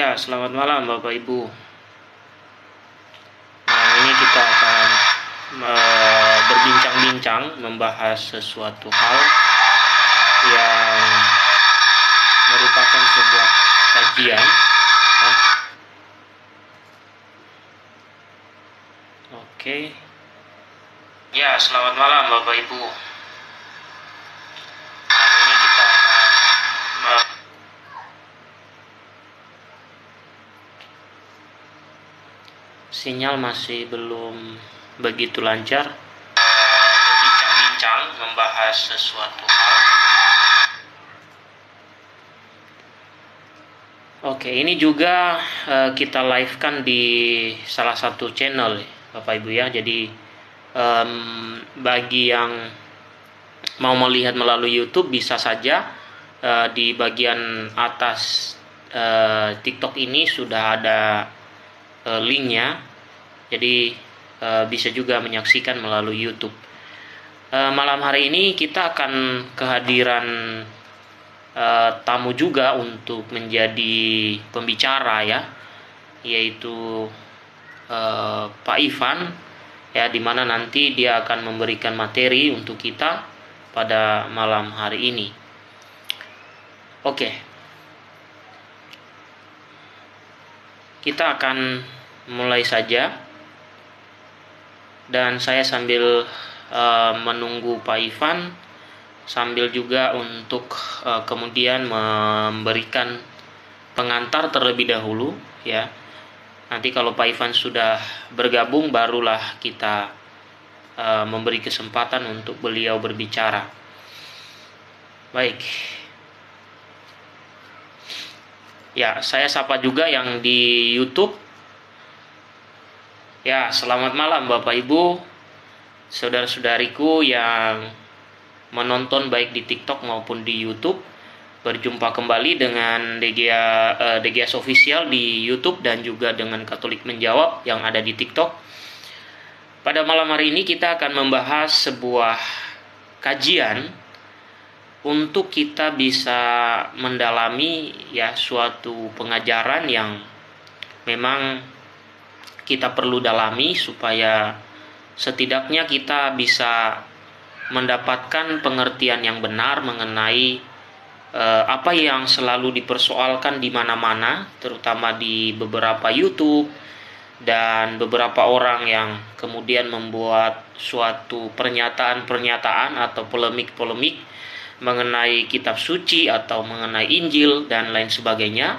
Ya, selamat malam Bapak Ibu. Nah ini kita akan berbincang-bincang membahas sesuatu hal yang merupakan sebuah kajian. Oke. Ya, selamat malam Bapak Ibu. sinyal masih belum begitu lancar berbincang-bincang membahas sesuatu hal Oke, ini juga uh, kita live kan di salah satu channel, Bapak Ibu ya. Jadi um, bagi yang mau melihat melalui YouTube bisa saja uh, di bagian atas uh, TikTok ini sudah ada uh, linknya jadi e, bisa juga menyaksikan melalui YouTube. E, malam hari ini kita akan kehadiran e, tamu juga untuk menjadi pembicara ya, yaitu e, Pak Ivan ya dimana nanti dia akan memberikan materi untuk kita pada malam hari ini. Oke. Kita akan mulai saja dan saya sambil uh, menunggu Pak Ivan sambil juga untuk uh, kemudian memberikan pengantar terlebih dahulu ya. Nanti kalau Pak Ivan sudah bergabung barulah kita uh, memberi kesempatan untuk beliau berbicara. Baik. Ya, saya sapa juga yang di YouTube Ya, selamat malam Bapak Ibu, saudara-saudariku yang menonton baik di TikTok maupun di YouTube. Berjumpa kembali dengan DGA eh, DGS official di YouTube dan juga dengan Katolik menjawab yang ada di TikTok. Pada malam hari ini kita akan membahas sebuah kajian untuk kita bisa mendalami ya suatu pengajaran yang memang kita perlu dalami supaya setidaknya kita bisa mendapatkan pengertian yang benar mengenai eh, apa yang selalu dipersoalkan di mana-mana, terutama di beberapa YouTube dan beberapa orang yang kemudian membuat suatu pernyataan-pernyataan atau polemik-polemik mengenai kitab suci atau mengenai Injil dan lain sebagainya.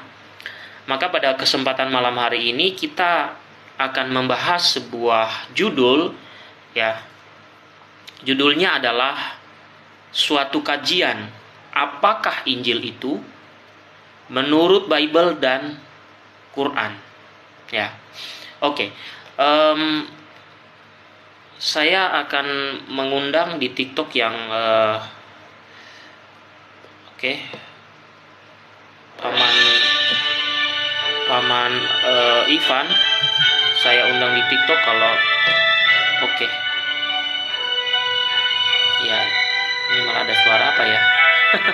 Maka pada kesempatan malam hari ini kita akan membahas sebuah judul ya. Judulnya adalah suatu kajian apakah Injil itu menurut Bible dan Quran. Ya. Oke. Okay. Um, saya akan mengundang di TikTok yang uh, oke. Okay. Paman Paman uh, Ivan saya undang di TikTok kalau oke okay. ya ini malah ada suara apa ya oke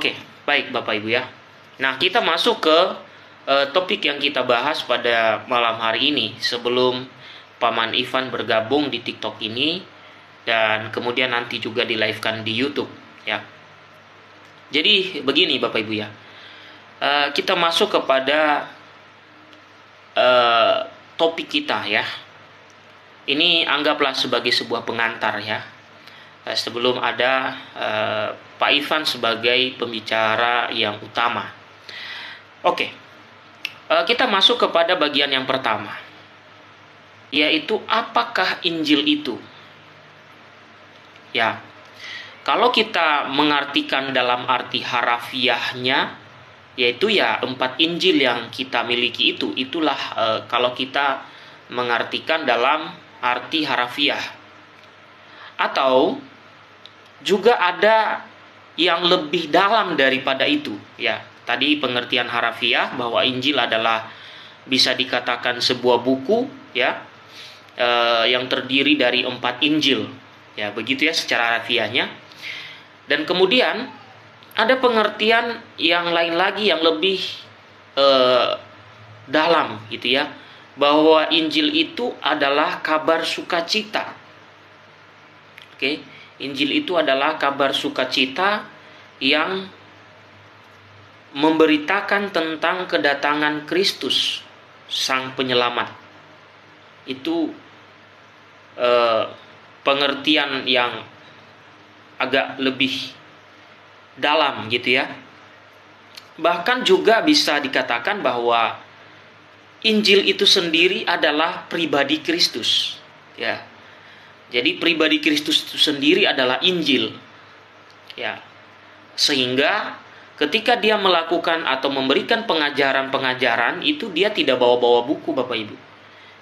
okay, baik bapak ibu ya nah kita masuk ke uh, topik yang kita bahas pada malam hari ini sebelum paman Ivan bergabung di TikTok ini dan kemudian nanti juga di live kan di YouTube ya jadi begini bapak ibu ya uh, kita masuk kepada Eh, topik kita ya. Ini anggaplah sebagai sebuah pengantar ya. Eh, sebelum ada uh, Pak Ivan sebagai pembicara yang utama. Oke. Okay. kita masuk kepada bagian yang pertama. Yaitu apakah Injil itu? Ya. Kalau kita mengartikan dalam arti harafiahnya yaitu ya empat Injil yang kita miliki itu itulah e, kalau kita mengartikan dalam arti harafiah atau juga ada yang lebih dalam daripada itu ya tadi pengertian harafiah bahwa Injil adalah bisa dikatakan sebuah buku ya e, yang terdiri dari empat Injil ya begitu ya secara harafiahnya dan kemudian ada pengertian yang lain lagi yang lebih eh, dalam gitu ya bahwa Injil itu adalah kabar sukacita. Oke, Injil itu adalah kabar sukacita yang memberitakan tentang kedatangan Kristus sang penyelamat. Itu eh, pengertian yang agak lebih dalam gitu ya. Bahkan juga bisa dikatakan bahwa Injil itu sendiri adalah pribadi Kristus, ya. Jadi pribadi Kristus itu sendiri adalah Injil. Ya. Sehingga ketika dia melakukan atau memberikan pengajaran-pengajaran itu dia tidak bawa-bawa buku Bapak Ibu.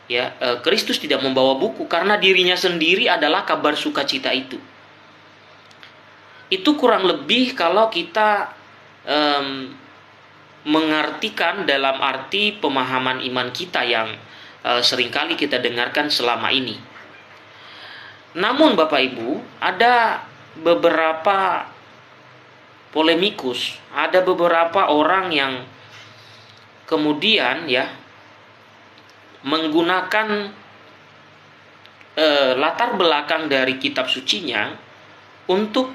Ya, eh, Kristus tidak membawa buku karena dirinya sendiri adalah kabar sukacita itu itu kurang lebih kalau kita um, mengartikan dalam arti pemahaman iman kita yang uh, seringkali kita dengarkan selama ini. Namun Bapak Ibu, ada beberapa polemikus, ada beberapa orang yang kemudian ya menggunakan eh, latar belakang dari kitab sucinya untuk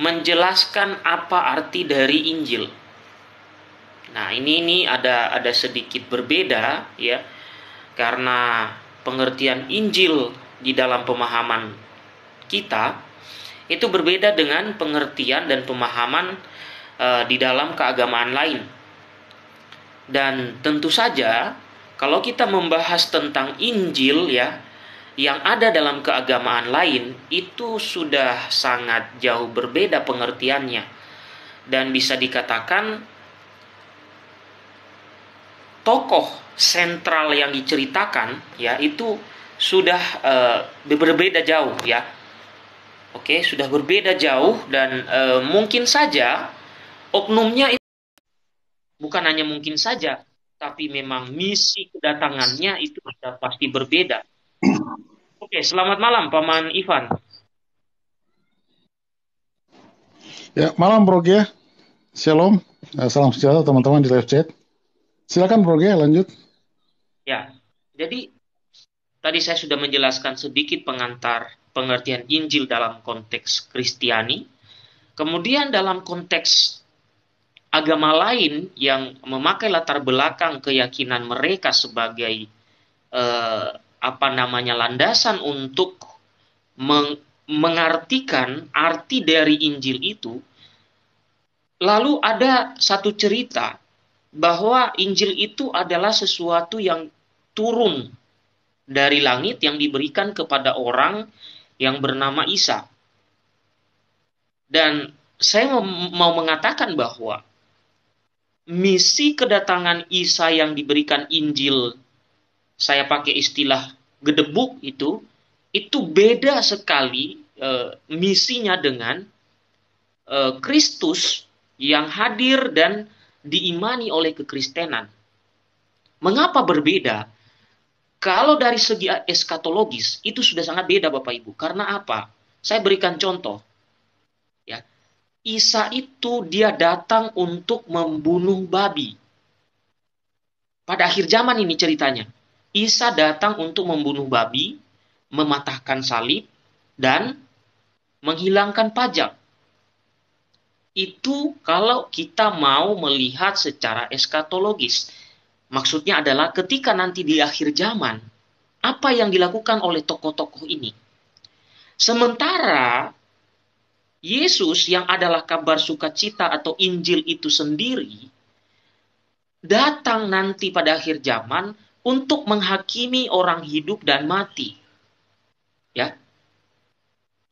menjelaskan apa arti dari Injil. Nah, ini ini ada ada sedikit berbeda ya. Karena pengertian Injil di dalam pemahaman kita itu berbeda dengan pengertian dan pemahaman e, di dalam keagamaan lain. Dan tentu saja kalau kita membahas tentang Injil ya, yang ada dalam keagamaan lain itu sudah sangat jauh berbeda pengertiannya dan bisa dikatakan tokoh sentral yang diceritakan ya itu sudah uh, berbeda jauh ya oke sudah berbeda jauh dan uh, mungkin saja oknumnya itu bukan hanya mungkin saja tapi memang misi kedatangannya itu sudah pasti berbeda Oke, selamat malam Paman Ivan. Ya, malam Bro Gia. Shalom. Eh, salam sejahtera teman-teman di live chat. Silakan Bro lanjut. Ya. Jadi tadi saya sudah menjelaskan sedikit pengantar pengertian Injil dalam konteks Kristiani. Kemudian dalam konteks agama lain yang memakai latar belakang keyakinan mereka sebagai eh, apa namanya landasan untuk meng mengartikan arti dari Injil itu, lalu ada satu cerita bahwa Injil itu adalah sesuatu yang turun dari langit yang diberikan kepada orang yang bernama Isa. Dan saya mau mengatakan bahwa misi kedatangan Isa yang diberikan Injil saya pakai istilah gedebuk itu itu beda sekali e, misinya dengan e, Kristus yang hadir dan diimani oleh kekristenan. Mengapa berbeda? Kalau dari segi eskatologis itu sudah sangat beda Bapak Ibu. Karena apa? Saya berikan contoh. Ya. Isa itu dia datang untuk membunuh babi. Pada akhir zaman ini ceritanya. Isa datang untuk membunuh babi, mematahkan salib, dan menghilangkan pajak. Itu kalau kita mau melihat secara eskatologis. Maksudnya adalah ketika nanti di akhir zaman, apa yang dilakukan oleh tokoh-tokoh ini? Sementara Yesus yang adalah kabar sukacita atau Injil itu sendiri datang nanti pada akhir zaman untuk menghakimi orang hidup dan mati. Ya.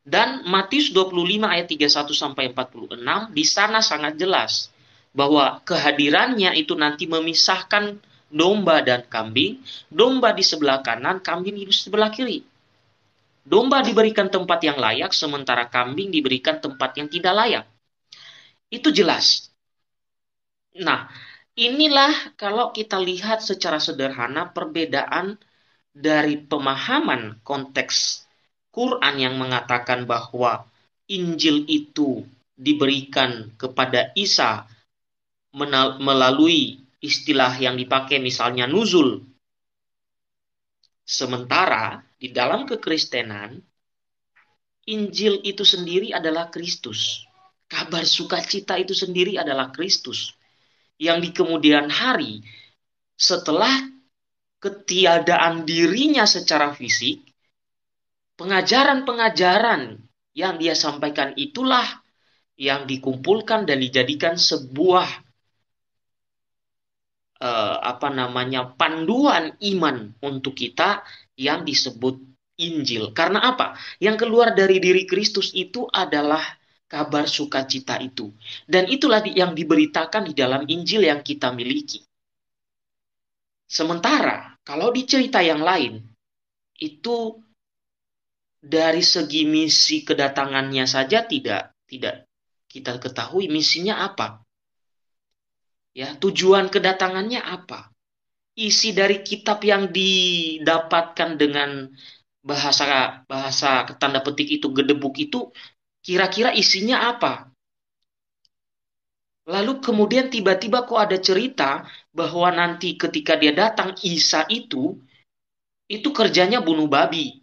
Dan Matius 25 ayat 31 sampai 46 di sana sangat jelas bahwa kehadirannya itu nanti memisahkan domba dan kambing, domba di sebelah kanan, kambing di sebelah kiri. Domba diberikan tempat yang layak sementara kambing diberikan tempat yang tidak layak. Itu jelas. Nah, Inilah kalau kita lihat secara sederhana perbedaan dari pemahaman konteks Quran yang mengatakan bahwa Injil itu diberikan kepada Isa melalui istilah yang dipakai misalnya nuzul. Sementara di dalam kekristenan Injil itu sendiri adalah Kristus. Kabar sukacita itu sendiri adalah Kristus yang di kemudian hari setelah ketiadaan dirinya secara fisik, pengajaran-pengajaran yang dia sampaikan itulah yang dikumpulkan dan dijadikan sebuah eh, apa namanya panduan iman untuk kita yang disebut Injil. Karena apa? Yang keluar dari diri Kristus itu adalah kabar sukacita itu. Dan itulah yang diberitakan di dalam Injil yang kita miliki. Sementara kalau di cerita yang lain, itu dari segi misi kedatangannya saja tidak tidak kita ketahui misinya apa. Ya, tujuan kedatangannya apa? Isi dari kitab yang didapatkan dengan bahasa bahasa tanda petik itu gedebuk itu Kira-kira isinya apa? Lalu kemudian tiba-tiba kok ada cerita bahwa nanti ketika dia datang Isa itu itu kerjanya bunuh babi.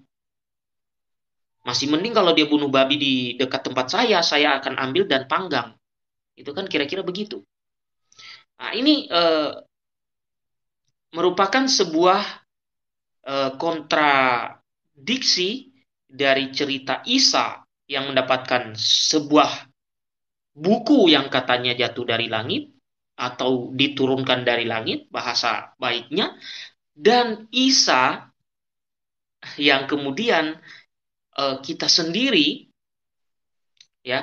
Masih mending kalau dia bunuh babi di dekat tempat saya, saya akan ambil dan panggang. Itu kan kira-kira begitu. Nah, ini eh, merupakan sebuah eh, kontradiksi dari cerita Isa yang mendapatkan sebuah buku yang katanya jatuh dari langit atau diturunkan dari langit bahasa baiknya dan Isa yang kemudian uh, kita sendiri ya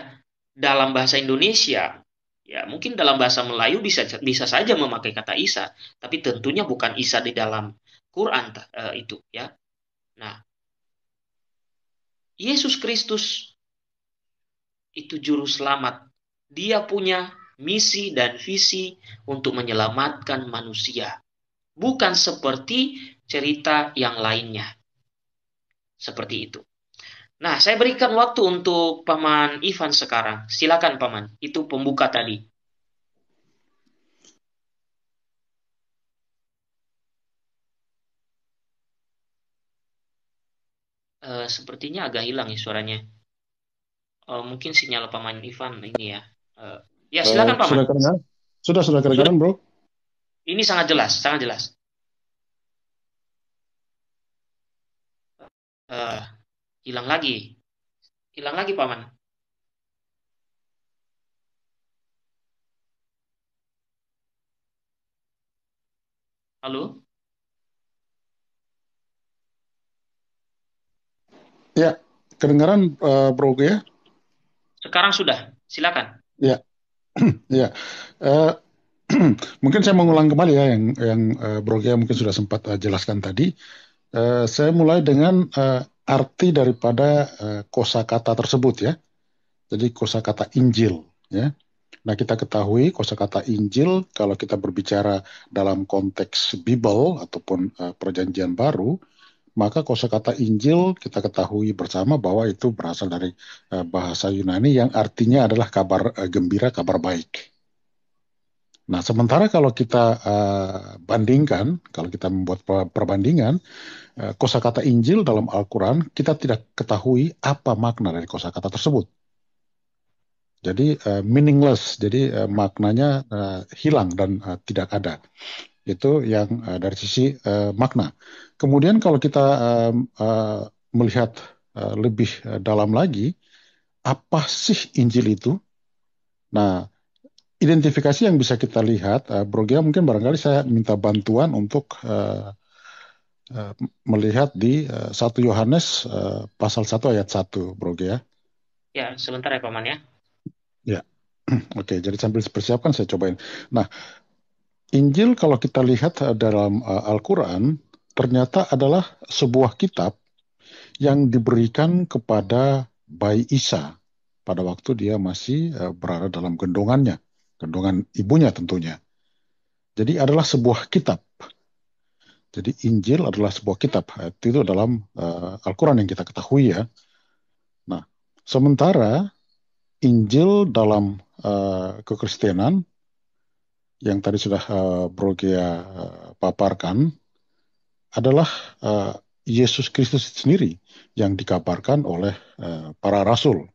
dalam bahasa Indonesia ya mungkin dalam bahasa Melayu bisa bisa saja memakai kata Isa tapi tentunya bukan Isa di dalam Quran uh, itu ya nah Yesus Kristus itu juru selamat. Dia punya misi dan visi untuk menyelamatkan manusia, bukan seperti cerita yang lainnya. Seperti itu. Nah, saya berikan waktu untuk Paman Ivan sekarang. Silakan Paman, itu pembuka tadi. Uh, sepertinya agak hilang ya suaranya. Eh, mungkin sinyal paman Ivan ini ya. Uh, ya eh, silakan uh, paman. Sudah terdengar Sudah sudah terdengar bro? Ini sangat jelas, sangat jelas. Uh, hilang lagi, hilang lagi paman. Halo. Ya, kedengaran uh, Bro ya? Sekarang sudah, silakan. Ya, ya. Uh, mungkin saya mengulang kembali ya yang yang uh, eh, Brogia mungkin sudah sempat uh, jelaskan tadi. Uh, saya mulai dengan uh, arti daripada uh, kosakata tersebut ya. Jadi kosakata Injil ya. Nah, kita ketahui kosakata Injil kalau kita berbicara dalam konteks Bible ataupun uh, perjanjian baru maka kosakata Injil kita ketahui bersama bahwa itu berasal dari eh, bahasa Yunani yang artinya adalah kabar eh, gembira, kabar baik. Nah, sementara kalau kita eh, bandingkan, kalau kita membuat perbandingan, kosa kosakata Injil dalam Al-Qur'an kita tidak ketahui apa makna dari kosakata tersebut. Jadi meaningless, jadi maknanya hilang dan tidak ada itu yang uh, dari sisi uh, makna. Kemudian kalau kita uh, uh, melihat uh, lebih uh, dalam lagi, apa sih Injil itu? Nah, identifikasi yang bisa kita lihat, uh, Bro Gia mungkin barangkali saya minta bantuan untuk uh, uh, melihat di uh, 1 Yohanes uh, pasal 1 ayat 1, Bro Gia. Ya, sebentar ya Paman ya. Ya. Oke, jadi sambil persiapkan saya cobain. Nah, Injil kalau kita lihat eh, dalam eh, Al-Quran ternyata adalah sebuah kitab yang diberikan kepada bayi Isa pada waktu dia masih eh, berada dalam gendongannya, gendongan ibunya tentunya. Jadi adalah sebuah kitab. Jadi Injil adalah sebuah kitab. Itu dalam Al-Quran yang kita ketahui ya. Nah, sementara Injil dalam kekristenan yang tadi sudah uh, eh, Gia uh, eh, paparkan adalah uh, Yesus Kristus sendiri yang dikabarkan oleh uh, para rasul.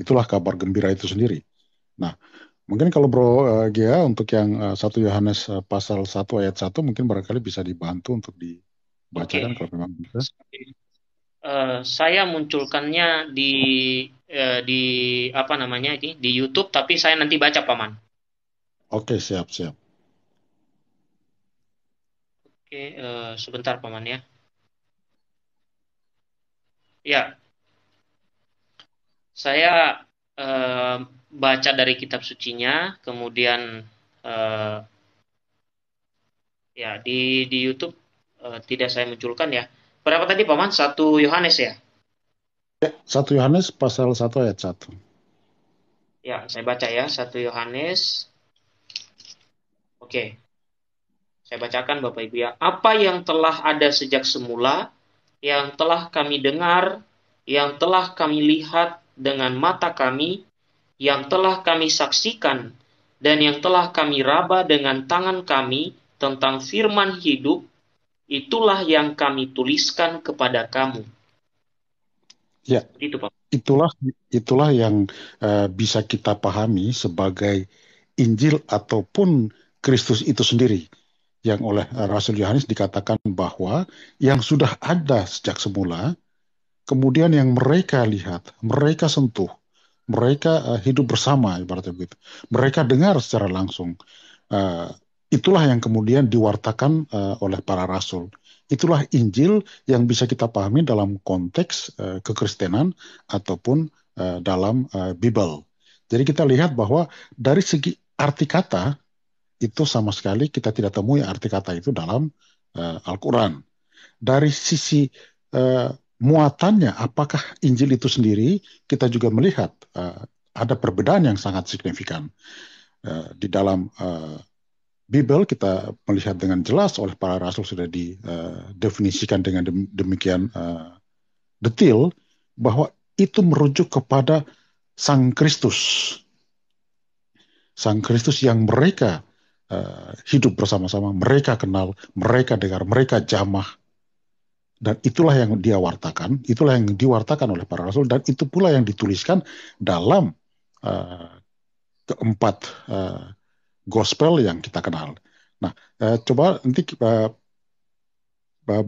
Itulah kabar gembira itu sendiri. Nah, mungkin kalau Bro uh, Gia untuk yang uh, 1 Yohanes uh, pasal 1 ayat 1 mungkin barangkali bisa dibantu untuk dibacakan okay. kalau memang bisa. Uh, saya munculkannya di uh, di apa namanya ini di YouTube tapi saya nanti baca paman. Oke, siap, siap. Oke, uh, sebentar paman ya. Ya, saya uh, baca dari kitab sucinya, kemudian uh, ya di di YouTube uh, tidak saya munculkan ya. Berapa tadi paman? Satu Yohanes ya? ya? Satu Yohanes pasal satu ayat satu. Ya, saya baca ya. Satu Yohanes Oke. Saya bacakan Bapak Ibu ya. Apa yang telah ada sejak semula, yang telah kami dengar, yang telah kami lihat dengan mata kami, yang telah kami saksikan, dan yang telah kami raba dengan tangan kami tentang firman hidup, itulah yang kami tuliskan kepada kamu. Ya. Itu Pak. Itulah itulah yang uh, bisa kita pahami sebagai Injil ataupun Kristus itu sendiri yang oleh Rasul Yohanes dikatakan bahwa yang sudah ada sejak semula, kemudian yang mereka lihat, mereka sentuh, mereka eh, hidup bersama, ibaratnya begitu. Mereka dengar secara langsung. Eh, itulah yang kemudian diwartakan eh, oleh para rasul. Itulah Injil yang bisa kita pahami dalam konteks kekristenan ataupun dalam Bible. Jadi kita lihat bahwa dari segi arti kata itu sama sekali kita tidak temui arti kata itu dalam uh, Al-Quran. Dari sisi uh, muatannya, apakah Injil itu sendiri kita juga melihat uh, ada perbedaan yang sangat signifikan. Uh, di dalam uh, Bible kita melihat dengan jelas oleh para rasul sudah didefinisikan dengan demikian uh, detil bahwa itu merujuk kepada Sang Kristus. Sang Kristus yang mereka Eh, hidup bersama-sama, mereka kenal, mereka dengar, mereka jamah. Dan itulah yang dia wartakan, itulah yang diwartakan oleh para rasul, dan itu pula yang dituliskan dalam uh, keempat uh, gospel yang kita kenal. Nah, uh, coba nanti uh,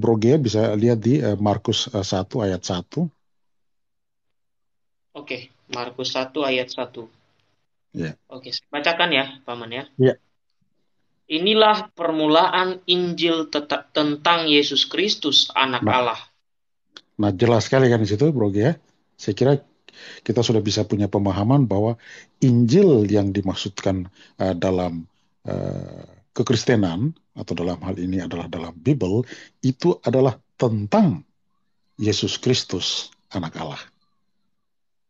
G bisa lihat di uh, Markus 1 ayat 1. Oke, Markus 1 ayat 1. Yeah. Oke, bacakan ya, Paman ya. Iya. Yeah. Inilah permulaan Injil tentang Yesus Kristus, Anak nah, Allah. Nah, jelas sekali kan di situ, Bro. Ya, saya kira kita sudah bisa punya pemahaman bahwa Injil yang dimaksudkan uh, dalam uh, kekristenan atau dalam hal ini adalah dalam Bible itu adalah tentang Yesus Kristus, Anak Allah.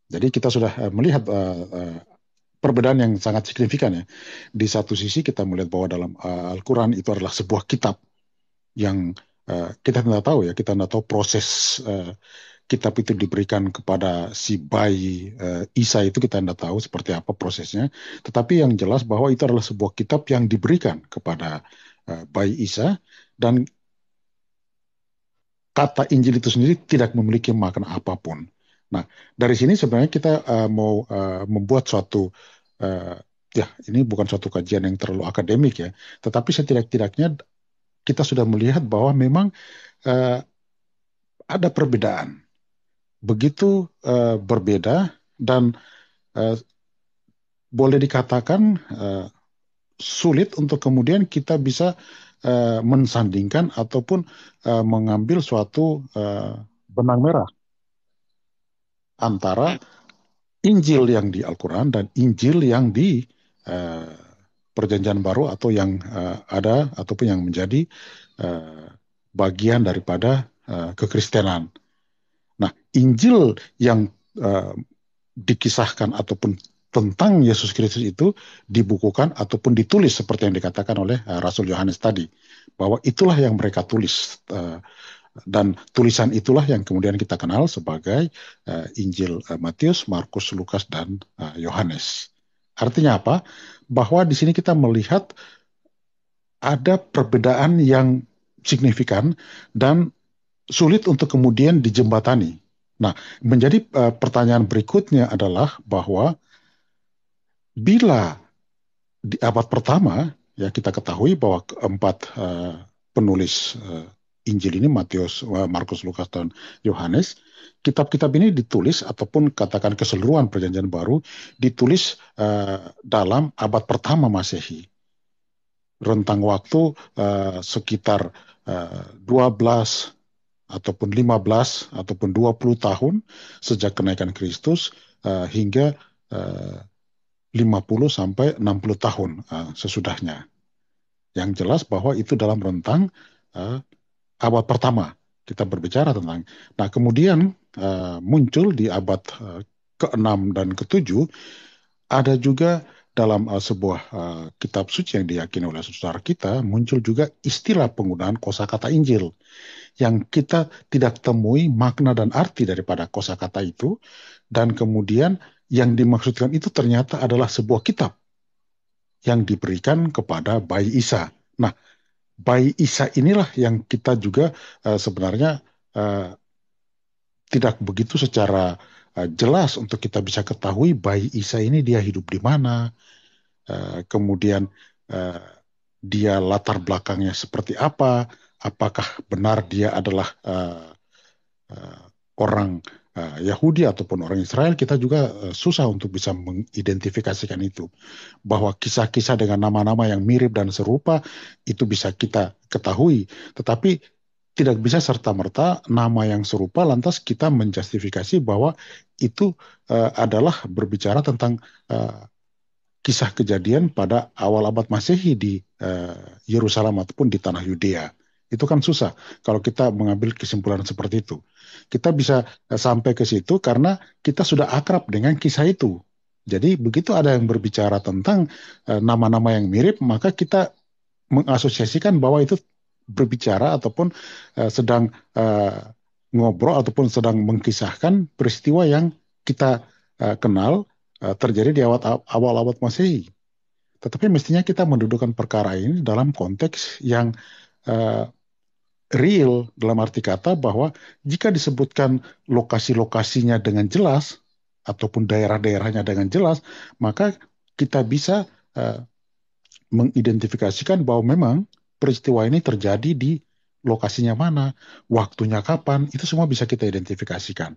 Jadi kita sudah eh, melihat perbedaan yang sangat signifikan ya. Di satu sisi kita melihat bahwa dalam uh, Al-Quran itu adalah sebuah kitab yang uh, kita tidak tahu ya, kita tidak tahu proses uh, kitab itu diberikan kepada si bayi uh, Isa itu kita tidak tahu seperti apa prosesnya. Tetapi yang jelas bahwa itu adalah sebuah kitab yang diberikan kepada uh, bayi Isa dan kata Injil itu sendiri tidak memiliki makna apapun Nah, dari sini sebenarnya kita uh, mau uh, membuat suatu uh, ya ini bukan suatu kajian yang terlalu akademik ya, tetapi setidak-tidaknya kita sudah melihat bahwa memang uh, ada perbedaan. Begitu uh, berbeda dan uh, boleh dikatakan uh, sulit untuk kemudian kita bisa uh, mensandingkan ataupun uh, mengambil suatu uh, benang merah antara Injil yang di Al-Quran dan Injil yang di uh, Perjanjian Baru atau yang uh, ada ataupun yang menjadi uh, bagian daripada uh, kekristenan. Nah, Injil yang uh, dikisahkan ataupun tentang Yesus Kristus itu dibukukan ataupun ditulis seperti yang dikatakan oleh Rasul Yohanes tadi bahwa itulah yang mereka tulis dan tulisan itulah yang kemudian kita kenal sebagai uh, Injil uh, Matius, Markus, Lukas, dan eh, Yohanes. Artinya apa? Bahwa di sini kita melihat ada perbedaan yang signifikan dan sulit untuk kemudian dijembatani. Nah, menjadi uh, pertanyaan berikutnya adalah bahwa bila di abad pertama ya kita ketahui bahwa empat uh, penulis uh, Injil ini Matius, eh, Markus, Lukas dan Yohanes, kitab-kitab ini ditulis ataupun katakan keseluruhan perjanjian baru ditulis uh, dalam abad pertama Masehi. Rentang waktu uh, sekitar uh, 12 ataupun 15 ataupun 20 tahun sejak kenaikan Kristus uh, hingga uh, 50 sampai 60 tahun uh, sesudahnya. Yang jelas bahwa itu dalam rentang uh, abad pertama kita berbicara tentang. Nah, kemudian uh, muncul di abad uh, eh, ke-6 dan ke-7 ada juga dalam uh, sebuah uh, kitab suci yang diyakini oleh saudara kita muncul juga istilah penggunaan kosakata Injil yang kita tidak temui makna dan arti daripada kosakata itu dan kemudian yang dimaksudkan itu ternyata adalah sebuah kitab yang diberikan kepada bayi Isa. Nah, bayi Isa inilah yang kita juga uh, sebenarnya uh, tidak begitu secara uh, jelas untuk kita bisa ketahui bayi Isa ini dia hidup di mana, uh, kemudian uh, dia latar belakangnya seperti apa, apakah benar dia adalah uh, uh, orang Eh, Yahudi ataupun orang Israel, kita juga eh, susah untuk bisa mengidentifikasikan itu. Bahwa kisah-kisah dengan nama-nama yang mirip dan serupa itu bisa kita ketahui, tetapi tidak bisa serta-merta nama yang serupa lantas kita menjustifikasi bahwa itu eh, adalah berbicara tentang kisah kejadian pada awal abad Masehi di Yerusalem ataupun di tanah Yudea. Itu kan susah kalau kita mengambil kesimpulan seperti itu. Kita bisa eh, sampai ke situ karena kita sudah akrab dengan kisah itu. Jadi begitu ada yang berbicara tentang eh, nama-nama yang mirip, maka kita mengasosiasikan bahwa itu berbicara ataupun eh, sedang ngobrol ataupun sedang mengkisahkan peristiwa yang kita kenal terjadi di awal awal Masehi. Tetapi mestinya kita mendudukkan perkara ini dalam konteks yang real dalam arti kata bahwa jika disebutkan lokasi-lokasinya dengan jelas ataupun daerah-daerahnya dengan jelas, maka kita bisa uh, mengidentifikasikan bahwa memang peristiwa ini terjadi di lokasinya mana, waktunya kapan, itu semua bisa kita identifikasikan.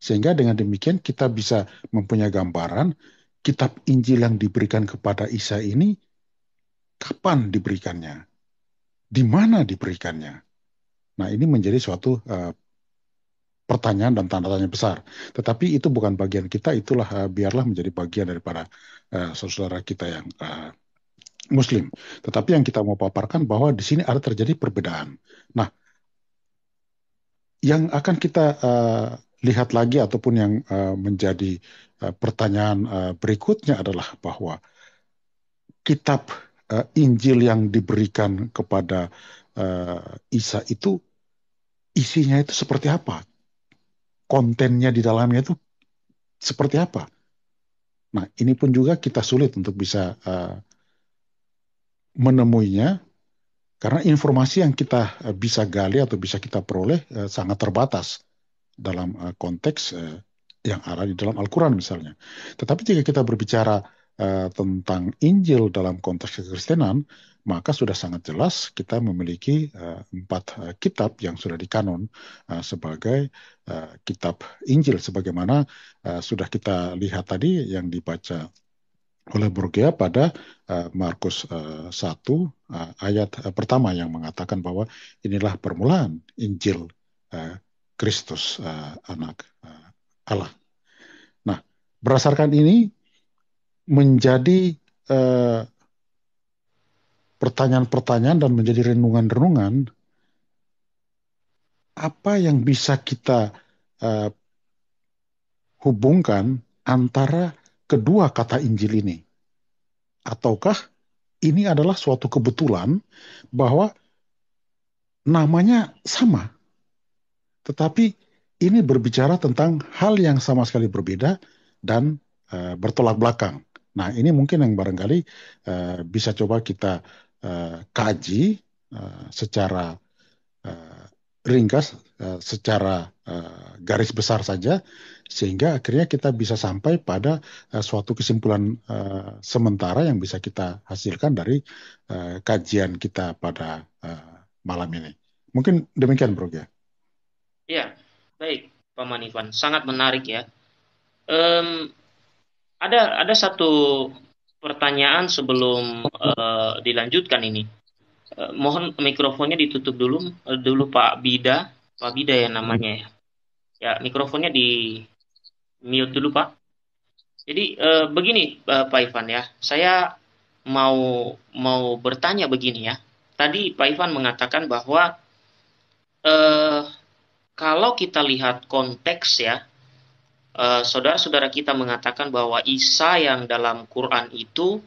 Sehingga dengan demikian kita bisa mempunyai gambaran kitab Injil yang diberikan kepada Isa ini kapan diberikannya, di mana diberikannya. Nah, ini menjadi suatu uh, pertanyaan dan tanda tanya besar. Tetapi itu bukan bagian kita, itulah uh, biarlah menjadi bagian daripada uh, eh, saudara kita yang uh, Muslim. Tetapi yang kita mau paparkan bahwa di sini ada terjadi perbedaan. Nah, yang akan kita uh, lihat lagi ataupun yang uh, menjadi uh, pertanyaan uh, berikutnya adalah bahwa kitab uh, Injil yang diberikan kepada uh, Isa itu isinya itu seperti apa? Kontennya di dalamnya itu seperti apa? Nah, ini pun juga kita sulit untuk bisa uh, menemuinya karena informasi yang kita uh, bisa gali atau bisa kita peroleh uh, sangat terbatas dalam uh, konteks uh, yang ada di dalam Al-Quran misalnya. Tetapi jika kita berbicara uh, tentang Injil dalam konteks kekristenan, maka sudah sangat jelas kita memiliki uh, empat uh, kitab yang sudah dikanon uh, sebagai uh, kitab Injil sebagaimana uh, sudah kita lihat tadi yang dibaca oleh Burgia pada uh, Markus uh, 1 uh, ayat uh, pertama yang mengatakan bahwa inilah permulaan Injil uh, Kristus uh, anak uh, Allah. Nah, berdasarkan ini menjadi uh, pertanyaan-pertanyaan dan menjadi renungan-renungan apa yang bisa kita uh, hubungkan antara kedua kata Injil ini? Ataukah ini adalah suatu kebetulan bahwa namanya sama, tetapi ini berbicara tentang hal yang sama sekali berbeda dan uh, bertolak belakang. Nah, ini mungkin yang barangkali uh, bisa coba kita uh, kaji uh, secara uh, ringkas, uh, secara uh, garis besar saja, sehingga akhirnya kita bisa sampai pada uh, suatu kesimpulan uh, sementara yang bisa kita hasilkan dari uh, kajian kita pada uh, malam ini. Mungkin demikian, Bro. Ya, ya baik, Pak Manifan. Sangat menarik ya. Um, ada ada satu pertanyaan sebelum uh, dilanjutkan ini. Uh, mohon mikrofonnya ditutup dulu uh, dulu Pak Bida, Pak Bida ya namanya ya. Ya, mikrofonnya di mute dulu Pak. Jadi uh, begini uh, Pak Ivan ya, saya mau mau bertanya begini ya. Tadi Pak Ivan mengatakan bahwa eh, kalau kita lihat konteks ya Eh, saudara-saudara kita mengatakan bahwa Isa yang dalam Quran itu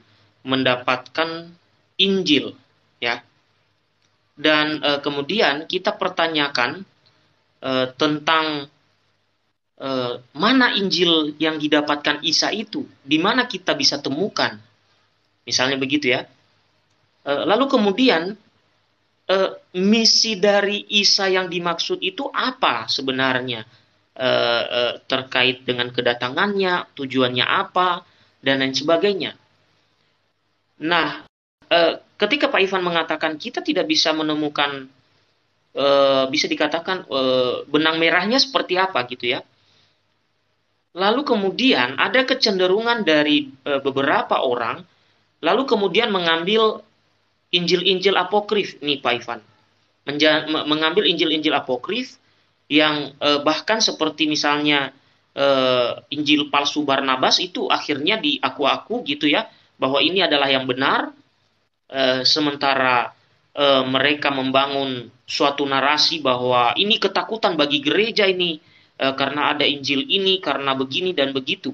mendapatkan Injil, ya. Dan uh, kemudian kita pertanyakan uh, tentang mana Injil yang didapatkan Isa itu, di mana kita bisa temukan, misalnya begitu ya. lalu kemudian misi dari Isa yang dimaksud itu apa sebenarnya? eh, eh, terkait dengan kedatangannya, tujuannya apa, dan lain sebagainya. Nah, eh, ketika Pak Ivan mengatakan kita tidak bisa menemukan eh, bisa dikatakan eh, benang merahnya seperti apa gitu ya. Lalu kemudian ada kecenderungan dari eh, beberapa orang, lalu kemudian mengambil Injil-Injil apokrif nih Pak Ivan, Menja mengambil Injil-Injil apokrif yang eh, bahkan seperti misalnya eh, Injil palsu Barnabas itu akhirnya diaku-aku gitu ya bahwa ini adalah yang benar eh, sementara eh, mereka membangun suatu narasi bahwa ini ketakutan bagi gereja ini eh, karena ada Injil ini karena begini dan begitu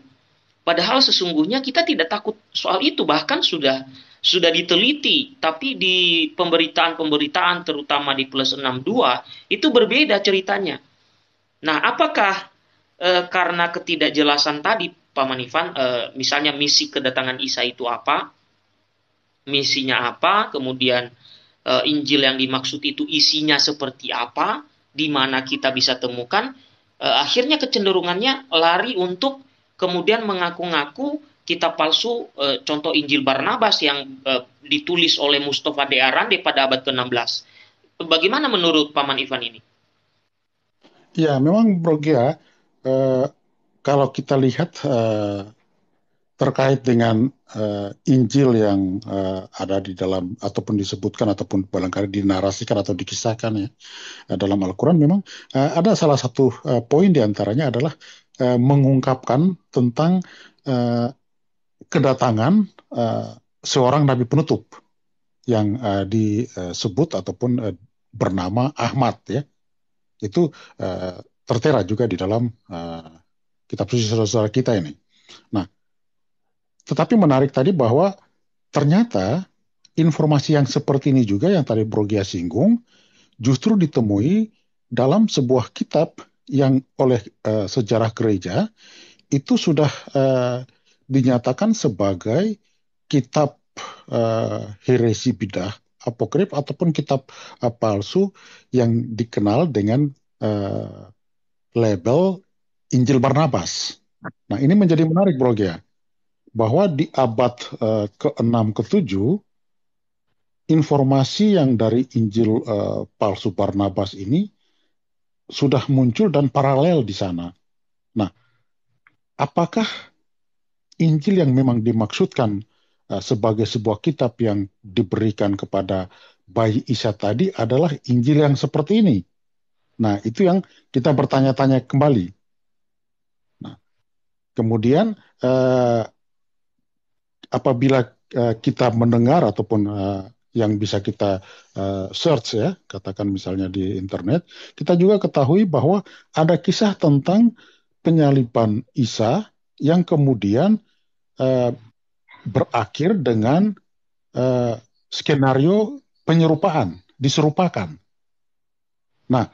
padahal sesungguhnya kita tidak takut soal itu bahkan sudah sudah diteliti, tapi di pemberitaan-pemberitaan terutama di plus 62 itu berbeda ceritanya. Nah, apakah e, karena ketidakjelasan tadi Pak Manifan e, misalnya misi kedatangan Isa itu apa? Misinya apa? Kemudian e, Injil yang dimaksud itu isinya seperti apa? Di mana kita bisa temukan? E, akhirnya kecenderungannya lari untuk kemudian mengaku-ngaku kitab palsu e, contoh Injil Barnabas yang e, ditulis oleh Mustafa de Arande pada abad ke-16. Bagaimana menurut Paman Ivan ini? Ya, memang Brogia e, kalau kita lihat e, terkait dengan e, Injil yang e, ada di dalam ataupun disebutkan ataupun barangkali dinarasikan atau dikisahkan ya dalam Al-Qur'an memang e, ada salah satu e, poin diantaranya adalah e, mengungkapkan tentang kedatangan uh, seorang nabi penutup yang uh, disebut ataupun uh, bernama Ahmad ya itu uh, tertera juga di dalam uh, kitab suci saudara-saudara kita ini. Nah, tetapi menarik tadi bahwa ternyata informasi yang seperti ini juga yang tadi Brogia singgung justru ditemui dalam sebuah kitab yang oleh uh, sejarah gereja itu sudah uh, dinyatakan sebagai kitab uh, heresi bidah apokrif ataupun kitab uh, palsu yang dikenal dengan uh, label Injil Barnabas. Nah, ini menjadi menarik, Bro ya, bahwa di abad uh, ke-6 ke-7 informasi yang dari Injil uh, palsu Barnabas ini sudah muncul dan paralel di sana. Nah, apakah Injil yang memang dimaksudkan eh, sebagai sebuah kitab yang diberikan kepada bayi Isa tadi adalah Injil yang seperti ini. Nah, itu yang kita bertanya-tanya kembali. Nah, kemudian eh, apabila eh, kita mendengar ataupun eh, yang bisa kita eh, search ya, katakan misalnya di internet, kita juga ketahui bahwa ada kisah tentang penyaliban Isa yang kemudian Eh, berakhir dengan uh, skenario penyerupaan, diserupakan. Nah,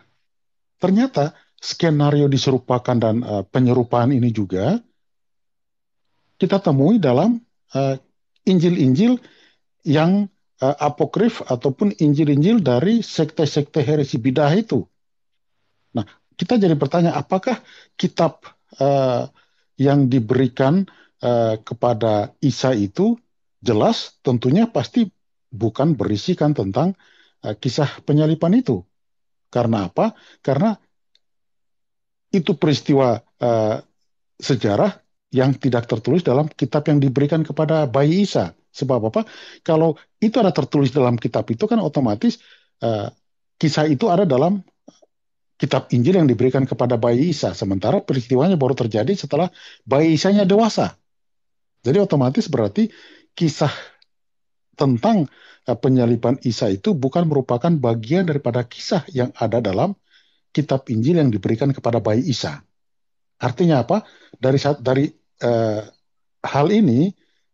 ternyata skenario diserupakan dan uh, penyerupaan ini juga kita temui dalam Injil-Injil uh, yang uh, apokrif ataupun Injil-Injil dari sekte-sekte heresi bidah itu. Nah, kita jadi bertanya apakah kitab uh, yang diberikan Eh, kepada Isa itu jelas tentunya pasti bukan berisikan tentang eh, kisah penyalipan itu. Karena apa? Karena itu peristiwa eh, sejarah yang tidak tertulis dalam kitab yang diberikan kepada bayi Isa. Sebab apa? Kalau itu ada tertulis dalam kitab itu kan otomatis uh, kisah itu ada dalam kitab Injil yang diberikan kepada bayi Isa. Sementara peristiwanya baru terjadi setelah bayi Isanya dewasa. Jadi otomatis berarti kisah tentang eh, penyalipan Isa itu bukan merupakan bagian daripada kisah yang ada dalam kitab Injil yang diberikan kepada bayi Isa. Artinya apa? Dari dari eh, hal ini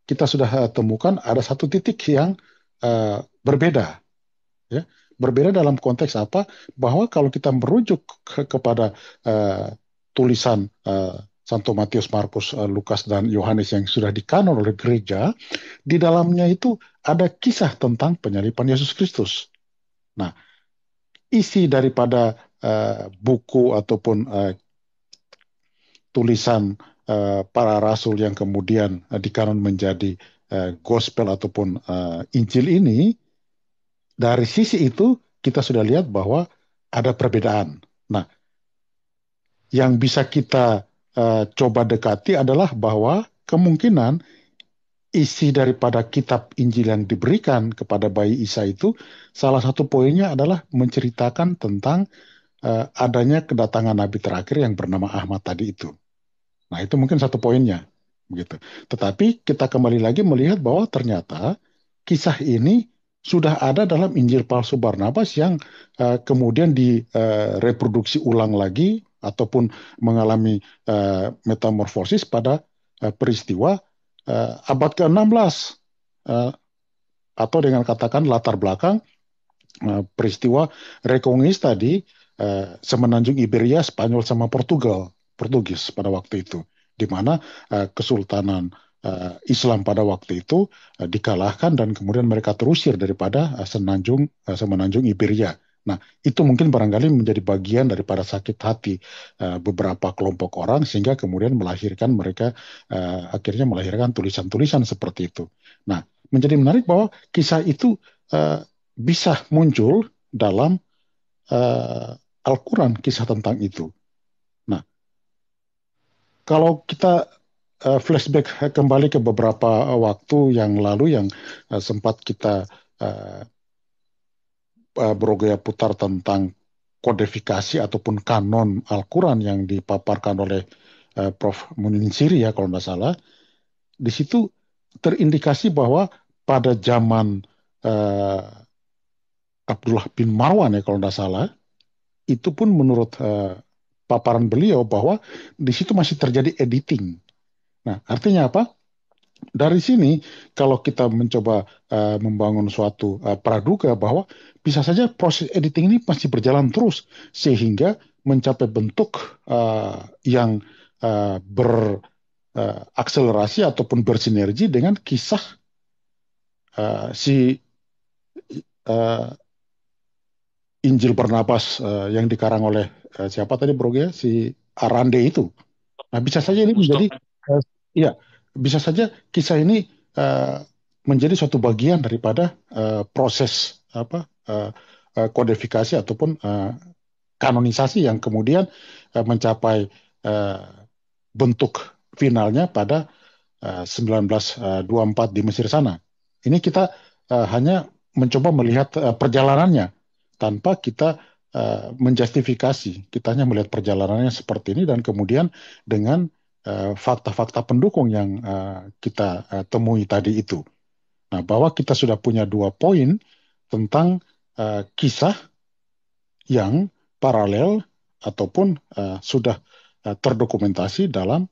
kita sudah eh, temukan ada satu titik yang eh, berbeda. Ya, berbeda dalam konteks apa? Bahwa kalau kita merujuk ke, kepada eh, tulisan eh, Santo Matius, Markus, eh, Lukas, dan Yohanes yang sudah dikanon oleh gereja, di dalamnya itu ada kisah tentang penyalipan Yesus Kristus. Nah, isi daripada uh, buku ataupun uh, tulisan uh, para rasul yang kemudian uh, dikanon menjadi uh, gospel ataupun uh, Injil ini, dari sisi itu kita sudah lihat bahwa ada perbedaan. Nah, yang bisa kita uh, coba dekati adalah bahwa kemungkinan isi daripada kitab Injil yang diberikan kepada bayi Isa itu salah satu poinnya adalah menceritakan tentang uh, adanya kedatangan nabi terakhir yang bernama Ahmad tadi itu. Nah, itu mungkin satu poinnya begitu. Tetapi kita kembali lagi melihat bahwa ternyata kisah ini sudah ada dalam Injil palsu Barnabas yang uh, kemudian direproduksi ulang lagi ataupun mengalami uh, metamorfosis pada uh, peristiwa uh, abad ke-16 uh, atau dengan katakan latar belakang uh, peristiwa Reconquista di uh, semenanjung Iberia Spanyol sama Portugal Portugis pada waktu itu di mana uh, kesultanan uh, Islam pada waktu itu uh, dikalahkan dan kemudian mereka terusir daripada uh, semenanjung uh, semenanjung Iberia Nah, itu mungkin barangkali menjadi bagian daripada sakit hati uh, beberapa kelompok orang sehingga kemudian melahirkan mereka uh, akhirnya melahirkan tulisan-tulisan seperti itu. Nah, menjadi menarik bahwa kisah itu uh, bisa muncul dalam uh, Al-Qur'an kisah tentang itu. Nah, kalau kita uh, flashback kembali ke beberapa waktu yang lalu yang uh, sempat kita uh, uh, putar tentang kodifikasi ataupun kanon Al-Quran yang dipaparkan oleh uh, Prof. Munin Siri ya kalau tidak salah, di situ terindikasi bahwa pada zaman uh, Abdullah bin Marwan ya kalau tidak salah, itu pun menurut uh, paparan beliau bahwa di situ masih terjadi editing. Nah artinya apa? dari sini kalau kita mencoba uh, membangun suatu uh, praduga bahwa bisa saja proses editing ini masih berjalan terus sehingga mencapai bentuk uh, yang uh, eh, berakselerasi eh, uh, ataupun bersinergi dengan kisah uh, si uh, Injil bernapas uh, yang dikarang oleh uh, siapa tadi Bro ya si Arande itu. Nah bisa saja ini menjadi uh, ya bisa saja kisah ini uh, menjadi suatu bagian daripada uh, proses apa uh, uh, kodifikasi ataupun uh, kanonisasi yang kemudian uh, mencapai uh, bentuk finalnya pada uh, 1924 di Mesir sana. Ini kita uh, hanya mencoba melihat uh, perjalanannya tanpa kita uh, menjustifikasi. Kita hanya melihat perjalanannya seperti ini dan kemudian dengan fakta-fakta pendukung yang kita temui tadi itu. Nah, bahwa kita sudah punya dua poin tentang uh, kisah yang paralel ataupun uh, sudah uh, terdokumentasi dalam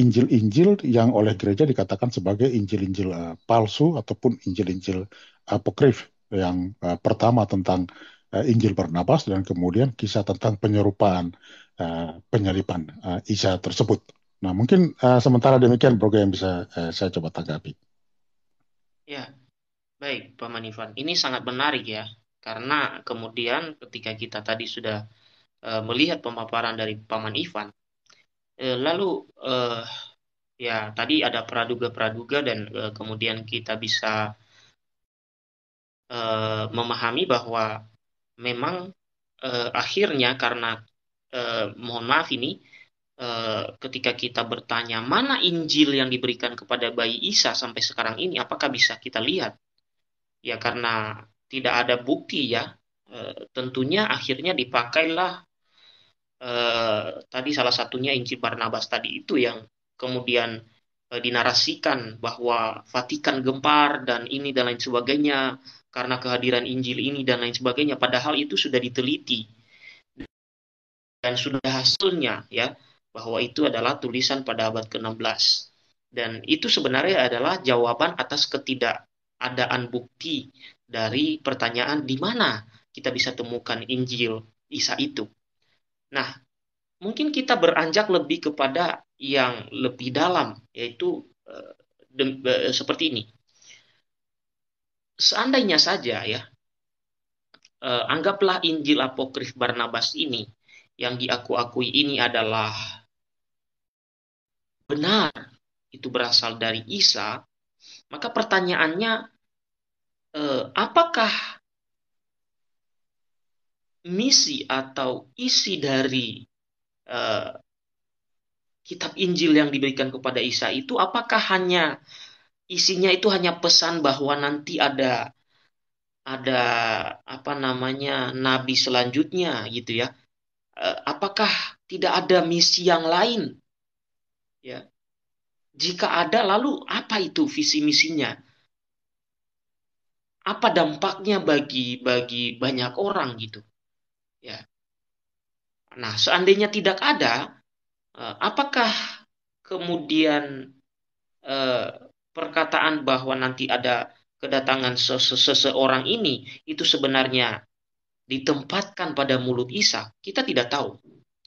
Injil-Injil uh, yang oleh gereja dikatakan sebagai Injil-Injil uh, palsu ataupun Injil-Injil apokrif yang uh, pertama tentang uh, Injil Barnabas dan kemudian kisah tentang penyerupaan uh, penyalipan uh, Isa tersebut. Nah, mungkin uh, sementara demikian program yang bisa uh, saya coba tanggapi. Ya, Baik, Paman Manifan. Ini sangat menarik ya, karena kemudian ketika kita tadi sudah e, melihat pemaparan dari Paman Ivan, e, lalu e, ya tadi ada praduga-praduga dan e, kemudian kita bisa e, memahami bahwa memang e, akhirnya karena e, mohon maaf ini ketika kita bertanya mana Injil yang diberikan kepada bayi Isa sampai sekarang ini, apakah bisa kita lihat ya karena tidak ada bukti ya eh, tentunya akhirnya dipakailah e, tadi salah satunya injil Barnabas tadi itu yang kemudian e, dinarasikan bahwa Vatikan gempar dan ini dan lain sebagainya karena kehadiran Injil ini dan lain sebagainya padahal itu sudah diteliti dan sudah hasilnya ya bahwa itu adalah tulisan pada abad ke-16 dan itu sebenarnya adalah jawaban atas ketidak adaan bukti dari pertanyaan di mana kita bisa temukan Injil Isa itu. Nah, mungkin kita beranjak lebih kepada yang lebih dalam, yaitu uh, seperti ini. Seandainya saja ya, uh, anggaplah Injil apokrif Barnabas ini yang diaku-akui ini adalah benar, itu berasal dari Isa, maka pertanyaannya, eh, apakah misi atau isi dari eh, kitab Injil yang diberikan kepada Isa itu apakah hanya isinya itu hanya pesan bahwa nanti ada ada apa namanya nabi selanjutnya gitu ya eh, apakah tidak ada misi yang lain ya jika ada, lalu apa itu visi misinya? Apa dampaknya bagi bagi banyak orang gitu? Ya. Nah, seandainya tidak ada, eh, apakah kemudian eh, perkataan bahwa nanti ada kedatangan seseorang ini itu sebenarnya ditempatkan pada mulut Isa? Kita tidak tahu.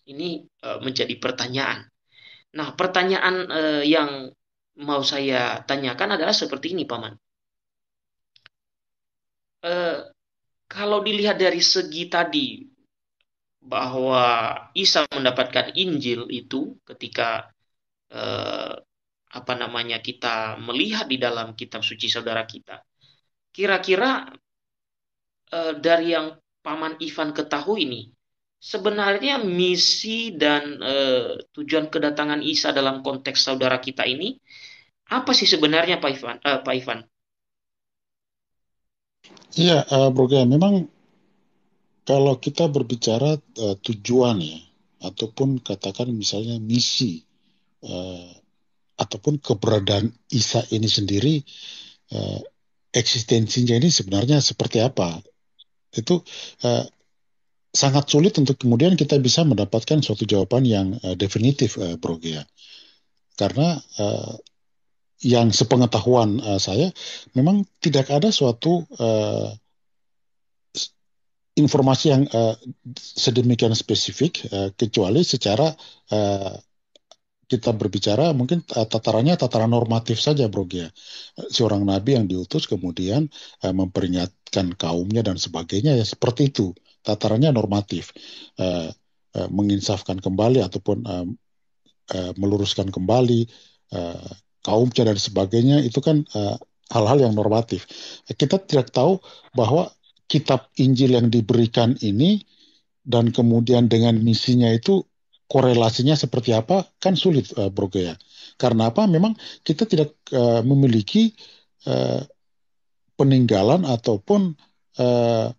Ini eh, menjadi pertanyaan Nah, pertanyaan eh, yang mau saya tanyakan adalah seperti ini, Paman. Eh, kalau dilihat dari segi tadi bahwa Isa mendapatkan Injil itu ketika eh, apa namanya kita melihat di dalam kitab suci saudara kita, kira-kira eh, dari yang Paman Ivan ketahui ini, sebenarnya misi dan uh, tujuan kedatangan Isa dalam konteks saudara kita ini apa sih sebenarnya Pak Ivan? Uh, Pak Ivan? Iya, uh, Bro Gaya, memang kalau kita berbicara uh, tujuan ya, ataupun katakan misalnya misi uh, ataupun keberadaan Isa ini sendiri uh, eksistensinya ini sebenarnya seperti apa? Itu uh, sangat sulit untuk kemudian kita bisa mendapatkan suatu jawaban yang uh, definitif, uh, Bro Gia. Karena uh, yang sepengetahuan uh, saya, memang tidak ada suatu uh, informasi yang uh, sedemikian spesifik, uh, kecuali secara uh, kita berbicara mungkin tatarannya tataran normatif saja bro Gia. Seorang nabi yang diutus kemudian uh, memperingatkan kaumnya dan sebagainya ya seperti itu tatarannya normatif, uh, uh, menginsafkan kembali ataupun uh, uh, meluruskan kembali uh, kaum dan sebagainya itu kan hal hal-hal yang normatif. Kita tidak tahu bahwa kitab Injil yang diberikan ini dan kemudian dengan misinya itu korelasinya seperti apa kan sulit uh, Bro Karena apa? Memang kita tidak uh, memiliki uh, peninggalan ataupun uh,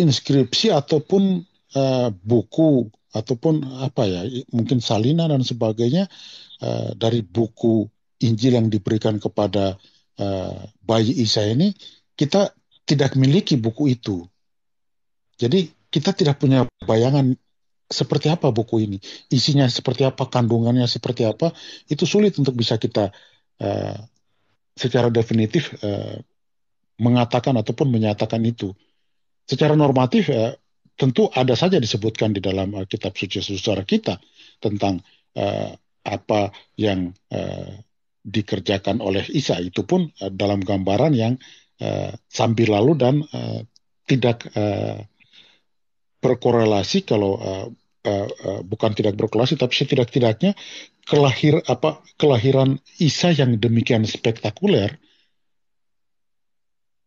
inskripsi ataupun uh, buku ataupun apa ya mungkin salinan dan sebagainya uh, dari buku Injil yang diberikan kepada uh, bayi Isa ini kita tidak memiliki buku itu. Jadi kita tidak punya bayangan seperti apa buku ini, isinya seperti apa, kandungannya seperti apa, itu sulit untuk bisa kita uh, secara definitif uh, mengatakan ataupun menyatakan itu secara normatif ya, tentu ada saja disebutkan di dalam uh, kitab suci sejarah kita tentang uh, apa yang uh, dikerjakan oleh Isa itu pun uh, dalam gambaran yang uh, sambil lalu dan uh, tidak uh, berkorelasi kalau uh, uh, bukan tidak berkorelasi tapi setidak-tidaknya kelahir apa kelahiran Isa yang demikian spektakuler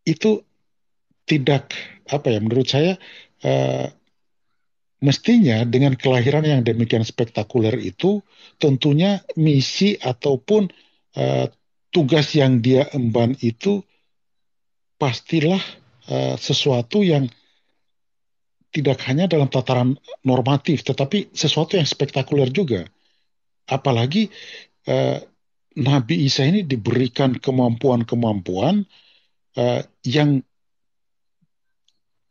itu tidak apa ya menurut saya uh, mestinya dengan kelahiran yang demikian spektakuler itu tentunya misi ataupun uh, tugas yang dia emban itu pastilah uh, sesuatu yang tidak hanya dalam tataran normatif tetapi sesuatu yang spektakuler juga apalagi uh, Nabi Isa ini diberikan kemampuan-kemampuan uh, yang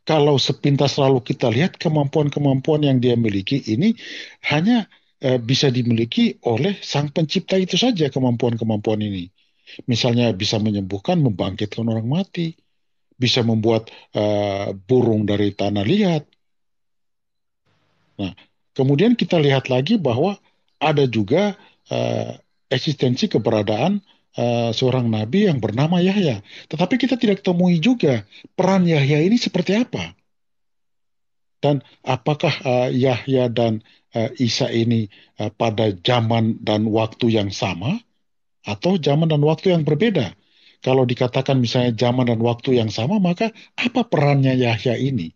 kalau sepintas lalu kita lihat kemampuan-kemampuan yang dia miliki ini hanya e, bisa dimiliki oleh sang pencipta itu saja kemampuan-kemampuan ini. Misalnya bisa menyembuhkan, membangkitkan orang mati, bisa membuat uh, burung dari tanah liat. Nah, kemudian kita lihat lagi bahwa ada juga uh, eksistensi keberadaan uh, seorang nabi yang bernama Yahya. Tetapi kita tidak temui juga peran Yahya ini seperti apa. Dan apakah uh, Yahya dan uh, Isa ini uh, pada zaman dan waktu yang sama atau zaman dan waktu yang berbeda? Kalau dikatakan misalnya zaman dan waktu yang sama, maka apa perannya Yahya ini?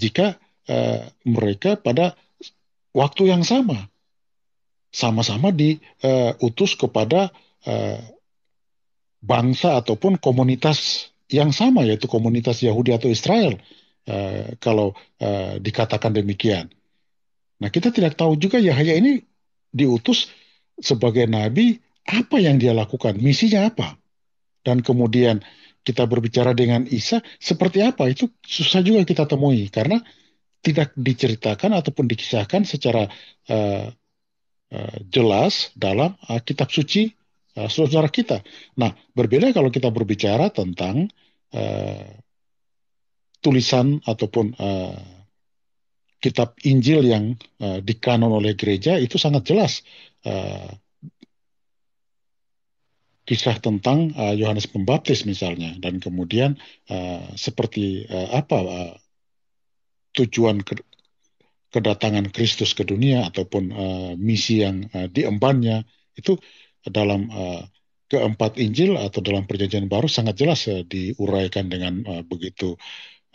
Jika uh, mereka pada waktu yang sama, sama-sama diutus uh, kepada eh, bangsa ataupun komunitas yang sama yaitu komunitas Yahudi atau Israel eh, kalau eh, dikatakan demikian. Nah kita tidak tahu juga Yahya ini diutus sebagai nabi apa yang dia lakukan, misinya apa, dan kemudian kita berbicara dengan Isa seperti apa itu susah juga kita temui karena tidak diceritakan ataupun dikisahkan secara uh, uh, jelas dalam uh, kitab suci Eh, saudara kita. Nah, berbeda kalau kita berbicara tentang uh, tulisan ataupun uh, kitab Injil yang uh, dikanon oleh gereja itu sangat jelas uh, kisah tentang uh, Yohanes Pembaptis misalnya dan kemudian uh, seperti uh, apa uh, tujuan ke kedatangan Kristus ke dunia ataupun uh, misi yang uh, diembannya itu dalam uh, keempat Injil atau dalam Perjanjian Baru sangat jelas uh, diuraikan dengan uh, begitu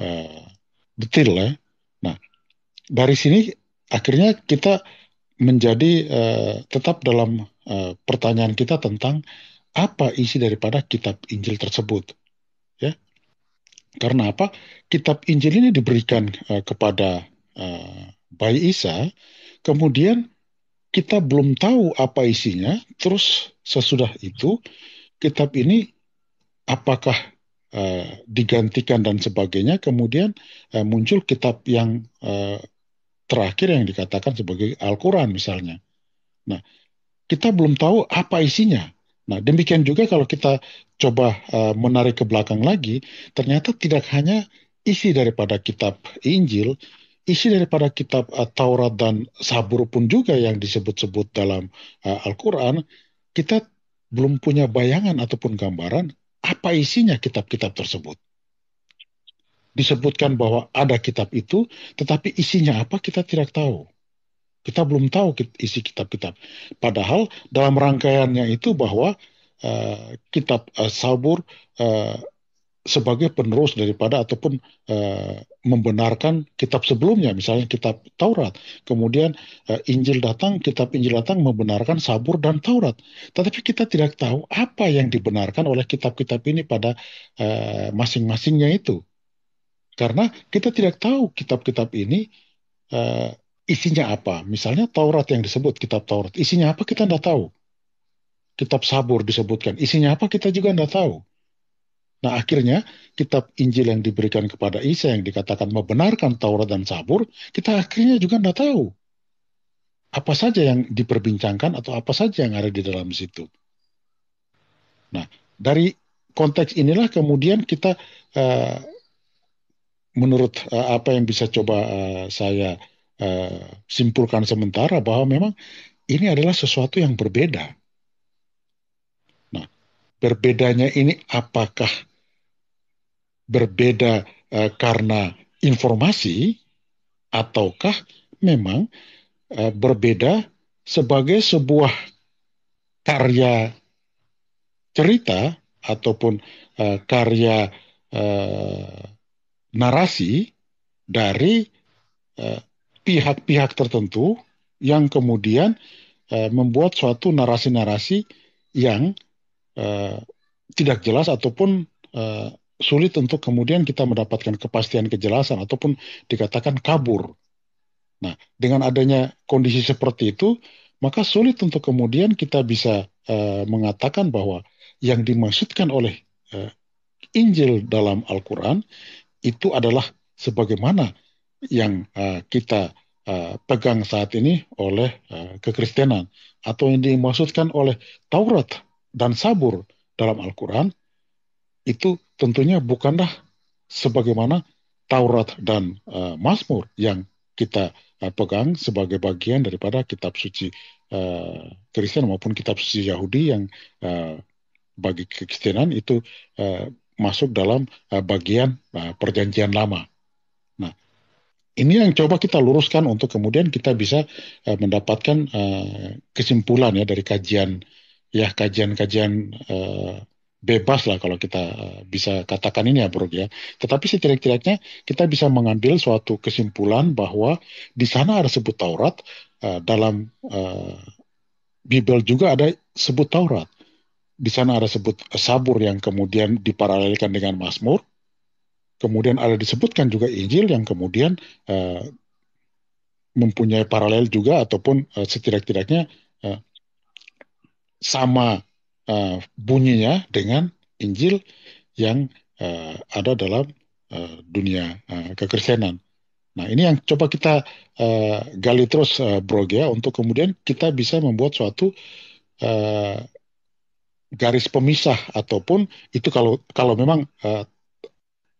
uh, detail ya. Nah, dari sini akhirnya kita menjadi uh, tetap dalam uh, pertanyaan kita tentang apa isi daripada kitab Injil tersebut. Ya. Karena apa? Kitab Injil ini diberikan uh, kepada uh, bayi Isa, kemudian kita belum tahu apa isinya, terus sesudah itu kitab ini apakah uh, digantikan dan sebagainya, kemudian uh, muncul kitab yang uh, terakhir yang dikatakan sebagai Al-Quran misalnya. Nah, kita belum tahu apa isinya. Nah, demikian juga kalau kita coba uh, menarik ke belakang lagi, ternyata tidak hanya isi daripada kitab Injil, isi daripada kitab uh, Taurat dan Sabur pun juga yang disebut-sebut dalam uh, Al-Quran, kita belum punya bayangan ataupun gambaran apa isinya kitab-kitab tersebut. Disebutkan bahwa ada kitab itu, tetapi isinya apa kita tidak tahu. Kita belum tahu isi kitab-kitab. Padahal dalam rangkaiannya itu bahwa uh, kitab uh, Sabur uh, sebagai penerus daripada ataupun uh, membenarkan kitab sebelumnya misalnya kitab Taurat kemudian uh, Injil datang kitab Injil datang membenarkan Sabur dan Taurat tetapi kita tidak tahu apa yang dibenarkan oleh kitab-kitab ini pada uh, masing-masingnya itu karena kita tidak tahu kitab-kitab ini uh, isinya apa misalnya Taurat yang disebut kitab Taurat isinya apa kita tidak tahu kitab Sabur disebutkan isinya apa kita juga tidak tahu Nah akhirnya kitab Injil yang diberikan kepada Isa yang dikatakan membenarkan Taurat dan Sabur kita akhirnya juga tidak tahu apa saja yang diperbincangkan atau apa saja yang ada di dalam situ. Nah dari konteks inilah kemudian kita uh, menurut uh, apa yang bisa coba uh, saya uh, simpulkan sementara bahwa memang ini adalah sesuatu yang berbeda. Nah, berbedanya ini apakah berbeda e, karena informasi ataukah memang e, berbeda sebagai sebuah karya cerita ataupun e, karya e, narasi dari pihak-pihak e, tertentu yang kemudian e, membuat suatu narasi-narasi yang e, tidak jelas ataupun e, sulit untuk kemudian kita mendapatkan kepastian kejelasan ataupun dikatakan kabur. Nah, dengan adanya kondisi seperti itu, maka sulit untuk kemudian kita bisa uh, mengatakan bahwa yang dimaksudkan oleh uh, Injil dalam Al-Quran itu adalah sebagaimana yang uh, kita uh, pegang saat ini oleh uh, kekristenan atau yang dimaksudkan oleh Taurat dan Sabur dalam Al-Quran itu tentunya bukanlah sebagaimana Taurat dan uh, Mazmur yang kita uh, pegang sebagai bagian daripada kitab suci uh, Kristen maupun kitab suci Yahudi yang uh, bagi kekristenan itu uh, masuk dalam uh, bagian uh, perjanjian lama. Nah, ini yang coba kita luruskan untuk kemudian kita bisa uh, mendapatkan uh, kesimpulan ya dari kajian ya kajian-kajian uh, bebas lah kalau kita eh, bisa katakan ini ya Bro ya. Tetapi setidak-tidaknya kita bisa mengambil suatu kesimpulan bahwa di sana ada sebut Taurat, eh, dalam eh, Bible juga ada sebut Taurat. Di sana ada sebut Sabur yang kemudian diparalelkan dengan Mazmur. Kemudian ada disebutkan juga Injil yang kemudian mempunyai paralel juga ataupun uh, setidak-tidaknya sama uh, bunyinya dengan Injil yang uh, ada dalam uh, dunia uh, kekristenan. Nah, ini yang coba kita uh, gali terus, uh, Bro, ya, untuk kemudian kita bisa membuat suatu uh, garis pemisah ataupun itu kalau kalau memang uh,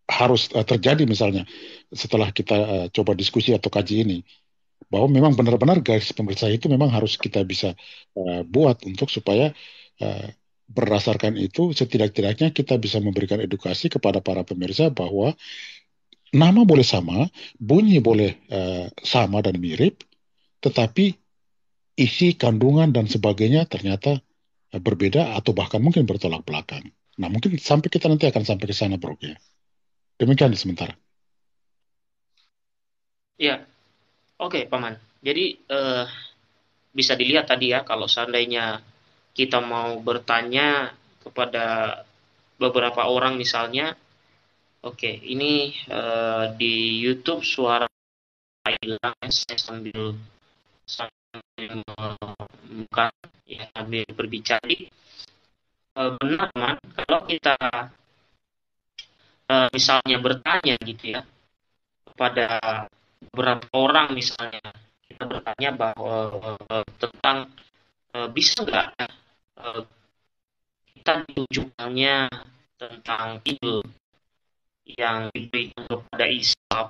harus terjadi misalnya setelah kita uh, coba diskusi atau kaji ini bahwa memang benar-benar garis pemisah itu memang harus kita bisa uh, buat untuk supaya Eh, berdasarkan itu setidak-tidaknya kita bisa memberikan edukasi kepada para pemirsa bahwa nama boleh sama, bunyi boleh eh, sama dan mirip, tetapi isi kandungan dan sebagainya ternyata eh, berbeda atau bahkan mungkin bertolak belakang. Nah, mungkin sampai kita nanti akan sampai ke sana, Bro. Ya. Demikian di sementara. Ya, oke, okay, Paman. Jadi, uh, bisa dilihat tadi ya, kalau seandainya kita mau bertanya kepada beberapa orang misalnya, oke okay, ini uh, di YouTube suara hilang ya, saya sambil sambil muka ya sambil berbicara uh, benar man kalau kita uh, misalnya bertanya gitu ya kepada beberapa orang misalnya kita bertanya bahwa uh, tentang bisa nggak Eh, kita tunjukkannya tentang itu yang diberikan kepada Islam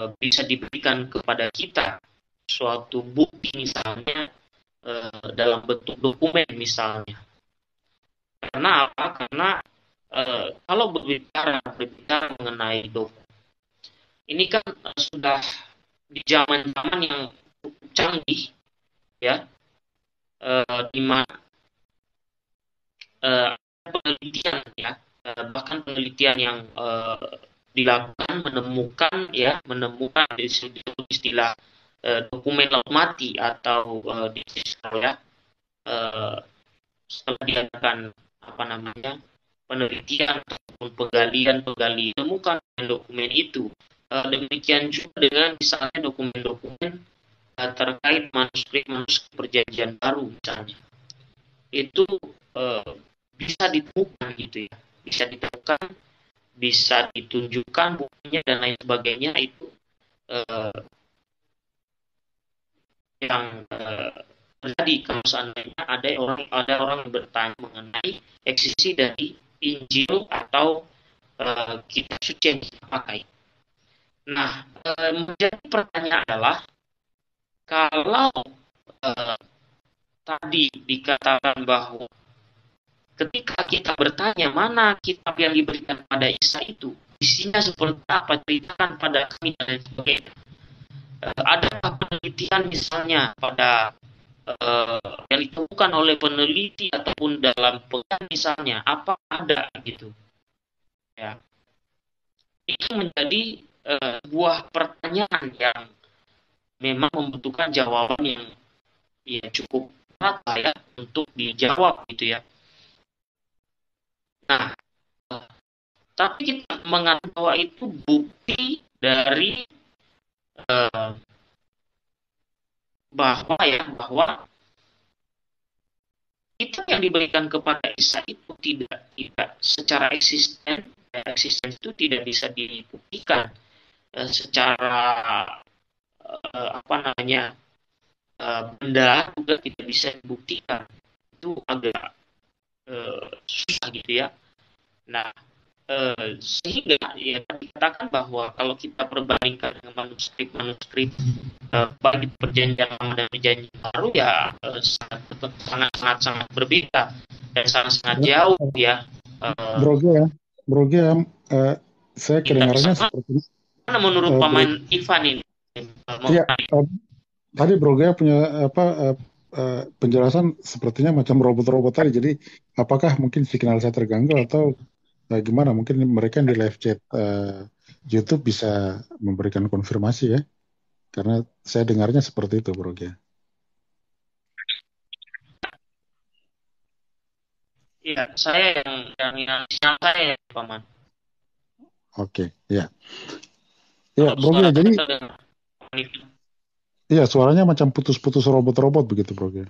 eh, bisa diberikan kepada kita suatu bukti misalnya eh, dalam bentuk dokumen misalnya karena apa karena kalau berbicara berbicara mengenai dokumen ini kan sudah di zaman zaman yang cukup canggih ya di mana uh, penelitian ya uh, bahkan penelitian yang uh, dilakukan menemukan ya menemukan istilah uh, dokumen laut mati atau uh, digital ya uh, setelah diadakan apa namanya penelitian ataupun penggalian penggalian temukan dokumen itu uh, demikian juga dengan misalnya dokumen-dokumen uh, terkait manuskrip manuskrip perjanjian baru misalnya itu uh, bisa ditemukan gitu ya bisa ditemukan bisa ditunjukkan buktinya dan lain sebagainya itu eh, yang eh, terjadi kalau seandainya ada orang ada orang yang bertanya mengenai eksisi dari Injil atau eh, kitab suci yang kita pakai. Nah, eh, menjadi pertanyaan adalah kalau eh, tadi dikatakan bahwa ketika kita bertanya mana kitab yang diberikan pada Isa itu, isinya seperti apa, ceritakan pada kami dan lain sebagainya. Eh, adakah penelitian misalnya pada uh, yang ditemukan oleh peneliti ataupun dalam pekan misalnya, apa ada gitu. Ya. Itu menjadi uh, eh, buah pertanyaan yang memang membutuhkan jawaban yang ya cukup rata ya untuk dijawab gitu ya Nah, tapi kita mengatakan bahwa itu bukti dari uh, bahwa ya bahwa itu yang diberikan kepada Isa itu tidak tidak secara eksisten eksisten itu tidak bisa dibuktikan uh, secara uh, apa namanya uh, benda juga tidak bisa dibuktikan itu agak uh, susah gitu ya Nah, eh, sehingga ya dikatakan bahwa kalau kita perbandingkan dengan manuskrip-manuskrip eh, bagi perjanjian lama dan perjanjian baru ya eh, sangat, sangat sangat sangat berbeda dan sangat sangat iya. jauh ya. Eh, Broge ya, Broge ya, eh, saya kedengarannya seperti Mana menurut eh, pemain uh, Ivan ini? Iya, eh, tadi Broge punya apa? Uh, Uh, penjelasan sepertinya macam robot-robot tadi. Jadi apakah mungkin signal saya terganggu atau Nah, gimana mungkin mereka yang di live chat uh, YouTube bisa memberikan konfirmasi ya karena saya dengarnya seperti itu Bro ya. Iya, saya yang yang, yang saya ya, Paman. Oke, ya. Ya, Bro jadi Iya, suaranya macam putus-putus robot-robot begitu, Bro. Ya.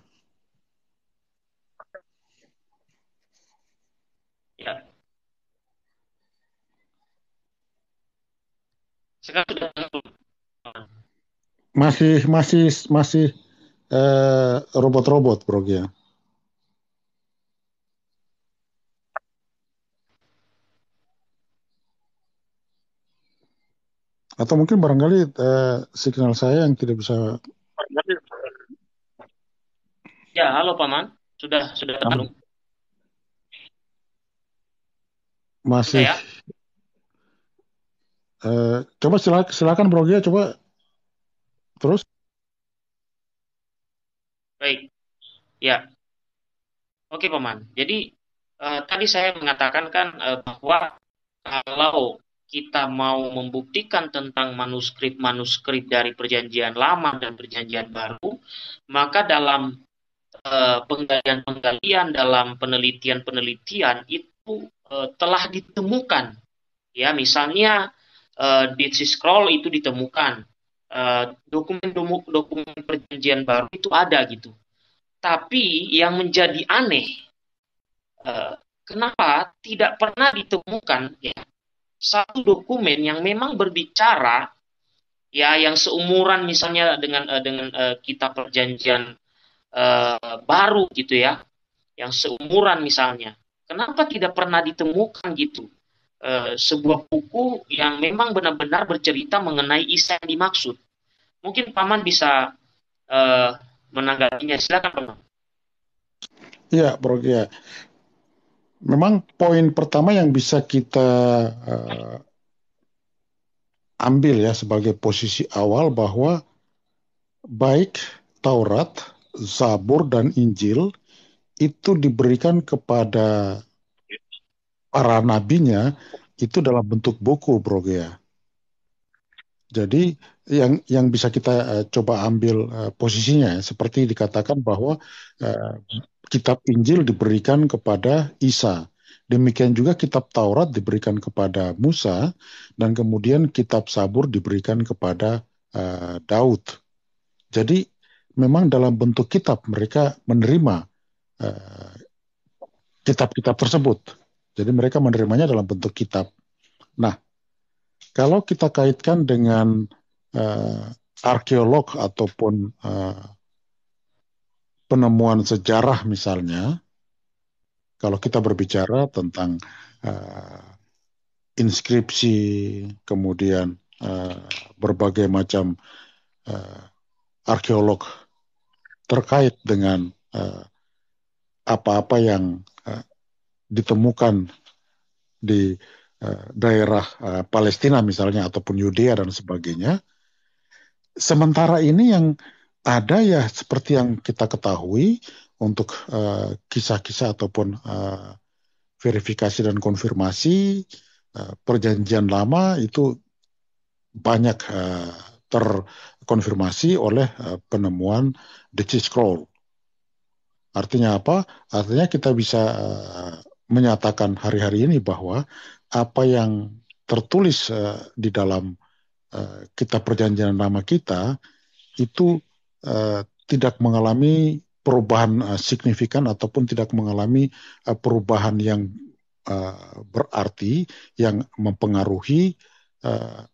masih masih masih eh, robot-robot, Bro ya. Atau mungkin barangkali eh, signal saya yang tidak bisa. Ya, halo Paman. Sudah sudah tersambung. Masih. Ya? Eh, coba silakan, silakan Bro Gia, coba terus. Baik, ya. Oke Paman, jadi uh, tadi saya mengatakan kan uh, bahwa kalau kita mau membuktikan tentang manuskrip-manuskrip dari perjanjian lama dan perjanjian baru, maka dalam penggalian-penggalian dalam penelitian-penelitian itu telah ditemukan ya misalnya uh, eh, si Scroll itu ditemukan. Dokumen-dokumen eh, perjanjian baru itu ada gitu. Tapi yang menjadi aneh, uh, kenapa tidak pernah ditemukan ya satu dokumen yang memang berbicara ya yang seumuran misalnya dengan uh, dengan uh, kitab perjanjian uh, baru gitu ya, yang seumuran misalnya. Kenapa tidak pernah ditemukan gitu? Eh, sebuah buku yang memang benar-benar bercerita mengenai Isa yang dimaksud. Mungkin paman bisa uh, menanggapinya. Silakan paman. Iya, Bro ya. Memang poin pertama yang bisa kita uh, ambil ya sebagai posisi awal bahwa baik Taurat, Zabur dan Injil itu diberikan kepada para nabinya itu dalam bentuk buku, Bro ya. Jadi yang yang bisa kita uh, coba ambil uh, posisinya seperti dikatakan bahwa uh, kitab Injil diberikan kepada Isa. Demikian juga kitab Taurat diberikan kepada Musa dan kemudian kitab Sabur diberikan kepada uh, Daud. Jadi memang dalam bentuk kitab mereka menerima kitab-kitab uh, kitab -kitab tersebut. Jadi mereka menerimanya dalam bentuk kitab. Nah, kalau kita kaitkan dengan uh, arkeolog ataupun uh, penemuan sejarah misalnya, kalau kita berbicara tentang uh, inskripsi, kemudian uh, berbagai macam uh, arkeolog terkait dengan uh, apa -apa yang ditemukan di uh, daerah uh, Palestina misalnya ataupun Yudea dan sebagainya. Sementara ini yang ada ya seperti yang kita ketahui untuk kisah eh, kisah-kisah ataupun uh, verifikasi dan konfirmasi uh, perjanjian lama itu banyak uh, terkonfirmasi oleh uh, penemuan The Scroll. Artinya apa? Artinya kita bisa menyatakan hari-hari ini bahwa apa yang tertulis uh, di dalam uh, kitab perjanjian lama kita itu uh, tidak mengalami perubahan uh, signifikan ataupun tidak mengalami uh, perubahan yang uh, berarti yang mempengaruhi uh,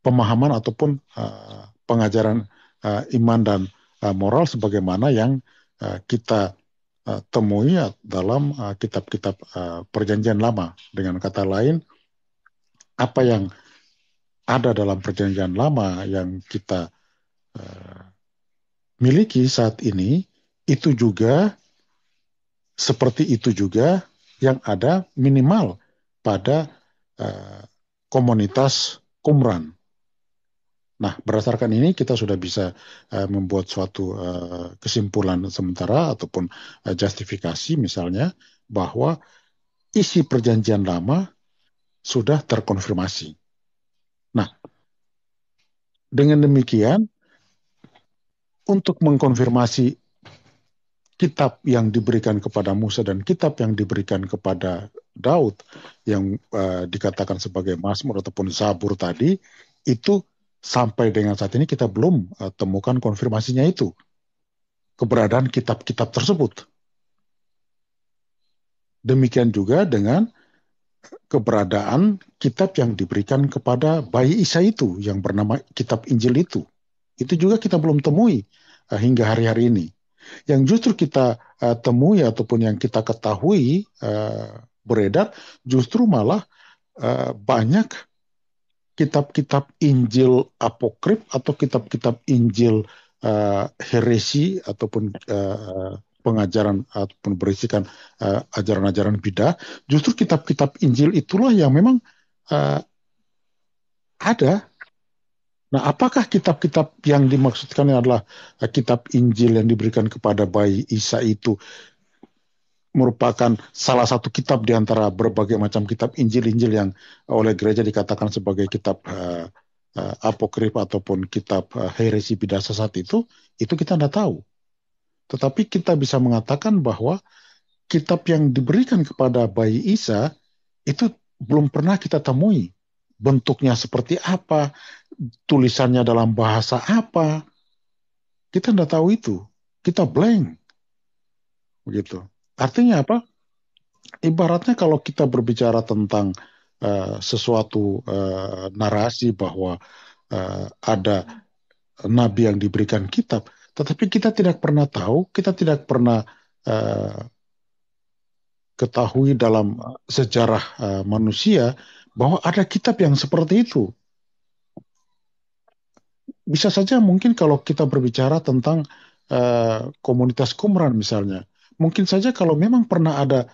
pemahaman ataupun uh, pengajaran uh, iman dan uh, moral sebagaimana yang uh, kita Eh, temui ya dalam eh, kitab-kitab eh, perjanjian lama. Dengan kata lain, apa yang ada dalam perjanjian lama yang kita miliki saat ini itu juga seperti itu juga yang ada minimal pada komunitas Qumran Nah, berdasarkan ini kita sudah bisa uh, membuat suatu uh, kesimpulan sementara ataupun uh, justifikasi misalnya bahwa isi perjanjian lama sudah terkonfirmasi. Nah, dengan demikian untuk mengkonfirmasi kitab yang diberikan kepada Musa dan kitab yang diberikan kepada Daud yang uh, dikatakan sebagai Mazmur ataupun Zabur tadi itu sampai dengan saat ini kita belum uh, temukan konfirmasinya itu keberadaan kitab-kitab tersebut. Demikian juga dengan keberadaan kitab yang diberikan kepada bayi Isa itu yang bernama kitab Injil itu. Itu juga kita belum temui uh, hingga hari-hari ini. Yang justru kita uh, temui ataupun yang kita ketahui uh, beredar justru malah uh, banyak kitab-kitab Injil apokrif atau kitab-kitab Injil uh, heresi ataupun uh, pengajaran ataupun berisikan uh, ajaran-ajaran bidah, justru kitab-kitab Injil itulah yang memang uh, ada. Nah, apakah kitab-kitab yang dimaksudkan adalah kitab Injil yang diberikan kepada bayi Isa itu merupakan salah satu kitab di antara berbagai macam kitab Injil-Injil yang eh, oleh gereja dikatakan sebagai kitab uh, uh, apokrif ataupun kitab uh, heresi bidasa saat itu, itu kita tidak tahu. Tetapi kita bisa mengatakan bahwa kitab yang diberikan kepada bayi Isa itu belum pernah kita temui. Bentuknya seperti apa, tulisannya dalam bahasa apa, kita tidak tahu itu. Kita blank. Begitu. Artinya apa? Ibaratnya kalau kita berbicara tentang uh, sesuatu uh, narasi bahwa uh, ada nabi yang diberikan kitab, tetapi kita tidak pernah tahu, kita tidak pernah uh, ketahui dalam sejarah uh, manusia bahwa ada kitab yang seperti itu. Bisa saja mungkin kalau kita berbicara tentang uh, komunitas Qumran misalnya, mungkin saja kalau memang pernah ada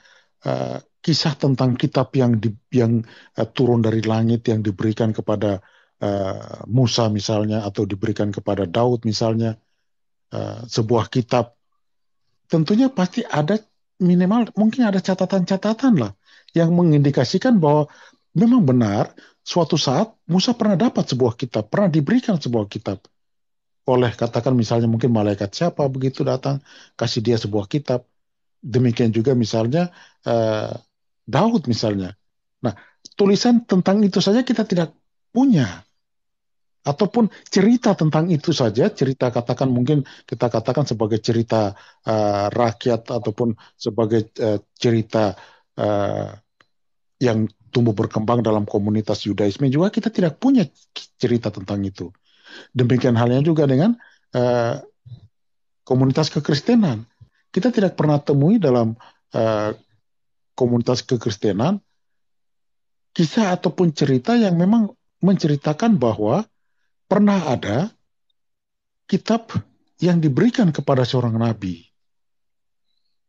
uh, kisah tentang kitab yang di, yang uh, turun dari langit yang diberikan kepada uh, Musa misalnya atau diberikan kepada Daud misalnya uh, sebuah kitab tentunya pasti ada minimal mungkin ada catatan-catatan lah yang mengindikasikan bahwa memang benar suatu saat Musa pernah dapat sebuah kitab, pernah diberikan sebuah kitab oleh katakan misalnya mungkin malaikat siapa begitu datang kasih dia sebuah kitab demikian juga misalnya uh, Daud misalnya nah tulisan tentang itu saja kita tidak punya ataupun cerita tentang itu saja cerita katakan mungkin kita katakan sebagai cerita uh, rakyat ataupun sebagai uh, cerita uh, yang tumbuh berkembang dalam komunitas Yudaisme juga kita tidak punya cerita tentang itu Demikian halnya juga dengan uh, komunitas kekristenan. Kita tidak pernah temui dalam uh, komunitas kekristenan kisah ataupun cerita yang memang menceritakan bahwa pernah ada kitab yang diberikan kepada seorang nabi.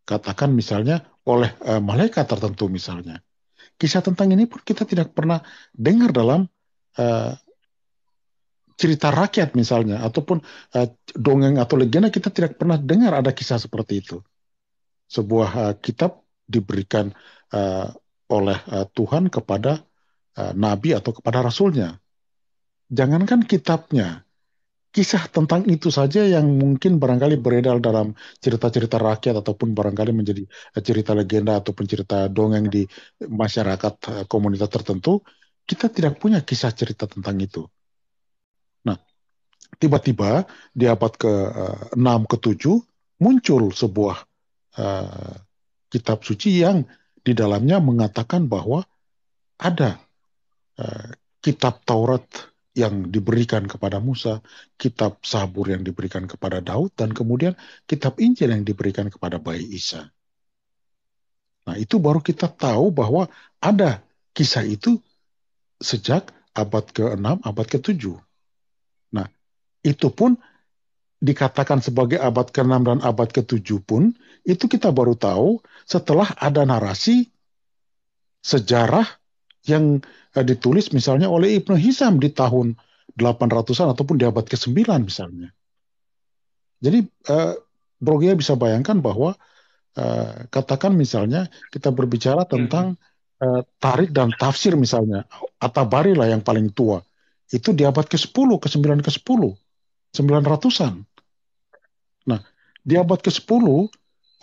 Katakan misalnya oleh uh, malaikat tertentu misalnya. Kisah tentang ini pun kita tidak pernah dengar dalam uh, cerita rakyat misalnya ataupun uh, dongeng atau legenda kita tidak pernah dengar ada kisah seperti itu. Sebuah uh, kitab diberikan uh, oleh uh, Tuhan kepada uh, nabi atau kepada rasulnya. Jangankan kitabnya, kisah tentang itu saja yang mungkin barangkali beredar dalam cerita-cerita rakyat ataupun barangkali menjadi cerita legenda ataupun cerita dongeng di masyarakat komunitas tertentu, kita tidak punya kisah cerita tentang itu tiba-tiba di abad ke-6 eh, ke-7 muncul sebuah uh, kitab suci yang di dalamnya mengatakan bahwa ada uh, kitab Taurat yang diberikan kepada Musa, kitab Sabur yang diberikan kepada Daud dan kemudian kitab Injil yang diberikan kepada bayi Isa. Nah, itu baru kita tahu bahwa ada kisah itu sejak abad ke-6, abad ke-7 itu pun dikatakan sebagai abad ke-6 dan abad ke-7 pun itu kita baru tahu setelah ada narasi sejarah yang eh, ditulis misalnya oleh Ibnu Hisam di tahun 800-an ataupun di abad ke-9 misalnya. Jadi eh, Brogia bisa bayangkan bahwa eh, katakan misalnya kita berbicara tentang hmm. eh, tarik dan tafsir misalnya. Atabari lah yang paling tua. Itu di abad ke-10, ke-9, ke-10 sembilan ratusan. Nah, di abad ke-10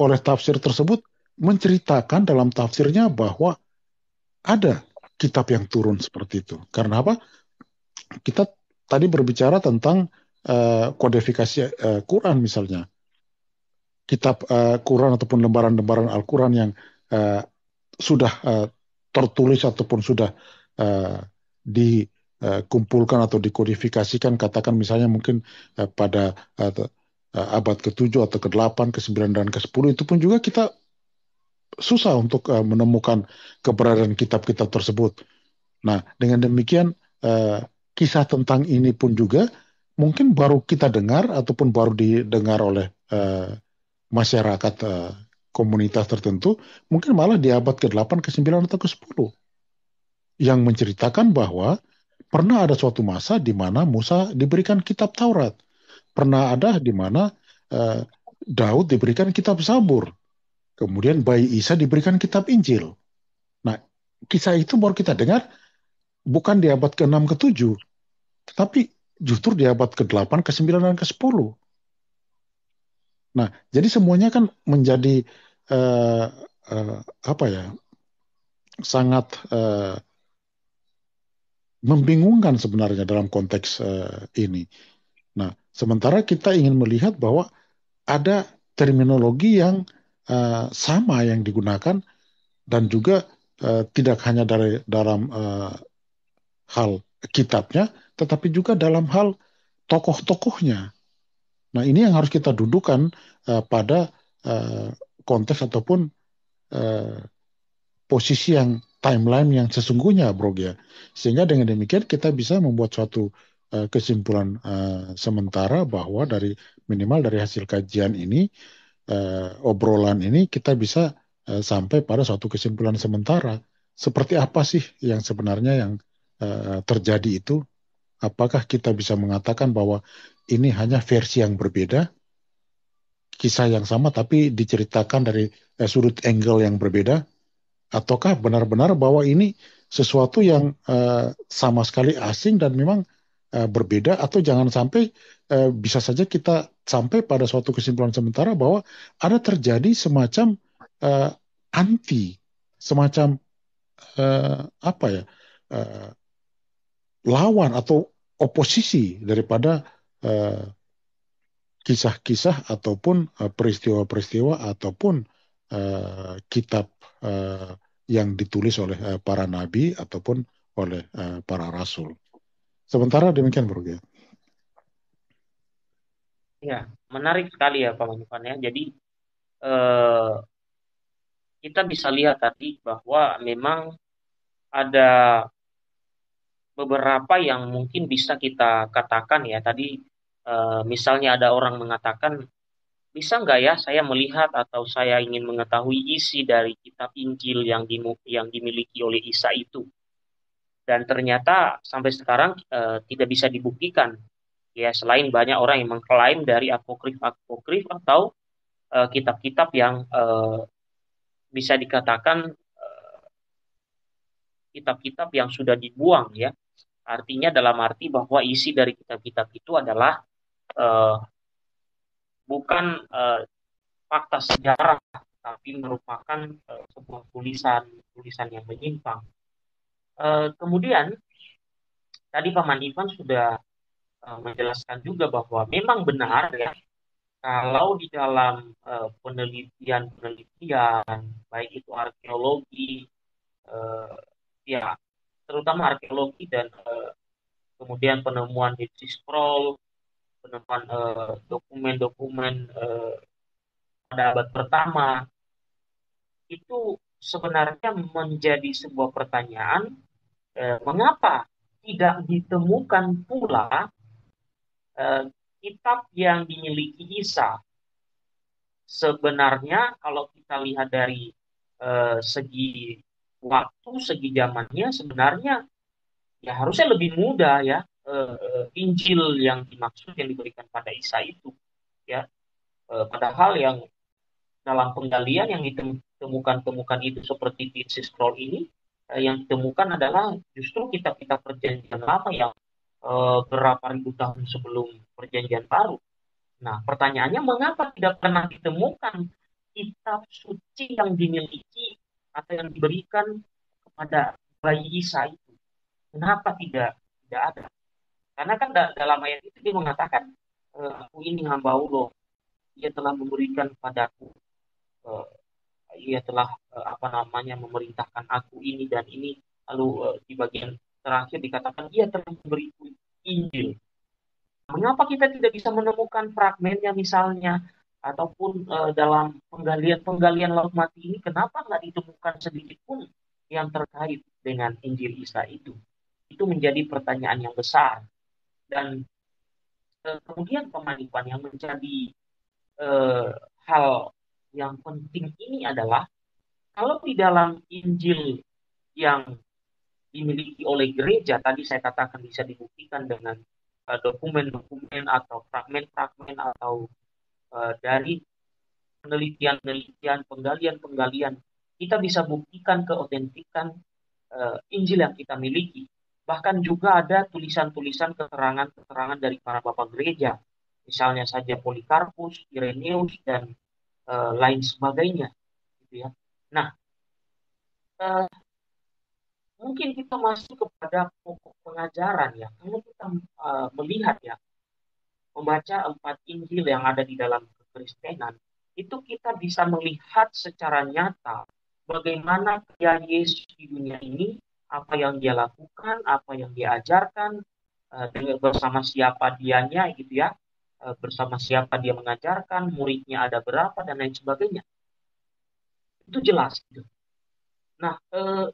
oleh tafsir tersebut menceritakan dalam tafsirnya bahwa ada kitab yang turun seperti itu. Karena apa? Kita tadi berbicara tentang uh, kodifikasi uh, Quran misalnya. Kitab uh, Quran ataupun lembaran-lembaran Al-Quran yang uh, sudah uh, tertulis ataupun sudah uh, di Eh, kumpulkan atau dikodifikasikan katakan misalnya mungkin eh, pada eh, abad ke-7 atau ke-8, ke-9 dan ke-10 itu pun juga kita susah untuk menemukan keberadaan kitab-kitab tersebut. Nah, dengan demikian kisah tentang ini pun juga mungkin baru kita dengar ataupun baru didengar oleh masyarakat komunitas tertentu, mungkin malah di abad ke-8, ke-9 atau ke-10 yang menceritakan bahwa Pernah ada suatu masa di mana Musa diberikan kitab Taurat. Pernah ada di mana eh, Daud diberikan kitab Zabur. Kemudian bayi Isa diberikan kitab Injil. Nah, kisah itu baru kita dengar bukan di abad ke-6 ke-7, tetapi justru di abad ke-8, ke-9 dan ke-10. Nah, jadi semuanya kan menjadi uh, uh, apa ya? sangat uh, membingungkan sebenarnya dalam konteks uh, ini. Nah, sementara kita ingin melihat bahwa ada terminologi yang uh, sama yang digunakan dan juga uh, tidak hanya dari dalam uh, hal kitabnya, tetapi juga dalam hal tokoh-tokohnya. Nah, ini yang harus kita dudukan uh, pada uh, konteks ataupun uh, posisi yang timeline yang sesungguhnya, Bro ya. Sehingga dengan demikian kita bisa membuat suatu uh, kesimpulan uh, sementara bahwa dari minimal dari hasil kajian ini uh, obrolan ini kita bisa uh, sampai pada suatu kesimpulan sementara seperti apa sih yang sebenarnya yang uh, terjadi itu? Apakah kita bisa mengatakan bahwa ini hanya versi yang berbeda? Kisah yang sama tapi diceritakan dari eh, sudut angle yang berbeda? ataukah benar-benar bahwa ini sesuatu yang uh, sama sekali asing dan memang uh, berbeda atau jangan sampai uh, bisa saja kita sampai pada suatu kesimpulan sementara bahwa ada terjadi semacam uh, anti semacam uh, apa ya uh, lawan atau oposisi daripada uh, kisah-kisah ataupun peristiwa-peristiwa uh, ataupun uh, kitab uh, yang ditulis oleh uh, para nabi ataupun oleh uh, para rasul. Sementara demikian Bro ya. Ya, menarik sekali ya Pak Manufan ya. Jadi eh, kita bisa lihat tadi bahwa memang ada beberapa yang mungkin bisa kita katakan ya tadi eh, misalnya ada orang mengatakan bisa nggak ya saya melihat atau saya ingin mengetahui isi dari kitab Injil yang yang dimiliki oleh Isa itu dan ternyata sampai sekarang e, tidak bisa dibuktikan ya selain banyak orang yang mengklaim dari apokrif apokrif atau eh, kitab-kitab e, yang e, bisa dikatakan kitab-kitab yang sudah dibuang ya artinya dalam arti bahwa isi dari kitab-kitab itu adalah bukan uh, fakta sejarah tapi merupakan uh, sebuah tulisan tulisan yang menyimpang. Uh, kemudian tadi Paman Ivan sudah uh, menjelaskan juga bahwa memang benar ya kalau di dalam uh, penelitian penelitian baik itu arkeologi uh, ya terutama arkeologi dan uh, kemudian penemuan di Scroll penemuan eh, dokumen-dokumen uh, pada abad pertama itu sebenarnya menjadi sebuah pertanyaan uh, mengapa tidak ditemukan pula uh, kitab yang dimiliki Isa sebenarnya kalau kita lihat dari uh, segi waktu segi zamannya sebenarnya ya harusnya lebih mudah ya uh, Injil yang dimaksud yang diberikan pada Isa itu ya uh, padahal yang dalam penggalian yang ditemukan-temukan itu seperti di Scroll ini uh, yang ditemukan adalah justru kitab-kitab perjanjian lama yang uh, berapa ribu tahun sebelum perjanjian baru nah pertanyaannya mengapa tidak pernah ditemukan kitab suci yang dimiliki atau yang diberikan kepada bayi Isa itu kenapa tidak tidak ada karena kan dalam ayat itu dia mengatakan, e, aku ini hamba Allah, ia telah memberikan padaku, e, eh, ia telah e, apa namanya memerintahkan aku ini dan ini. Lalu e, di bagian terakhir dikatakan ia telah memberiku Injil. Mengapa kita tidak bisa menemukan fragmennya misalnya ataupun e, dalam penggalian-penggalian laut mati ini kenapa nggak ditemukan sedikit pun yang terkait dengan Injil Isa itu? Itu menjadi pertanyaan yang besar dan eh, kemudian pemanduan yang menjadi eh, hal yang penting ini adalah kalau di dalam Injil yang dimiliki oleh gereja tadi saya katakan bisa dibuktikan dengan eh, dokumen-dokumen uh, atau fragmen-fragmen atau uh, dari penelitian-penelitian, penggalian-penggalian, kita bisa buktikan keotentikan uh, Injil yang kita miliki. Bahkan juga ada tulisan-tulisan keterangan-keterangan dari para bapak gereja, misalnya saja Polikarpus, Ireneus, dan e, lain sebagainya. Gitu ya. Nah, e, mungkin kita masuk kepada pokok pengajaran ya. Kalau kita e, melihat ya, membaca empat Injil yang ada di dalam kekristenan, itu kita bisa melihat secara nyata bagaimana karya Yesus di dunia ini apa yang dia lakukan, apa yang dia ajarkan, eh, dengan bersama siapa dianya gitu ya, eh, bersama siapa dia mengajarkan, muridnya ada berapa dan lain sebagainya. Itu jelas gitu. Nah, eh,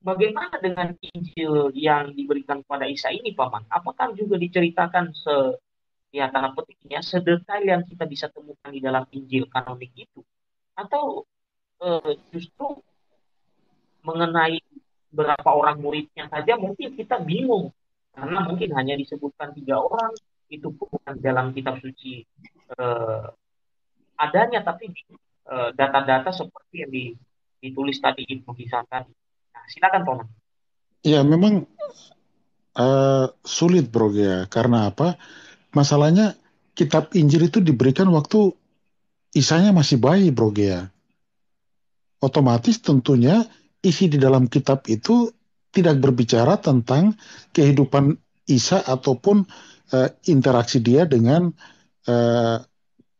bagaimana dengan Injil yang diberikan kepada Isa ini, Paman? Apakah juga diceritakan se ya tanda petiknya sedetail yang kita bisa temukan di dalam Injil kanonik itu? Atau e, justru mengenai berapa orang muridnya saja mungkin kita bingung karena mungkin hanya disebutkan tiga orang itu bukan dalam kitab suci eh, adanya tapi eh, data-data seperti yang ditulis tadi itu Hisam tadi. Nah, silakan Tom Ya memang uh, sulit bro ya karena apa? Masalahnya kitab Injil itu diberikan waktu Isanya masih bayi bro ya. Otomatis tentunya isi di dalam kitab itu tidak berbicara tentang kehidupan Isa ataupun uh, interaksi dia dengan uh,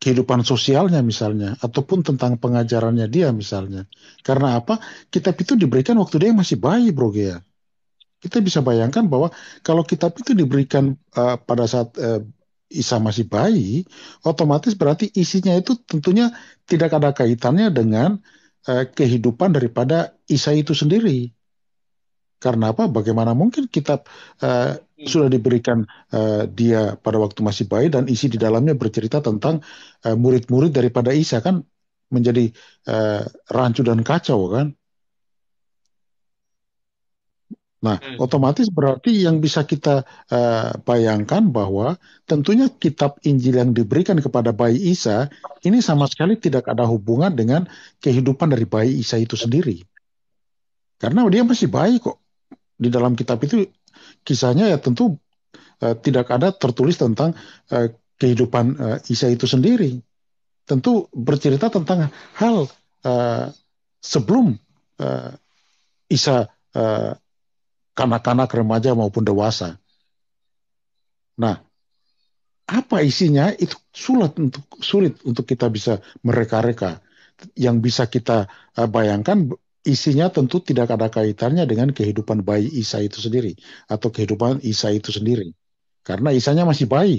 kehidupan sosialnya misalnya ataupun tentang pengajarannya dia misalnya. Karena apa? Kitab itu diberikan waktu dia masih bayi, Bro Gea. Kita bisa bayangkan bahwa kalau kitab itu diberikan uh, pada saat uh, Isa masih bayi, otomatis berarti isinya itu tentunya tidak ada kaitannya dengan eh, kehidupan daripada Isa itu sendiri. Karena apa? Bagaimana mungkin kitab eh, hmm. sudah diberikan eh, dia pada waktu masih bayi dan isi di dalamnya bercerita tentang eh, murid-murid eh, daripada Isa kan menjadi eh, rancu dan kacau kan? Nah, hmm. otomatis berarti yang bisa kita uh, bayangkan bahwa tentunya kitab Injil yang diberikan kepada bayi Isa ini sama sekali tidak ada hubungan dengan kehidupan dari bayi Isa itu sendiri. Karena dia masih bayi kok. Di dalam kitab itu kisahnya ya tentu uh, tidak ada tertulis tentang uh, kehidupan uh, Isa itu sendiri. Tentu bercerita tentang hal uh, sebelum uh, Isa uh, kanak-kanak remaja maupun dewasa. Nah, apa isinya itu sulit untuk sulit untuk kita bisa mereka-reka. Yang bisa kita eh, bayangkan isinya tentu tidak ada kaitannya dengan kehidupan bayi Isa itu sendiri atau kehidupan Isa itu sendiri. Karena Isanya masih bayi.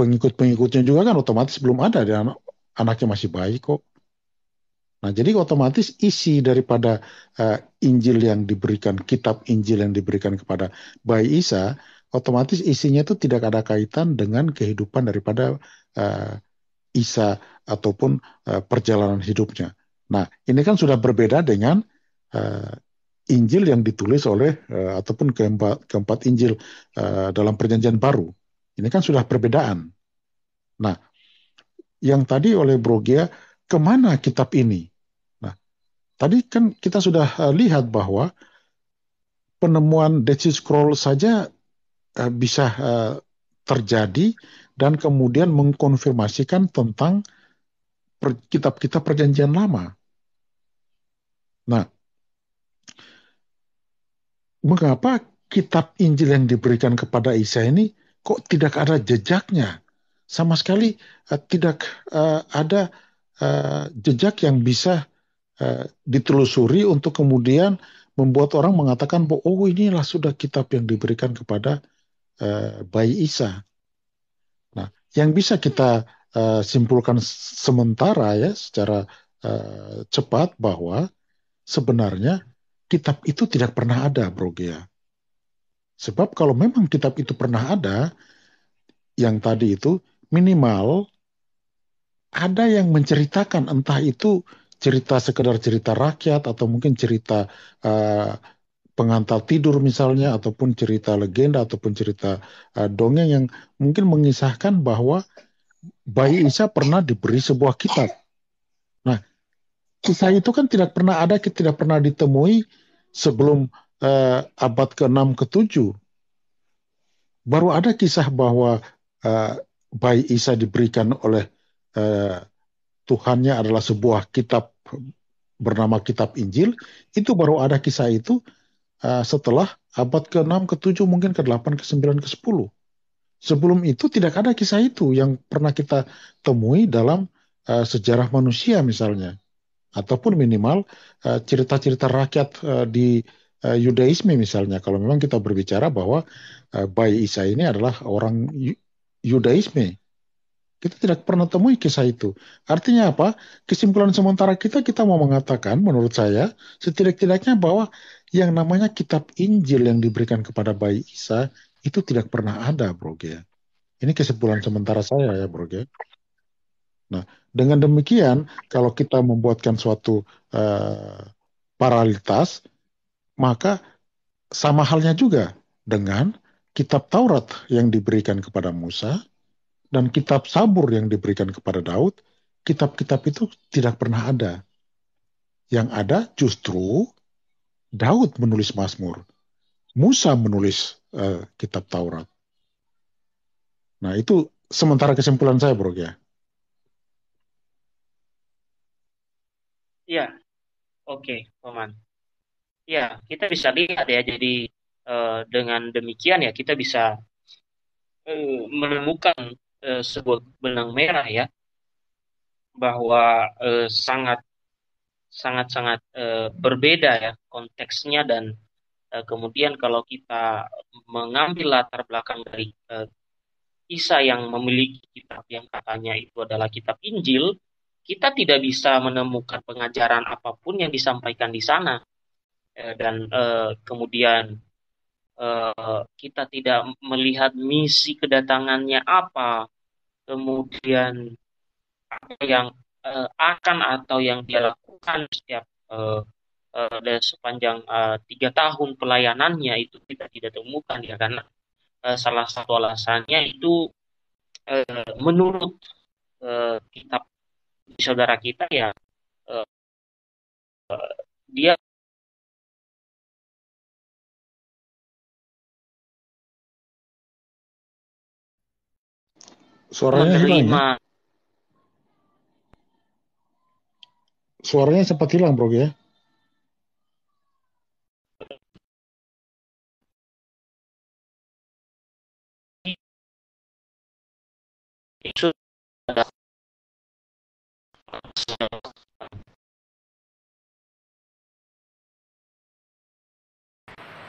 Pengikut-pengikutnya juga kan otomatis belum ada dan anaknya masih bayi kok. Nah, jadi otomatis isi daripada uh, Injil yang diberikan, kitab Injil yang diberikan kepada bayi Isa, otomatis isinya itu tidak ada kaitan dengan kehidupan daripada uh, Isa ataupun uh, perjalanan hidupnya. Nah, ini kan sudah berbeda dengan uh, Injil yang ditulis oleh uh, ataupun keempat, keempat Injil uh, dalam Perjanjian Baru. Ini kan sudah perbedaan. Nah, yang tadi oleh Brogia, kemana kitab ini? Tadi kan kita sudah uh, lihat bahwa penemuan Dead Sea Scroll saja uh, bisa uh, terjadi dan kemudian mengkonfirmasikan tentang kitab-kitab perjanjian lama. Nah, mengapa kitab Injil yang diberikan kepada Isa ini kok tidak ada jejaknya? Sama sekali uh, tidak uh, ada uh, jejak yang bisa Eh, ditelusuri untuk kemudian membuat orang mengatakan bahwa oh inilah sudah kitab yang diberikan kepada uh, bayi Isa. Nah, yang bisa kita uh, simpulkan sementara ya secara uh, cepat bahwa sebenarnya kitab itu tidak pernah ada, Bro Gia. Sebab kalau memang kitab itu pernah ada, yang tadi itu minimal ada yang menceritakan entah itu cerita sekedar cerita rakyat atau mungkin cerita uh, pengantar tidur misalnya ataupun cerita legenda ataupun cerita uh, dongeng yang mungkin mengisahkan bahwa bayi Isa pernah diberi sebuah kitab. Nah, kisah itu kan tidak pernah ada, tidak pernah ditemui sebelum uh, abad ke-6 ke-7. Baru ada kisah bahwa uh, bayi Isa diberikan oleh uh, Tuhannya adalah sebuah kitab bernama Kitab Injil itu baru ada kisah itu uh, setelah abad ke-6, ke-7, mungkin ke-8, ke-9, ke-10. Sebelum itu tidak ada kisah itu yang pernah kita temui dalam uh, sejarah manusia misalnya ataupun minimal uh, cerita-cerita rakyat uh, di uh, Yudaisme misalnya kalau memang kita berbicara bahwa uh, Bayi Isa ini adalah orang Yudaisme kita tidak pernah temui kisah itu. Artinya apa? Kesimpulan sementara kita, kita mau mengatakan, menurut saya, setidak-tidaknya bahwa yang namanya kitab Injil yang diberikan kepada bayi Isa itu tidak pernah ada, Bro. Ya. Ini kesimpulan sementara saya ya, Bro. Ya. Nah, dengan demikian, kalau kita membuatkan suatu uh, paralitas, maka sama halnya juga dengan kitab Taurat yang diberikan kepada Musa dan kitab Sabur yang diberikan kepada Daud, kitab-kitab itu tidak pernah ada. Yang ada justru Daud menulis Mazmur, Musa menulis uh, kitab Taurat. Nah, itu sementara kesimpulan saya, Bro ya. Ya, Oke, okay, Oman. Ya, kita bisa lihat ya jadi uh, dengan demikian ya kita bisa eh, menemukan Eh, sebuah sebut benang merah ya bahwa eh, sangat sangat sangat eh, berbeda ya konteksnya dan kemudian kalau kita mengambil latar belakang dari kisah Isa yang memiliki kitab yang katanya itu adalah kitab Injil kita tidak bisa menemukan pengajaran apapun yang disampaikan di sana dan kemudian kita tidak melihat misi kedatangannya apa kemudian apa yang uh, akan atau yang dia lakukan setiap uh, eh, uh, eh, dan sepanjang tiga tahun pelayanannya itu kita tidak temukan ya karena uh, salah satu alasannya itu uh, menurut uh, kitab saudara kita ya uh, dia Suaranya Hilang, ya? Suaranya sempat hilang, Bro, ya?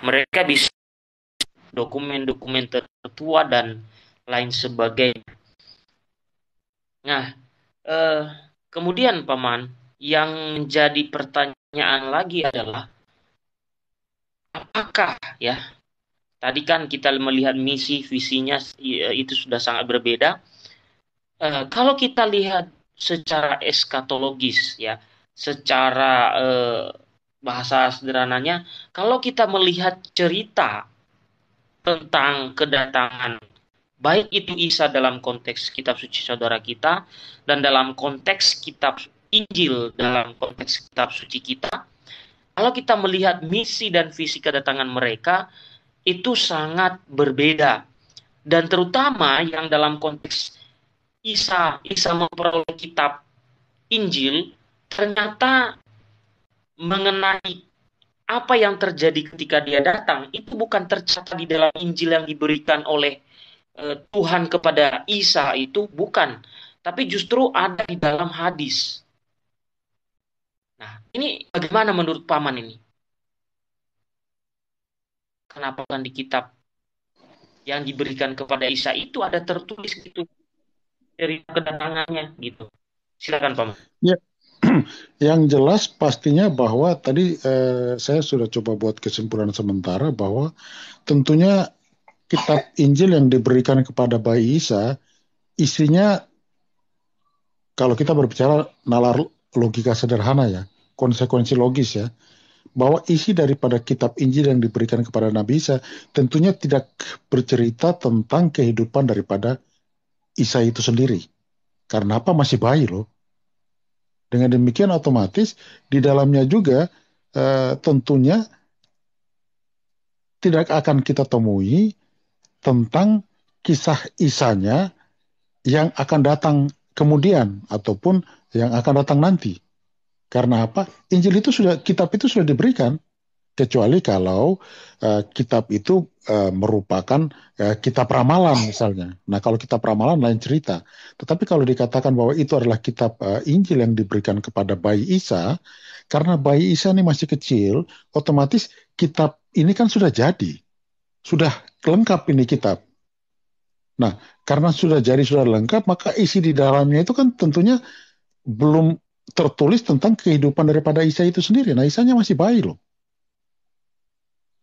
mereka bisa dokumen-dokumen tertua dan lain sebagainya. Nah, eh, kemudian paman, yang menjadi pertanyaan lagi adalah apakah ya tadi kan kita melihat misi visinya eh, itu sudah sangat berbeda. Eh, kalau kita lihat secara eskatologis ya, secara eh, bahasa sederhananya, kalau kita melihat cerita tentang kedatangan Baik itu Isa dalam konteks kitab suci saudara kita dan dalam konteks kitab Injil dalam konteks kitab suci kita. Kalau kita melihat misi dan visi kedatangan mereka itu sangat berbeda. Dan terutama yang dalam konteks Isa, Isa memperoleh kitab Injil ternyata mengenai apa yang terjadi ketika dia datang itu bukan tercatat di dalam Injil yang diberikan oleh Eh, Tuhan kepada Isa itu bukan, tapi justru ada di dalam hadis. Nah, ini bagaimana menurut paman ini? Kenapa kan di kitab yang diberikan kepada Isa itu ada tertulis gitu dari kedatangannya gitu. Silakan paman. Ya. Yang jelas pastinya bahwa tadi eh, saya sudah coba buat kesimpulan sementara bahwa tentunya kitab Injil yang diberikan kepada bayi Isa isinya kalau kita berbicara nalar logika sederhana ya, konsekuensi logis ya, bahwa isi daripada kitab Injil yang diberikan kepada Nabi Isa tentunya tidak bercerita tentang kehidupan daripada Isa itu sendiri. Karena apa masih bayi loh. Dengan demikian otomatis di dalamnya juga eh, tentunya tidak akan kita temui tentang kisah Isanya yang akan datang kemudian ataupun yang akan datang nanti. Karena apa? Injil itu sudah kitab itu sudah diberikan kecuali kalau uh, kitab itu uh, merupakan uh, kitab ramalan misalnya. Nah, kalau kitab ramalan lain cerita. Tetapi kalau dikatakan bahwa itu adalah kitab uh, Injil yang diberikan kepada bayi Isa, karena bayi Isa ini masih kecil, otomatis kitab ini kan sudah jadi. Sudah lengkap ini kitab. Nah, karena sudah jari sudah lengkap, maka isi di dalamnya itu kan tentunya belum tertulis tentang kehidupan daripada Isa itu sendiri. Nah, Isanya masih bayi loh.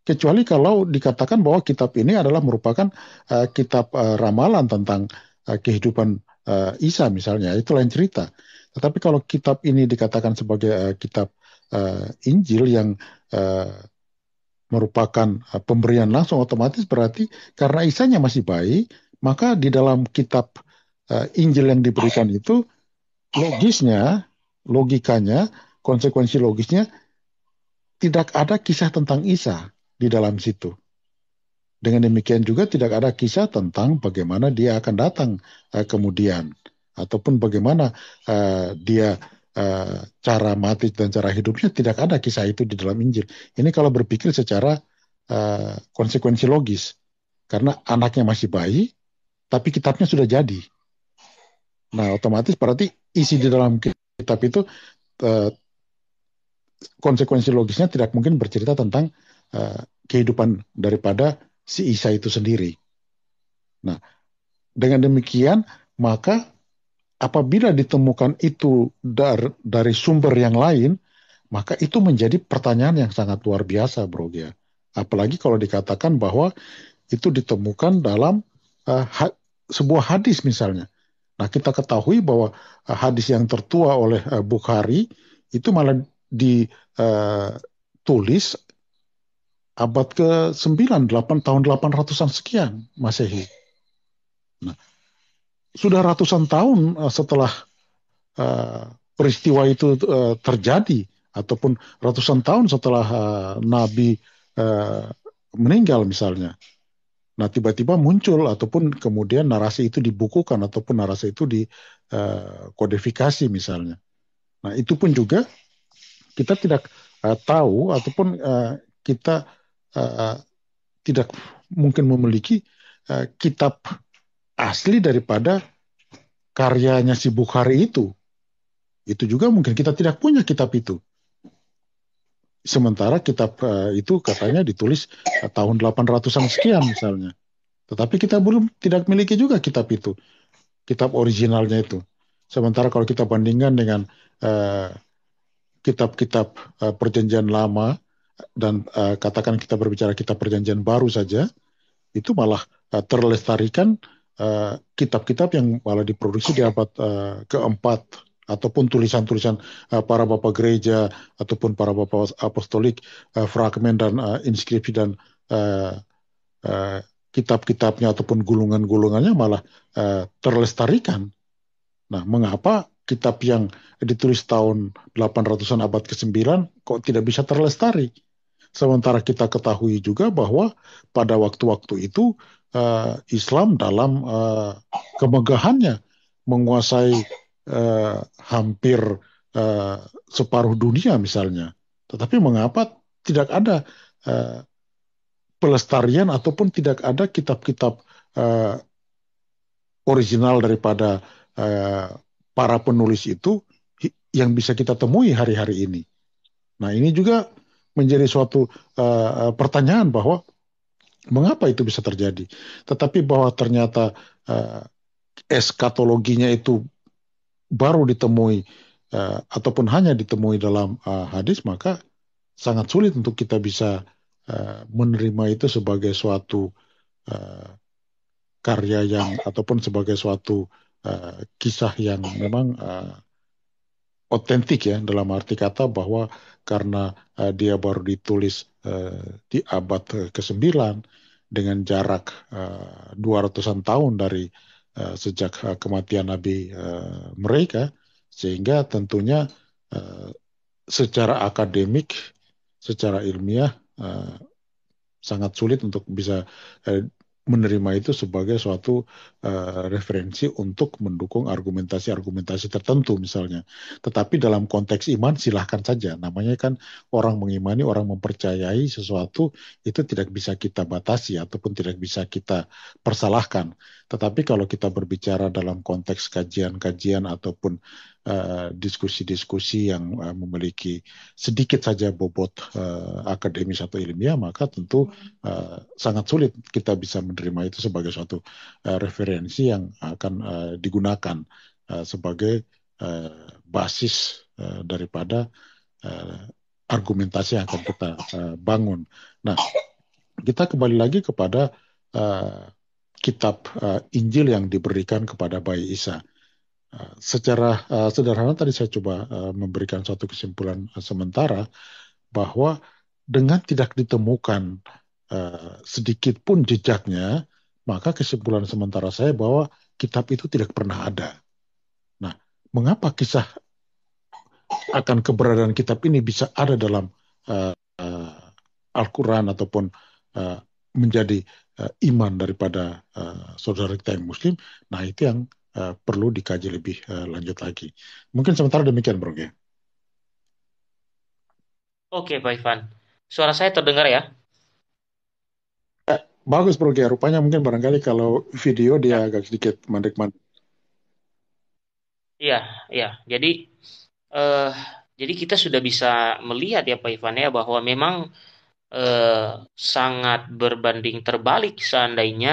Kecuali kalau dikatakan bahwa kitab ini adalah merupakan uh, kitab uh, ramalan tentang uh, kehidupan uh, Isa misalnya, itu lain cerita. Tetapi kalau kitab ini dikatakan sebagai uh, kitab uh, Injil yang uh, merupakan eh, pemberian langsung otomatis berarti karena isanya masih baik, maka di dalam kitab uh, Injil yang diberikan itu logisnya, logikanya, konsekuensi logisnya tidak ada kisah tentang Isa di dalam situ. Dengan demikian juga tidak ada kisah tentang bagaimana dia akan datang uh, kemudian ataupun bagaimana uh, dia Eh, cara mati dan cara hidupnya tidak ada kisah itu di dalam Injil. Ini kalau berpikir secara uh, konsekuensi logis, karena anaknya masih bayi, tapi kitabnya sudah jadi. Nah, otomatis berarti isi di dalam kitab itu uh, konsekuensi logisnya tidak mungkin bercerita tentang uh, kehidupan daripada si Isa itu sendiri. Nah, dengan demikian maka apabila ditemukan itu dar, dari sumber yang lain, maka itu menjadi pertanyaan yang sangat luar biasa, Bro Gia. Apalagi kalau dikatakan bahwa itu ditemukan dalam uh, ha sebuah hadis misalnya. Nah, kita ketahui bahwa uh, hadis yang tertua oleh uh, Bukhari itu malah ditulis abad ke-9, 8 tahun 800-an sekian Masehi. Nah, sudah ratusan tahun eh, setelah uh, peristiwa itu uh, terjadi ataupun ratusan tahun setelah uh, Nabi uh, meninggal misalnya. Nah tiba-tiba muncul ataupun kemudian narasi itu dibukukan ataupun narasi itu dikodifikasi uh, misalnya. Nah itu pun juga kita tidak uh, tahu ataupun uh, kita uh, tidak mungkin memiliki uh, kitab asli daripada karyanya si Bukhari itu. Itu juga mungkin kita tidak punya kitab itu. Sementara kitab uh, itu katanya ditulis uh, tahun 800-an sekian misalnya. Tetapi kita belum tidak miliki juga kitab itu. Kitab originalnya itu. Sementara kalau kita bandingkan dengan uh, kitab-kitab uh, perjanjian lama dan uh, katakan kita berbicara kitab perjanjian baru saja, itu malah uh, terlestarikan Eh, kitab-kitab uh, yang malah diproduksi di abad uh, keempat ataupun tulisan-tulisan uh, para bapak gereja ataupun para bapak apostolik uh, fragmen dan uh, inskripsi dan uh, uh, kitab-kitabnya ataupun gulungan-gulungannya malah uh, terlestarikan. Nah, mengapa kitab yang ditulis tahun 800-an abad ke-9 kok tidak bisa terlestari? Sementara kita ketahui juga bahwa pada waktu-waktu itu uh, Islam dalam uh, kemegahannya menguasai uh, hampir uh, separuh dunia misalnya. Tetapi mengapa tidak ada uh, pelestarian ataupun tidak ada kitab-kitab uh, original daripada uh, para penulis itu yang bisa kita temui hari-hari ini. Nah ini juga menjadi suatu uh, pertanyaan bahwa Mengapa itu bisa terjadi? Tetapi bahwa ternyata uh, eskatologinya itu baru ditemui uh, ataupun hanya ditemui dalam uh, hadis, maka sangat sulit untuk kita bisa uh, menerima itu sebagai suatu uh, karya yang ataupun sebagai suatu uh, kisah yang memang otentik uh, ya dalam arti kata bahwa karena uh, dia baru ditulis Eh, di abad ke-9 dengan jarak 200-an eh, tahun dari eh, sejak kematian nabi mereka sehingga tentunya secara akademik secara ilmiah sangat sulit untuk bisa menerima itu sebagai suatu uh, referensi untuk mendukung argumentasi-argumentasi tertentu misalnya. Tetapi dalam konteks iman silahkan saja. Namanya kan orang mengimani, orang mempercayai sesuatu itu tidak bisa kita batasi ataupun tidak bisa kita persalahkan. Tetapi kalau kita berbicara dalam konteks kajian-kajian ataupun eh, diskusi-diskusi uh, yang uh, memiliki sedikit saja bobot uh, eh, akademis atau ilmiah, maka tentu uh, sangat sulit kita bisa menerima itu sebagai suatu uh, referensi yang akan uh, digunakan uh, sebagai uh, basis uh, daripada uh, argumentasi yang akan kita uh, bangun. Nah, kita kembali lagi kepada uh, kitab uh, Injil yang diberikan kepada bayi Isa. Uh, secara uh, sederhana tadi saya coba uh, memberikan satu kesimpulan uh, sementara bahwa dengan tidak ditemukan uh, sedikit pun jejaknya, maka kesimpulan sementara saya bahwa kitab itu tidak pernah ada. Nah, mengapa kisah akan keberadaan kitab ini bisa ada dalam uh, uh, Al-Quran ataupun uh, menjadi uh, iman daripada uh, saudara kita yang muslim, nah itu yang uh, perlu dikaji lebih uh, lanjut lagi. Mungkin sementara demikian Bro ya. Oke Pak Ivan, suara saya terdengar ya? bagus Bro ya, rupanya mungkin barangkali kalau video dia ya. agak sedikit mandek-mandek. Iya, iya. Jadi, uh, jadi kita sudah bisa melihat ya Pak Ivan ya bahwa memang eh, sangat berbanding terbalik seandainya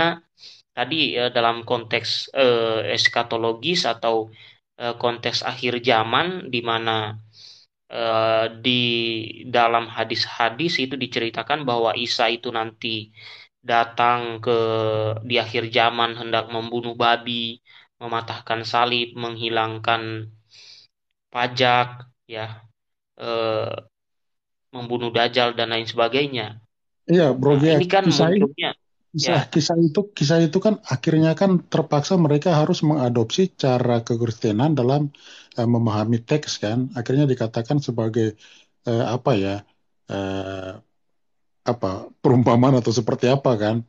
tadi eh, dalam konteks eh, eskatologis atau eh, konteks akhir zaman di mana eh, di dalam hadis-hadis itu diceritakan bahwa Isa itu nanti datang ke di akhir zaman hendak membunuh babi, mematahkan salib, menghilangkan pajak, ya. Eh, membunuh Dajjal dan lain sebagainya. Iya, Bro. Nah, ya, ini kan kisah, munculnya kisah, ya. kisah itu kisah itu kan akhirnya kan terpaksa mereka harus mengadopsi cara kekristenan dalam eh, memahami teks kan. Akhirnya dikatakan sebagai eh, apa ya? Eh, apa perumpamaan atau seperti apa kan?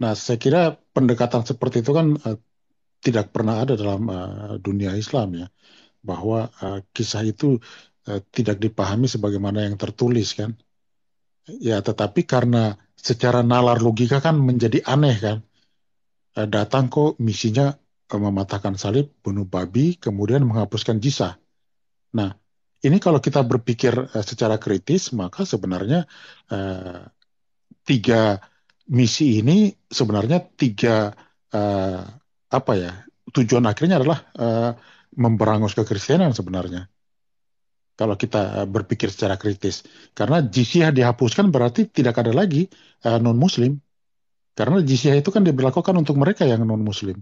Nah, saya kira pendekatan seperti itu kan eh, tidak pernah ada dalam uh, dunia Islam ya bahwa uh, kisah itu Eh, tidak dipahami sebagaimana yang tertulis kan. Ya, tetapi karena secara nalar logika kan menjadi aneh kan. Eh, datang kok misinya eh, mematahkan salib, bunuh babi, kemudian menghapuskan jisa. Nah, ini kalau kita berpikir secara kritis, maka sebenarnya eh, tiga misi ini sebenarnya tiga eh, apa ya tujuan akhirnya adalah eh, memberangus kekristenan sebenarnya kalau kita eh, berpikir secara kritis. Karena jizyah dihapuskan berarti tidak ada lagi uh, non-muslim. Karena jizyah itu kan diberlakukan untuk mereka yang non-muslim.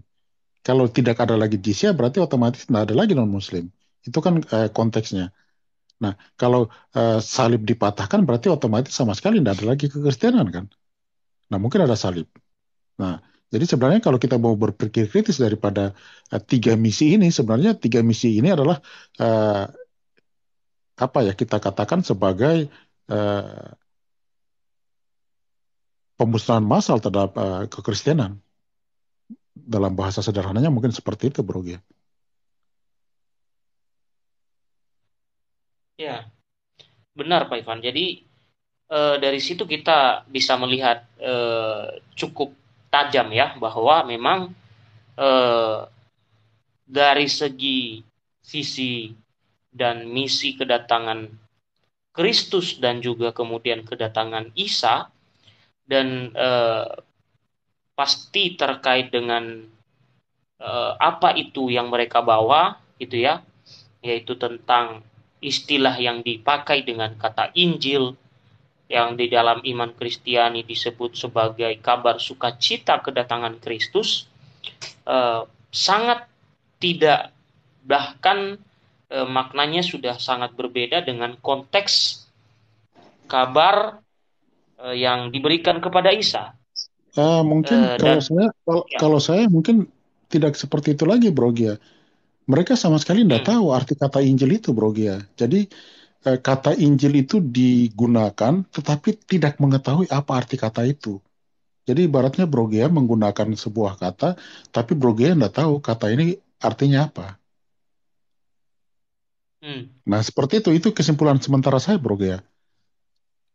Kalau tidak ada lagi jizyah berarti otomatis tidak ada lagi non-muslim. Itu kan uh, konteksnya. Nah, kalau uh, salib dipatahkan berarti otomatis sama sekali tidak ada lagi kekristenan kan. Nah, mungkin ada salib. Nah, jadi sebenarnya kalau kita mau berpikir kritis daripada uh, tiga misi ini, sebenarnya tiga misi ini adalah apa ya kita katakan sebagai eh, pemusnahan massal terhadap eh, kekristenan dalam bahasa sederhananya mungkin seperti itu Bro ya Ya, benar Pak Ivan. Jadi eh, dari situ kita bisa melihat eh, cukup tajam ya bahwa memang eh, dari segi sisi dan misi kedatangan Kristus dan juga kemudian kedatangan Isa dan eh, pasti terkait dengan eh, apa itu yang mereka bawa gitu ya yaitu tentang istilah yang dipakai dengan kata Injil yang di dalam iman Kristiani disebut sebagai kabar sukacita kedatangan Kristus eh, sangat tidak bahkan e, maknanya sudah sangat berbeda dengan konteks kabar e, yang diberikan kepada Isa. Uh, mungkin uh, kalau dan, saya kalau, ya. kalau saya mungkin tidak seperti itu lagi Bro Mereka sama sekali tidak hmm. tahu arti kata Injil itu Bro Jadi uh, kata Injil itu digunakan tetapi tidak mengetahui apa arti kata itu. Jadi ibaratnya Bro menggunakan sebuah kata tapi Bro Gia tidak tahu kata ini artinya apa. Hmm. Nah seperti itu itu kesimpulan sementara saya Bro ya.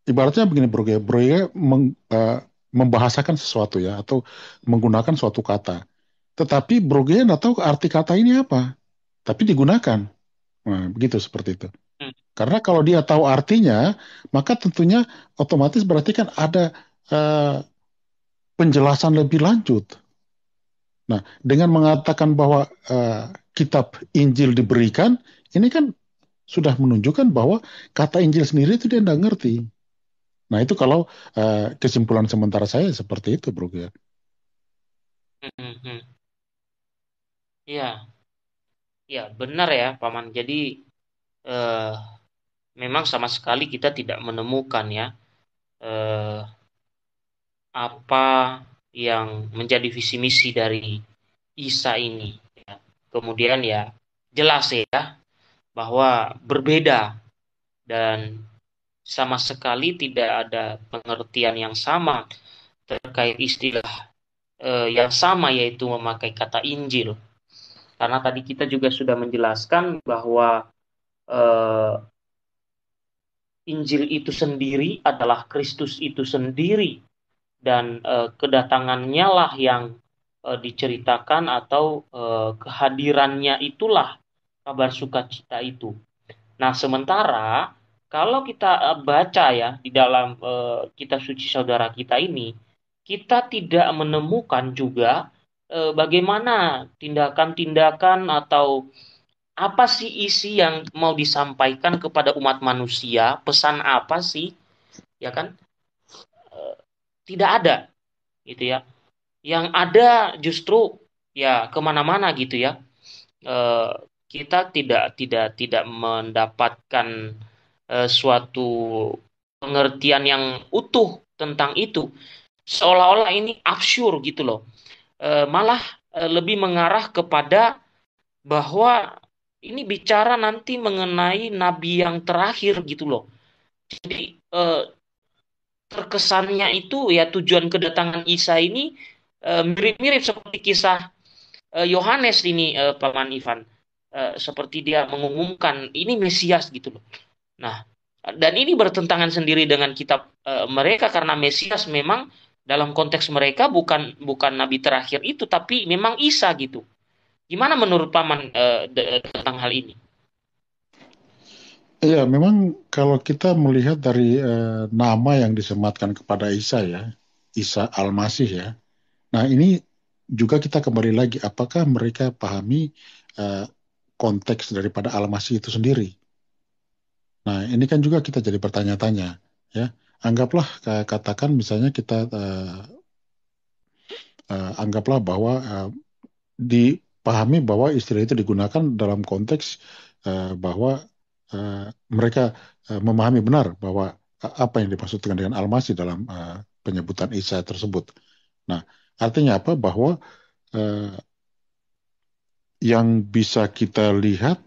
Ibaratnya begini Bro ya, Bro ya meng, uh, membahasakan sesuatu ya atau menggunakan suatu kata. Tetapi Bro ya nggak tahu arti kata ini apa, tapi digunakan. Nah, begitu seperti itu. Hmm. Karena kalau dia tahu artinya, maka tentunya otomatis berarti kan ada uh, penjelasan lebih lanjut. Nah, dengan mengatakan bahwa uh, kitab Injil diberikan, ini kan sudah menunjukkan bahwa kata Injil sendiri itu dia tidak ngerti. Nah itu kalau uh, kesimpulan sementara saya seperti itu, Bro. Hmm, hmm, hmm. Iya. Iya, ya, benar ya, Paman. Jadi uh, memang sama sekali kita tidak menemukan ya uh, apa yang menjadi visi misi dari Isa ini. Kemudian ya jelas ya bahwa berbeda dan sama sekali tidak ada pengertian yang sama terkait istilah eh, yang sama yaitu memakai kata Injil. Karena tadi kita juga sudah menjelaskan bahwa eh, Injil itu sendiri adalah Kristus itu sendiri dan eh, kedatangannya lah yang eh, diceritakan atau eh, kehadirannya itulah kabar sukacita itu. Nah, sementara kalau kita eh, baca ya di dalam e, kitab suci saudara kita ini, kita tidak menemukan juga e, bagaimana tindakan-tindakan atau apa sih isi yang mau disampaikan kepada umat manusia, pesan apa sih, ya kan? E, tidak ada, gitu ya. Yang ada justru ya kemana-mana gitu ya kita tidak tidak tidak mendapatkan uh, suatu pengertian yang utuh tentang itu seolah-olah ini absur gitu loh uh, malah uh, lebih mengarah kepada bahwa ini bicara nanti mengenai nabi yang terakhir gitu loh jadi uh, terkesannya itu ya tujuan kedatangan Isa ini mirip-mirip uh, seperti kisah Yohanes ini uh, paman Ivan Eh, seperti dia mengumumkan ini Mesias gitu loh. Nah, dan ini bertentangan sendiri dengan kitab e, mereka karena Mesias memang dalam konteks mereka bukan bukan nabi terakhir itu tapi memang Isa gitu. Gimana menurut paman e, de, tentang hal ini? Iya, memang kalau kita melihat dari e, nama yang disematkan kepada Isa ya, Isa Al-Masih ya. Nah, ini juga kita kembali lagi apakah mereka pahami konteks daripada almasi itu sendiri. Nah, ini kan juga kita jadi bertanya-tanya, ya. Anggaplah katakan misalnya kita uh, uh, anggaplah bahwa uh, dipahami bahwa istilah itu digunakan dalam konteks uh, bahwa uh, mereka uh, memahami benar bahwa apa yang dimaksudkan dengan almasi dalam uh, penyebutan Isa tersebut. Nah, artinya apa? Bahwa uh, yang bisa kita lihat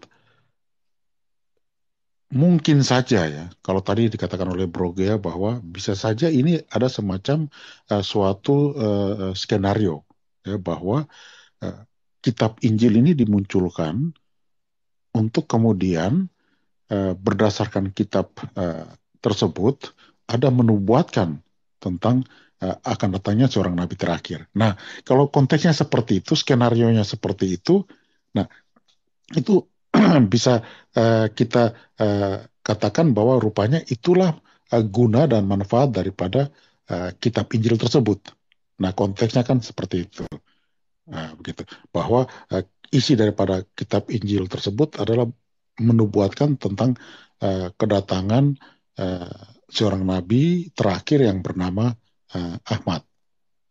mungkin saja ya, kalau tadi dikatakan oleh Brogea bahwa bisa saja ini ada semacam uh, suatu uh, skenario ya bahwa uh, kitab Injil ini dimunculkan untuk kemudian uh, berdasarkan kitab uh, tersebut ada menubuatkan tentang akan datangnya seorang nabi terakhir. Nah, kalau konteksnya seperti itu, skenario nya seperti itu, Nah, itu bisa uh, kita uh, katakan bahwa rupanya itulah uh, guna dan manfaat daripada uh, kitab Injil tersebut. Nah, konteksnya kan seperti itu. Nah, begitu. Bahwa uh, isi daripada kitab Injil tersebut adalah menubuatkan tentang uh, kedatangan uh, seorang nabi terakhir yang bernama uh, Ahmad.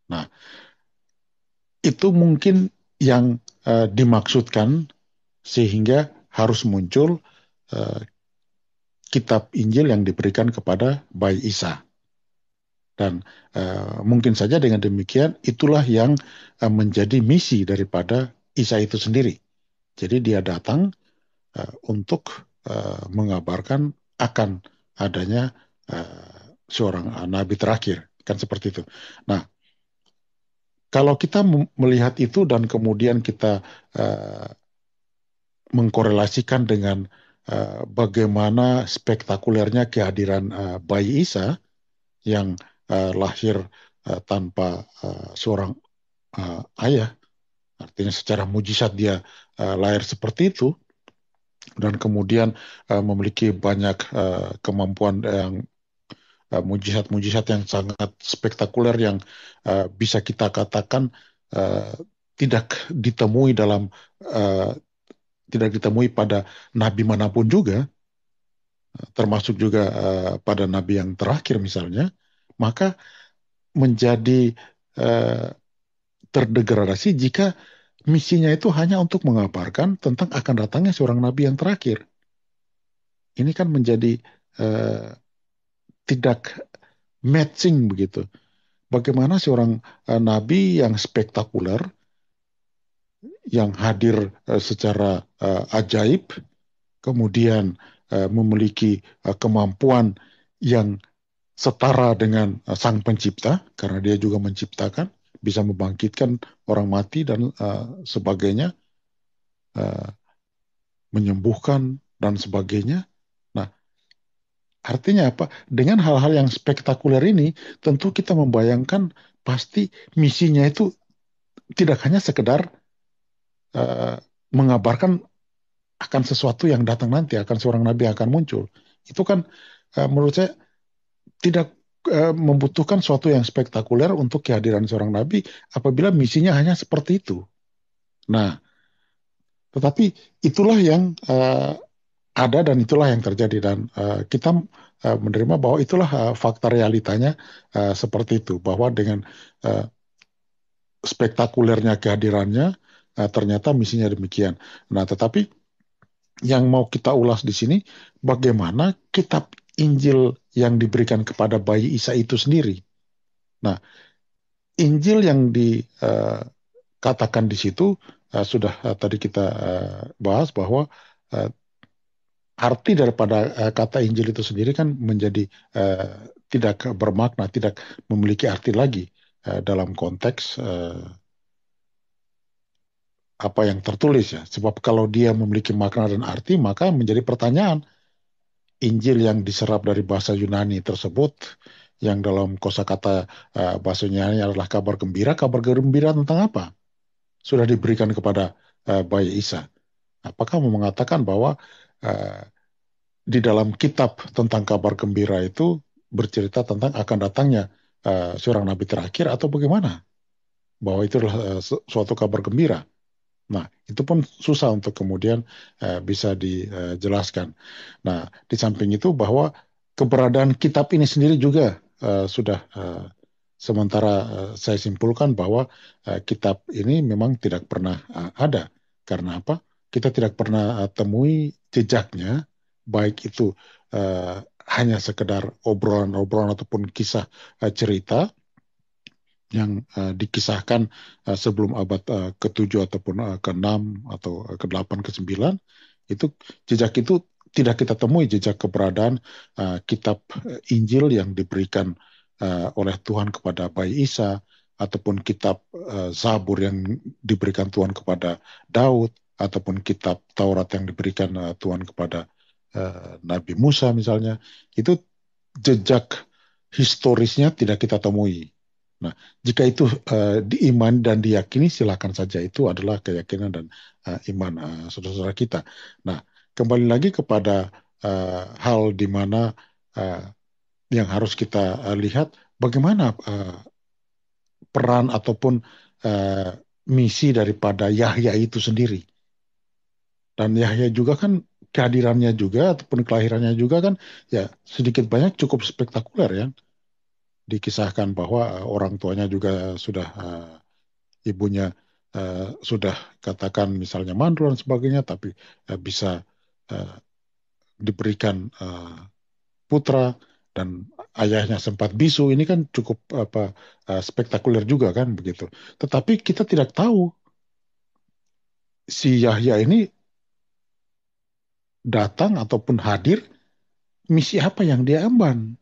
Nah, itu mungkin yang uh, dimaksudkan sehingga harus muncul uh, kitab Injil yang diberikan kepada Bayi Isa. Dan uh, mungkin saja dengan demikian itulah yang uh, menjadi misi daripada Isa itu sendiri. Jadi dia datang uh, untuk uh, mengabarkan akan adanya uh, seorang nabi terakhir, kan seperti itu. Nah, kalau kita melihat itu dan kemudian kita uh, mengkorelasikan dengan uh, bagaimana spektakulernya kehadiran uh, bayi Isa yang uh, lahir uh, tanpa uh, seorang uh, ayah, artinya secara mujizat dia uh, lahir seperti itu dan kemudian uh, memiliki banyak uh, kemampuan yang Eh, mujizat-mujizat yang sangat spektakuler yang eh, bisa kita katakan eh, tidak ditemui dalam tidak ditemui pada nabi manapun juga termasuk juga uh, pada nabi yang terakhir misalnya, maka menjadi uh, terdegradasi jika misinya itu hanya untuk mengaparkan tentang akan datangnya seorang nabi yang terakhir. Ini kan menjadi uh, tidak matching begitu. Bagaimana seorang uh, eh, nabi yang spektakuler, yang hadir uh, secara uh, ajaib, kemudian uh, memiliki uh, kemampuan yang setara dengan uh, sang pencipta, karena dia juga menciptakan, bisa membangkitkan orang mati dan uh, sebagainya, uh, menyembuhkan dan sebagainya, Artinya apa? Dengan hal-hal yang spektakuler ini, tentu kita membayangkan pasti misinya itu tidak hanya sekedar uh, mengabarkan akan sesuatu yang datang nanti, akan seorang nabi yang akan muncul. Itu kan uh, menurut saya tidak eh, membutuhkan suatu yang spektakuler untuk kehadiran seorang nabi apabila misinya hanya seperti itu. Nah, tetapi itulah yang ada dan itulah yang terjadi dan uh, kita uh, menerima bahwa itulah uh, fakta realitanya uh, seperti itu bahwa dengan uh, spektakulernya kehadirannya uh, ternyata misinya demikian. Nah, tetapi yang mau kita ulas di sini bagaimana kitab Injil yang diberikan kepada bayi Isa itu sendiri. Nah, Injil yang dikatakan uh, di situ uh, sudah uh, tadi kita uh, bahas bahwa uh, arti daripada uh, kata Injil itu sendiri kan menjadi uh, tidak bermakna, tidak memiliki arti lagi uh, dalam konteks uh, apa yang tertulis ya. Sebab kalau dia memiliki makna dan arti, maka menjadi pertanyaan Injil yang diserap dari bahasa Yunani tersebut yang dalam kosakata uh, bahasa Yunani adalah kabar gembira, kabar gembira tentang apa? Sudah diberikan kepada uh, bayi Isa. Apakah mau mengatakan bahwa uh, di dalam kitab tentang kabar gembira itu bercerita tentang akan datangnya uh, seorang nabi terakhir atau bagaimana bahwa itu adalah uh, suatu kabar gembira. Nah, itu pun susah untuk kemudian uh, bisa dijelaskan. Nah, di samping itu bahwa keberadaan kitab ini sendiri juga uh, sudah uh, sementara uh, saya simpulkan bahwa uh, kitab ini memang tidak pernah uh, ada karena apa? kita tidak pernah uh, temui jejaknya, baik itu uh, hanya sekedar obrolan-obrolan ataupun kisah uh, cerita yang uh, dikisahkan uh, sebelum abad uh, ke-7 ataupun uh, ke-6 atau uh, ke-8 ke-9 itu jejak itu tidak kita temui jejak keberadaan uh, kitab uh, Injil yang diberikan uh, oleh Tuhan kepada bayi Isa ataupun kitab uh, Zabur yang diberikan Tuhan kepada Daud ataupun kitab Taurat yang diberikan uh, Tuhan kepada uh, Nabi Musa misalnya itu jejak historisnya tidak kita temui. Nah, jika itu uh, diiman dan diyakini silakan saja itu adalah keyakinan dan uh, iman uh, saudara-saudara kita. Nah, kembali lagi kepada uh, hal di mana uh, yang harus kita uh, lihat bagaimana uh, peran ataupun uh, misi daripada Yahya itu sendiri. Dan Yahya juga kan kehadirannya juga ataupun kelahirannya juga kan ya sedikit banyak cukup spektakuler ya. Dikisahkan bahwa eh, orang tuanya juga sudah uh, ibunya uh, sudah katakan misalnya mandul dan sebagainya tapi uh, bisa uh, diberikan uh, putra dan ayahnya sempat bisu ini kan cukup apa uh, spektakuler juga kan begitu. Tetapi kita tidak tahu si Yahya ini datang ataupun hadir, misi apa yang dia amban?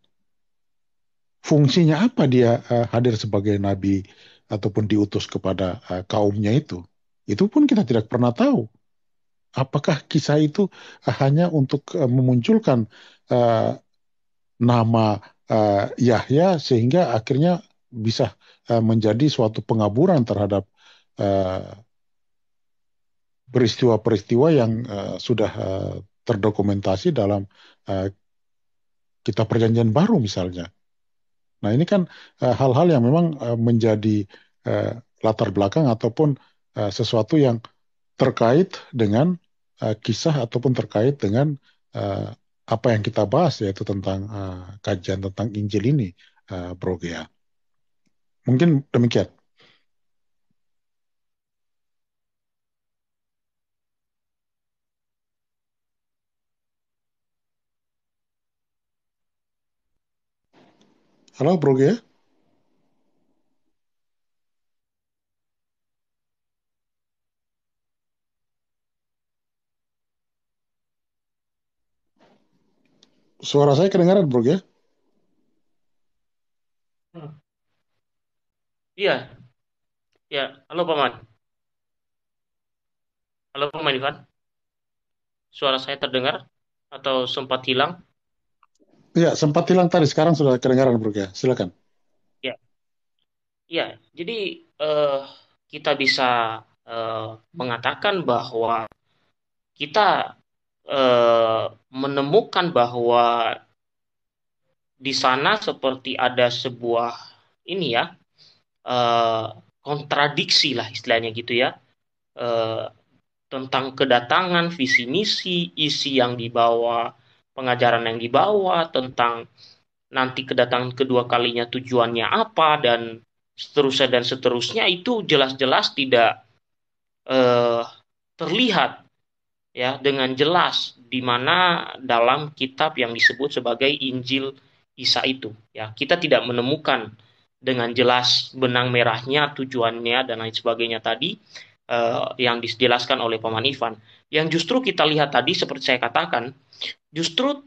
Fungsinya apa dia eh, hadir sebagai nabi ataupun diutus kepada eh, kaumnya itu? Itu pun kita tidak pernah tahu. Apakah kisah itu eh, hanya untuk memunculkan nama Yahya sehingga akhirnya bisa menjadi suatu pengaburan terhadap peristiwa-peristiwa yang uh, sudah uh, terdokumentasi dalam uh, eh, kita perjanjian baru misalnya. Nah ini kan hal-hal uh, yang memang uh, menjadi uh, latar belakang ataupun uh, sesuatu yang terkait dengan uh, kisah ataupun terkait dengan uh, apa yang kita bahas yaitu tentang uh, kajian tentang Injil ini, uh, Bro Gea. Mungkin demikian. Halo Bro G. Suara saya kedengaran Bro G. Hmm. Iya, ya. Halo Paman. Halo Paman Ivan. Suara saya terdengar atau sempat hilang? Iya, sempat hilang tadi. Sekarang sudah kedengaran, Bro. Ya, silakan. Ya, ya. Jadi uh, kita bisa uh, mengatakan bahwa kita uh, menemukan bahwa di sana seperti ada sebuah ini ya uh, kontradiksi lah istilahnya gitu ya uh, tentang kedatangan visi misi isi yang dibawa pengajaran yang dibawa tentang nanti kedatangan kedua kalinya tujuannya apa dan seterusnya dan seterusnya itu jelas-jelas tidak eh, terlihat ya dengan jelas di mana dalam kitab yang disebut sebagai Injil Isa itu ya kita tidak menemukan dengan jelas benang merahnya tujuannya dan lain sebagainya tadi eh, yang dijelaskan oleh paman Ivan yang justru kita lihat tadi seperti saya katakan justru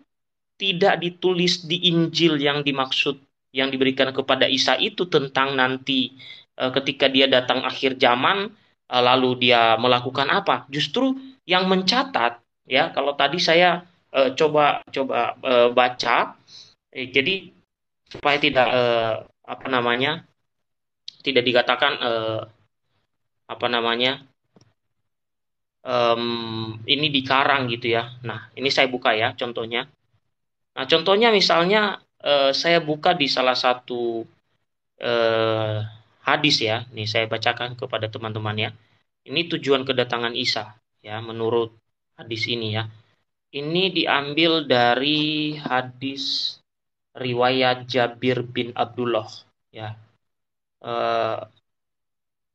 tidak ditulis di Injil yang dimaksud yang diberikan kepada Isa itu tentang nanti e, ketika dia datang akhir zaman e, lalu dia melakukan apa justru yang mencatat ya kalau tadi saya e, coba coba e, baca e, jadi supaya tidak e, apa namanya tidak dikatakan e, apa namanya um, ini dikarang gitu ya. Nah, ini saya buka ya contohnya. Nah, contohnya misalnya uh, saya buka di salah satu uh, hadis ya. Nih saya bacakan kepada teman-teman ya. Ini tujuan kedatangan Isa ya menurut hadis ini ya. Ini diambil dari hadis riwayat Jabir bin Abdullah ya. Uh,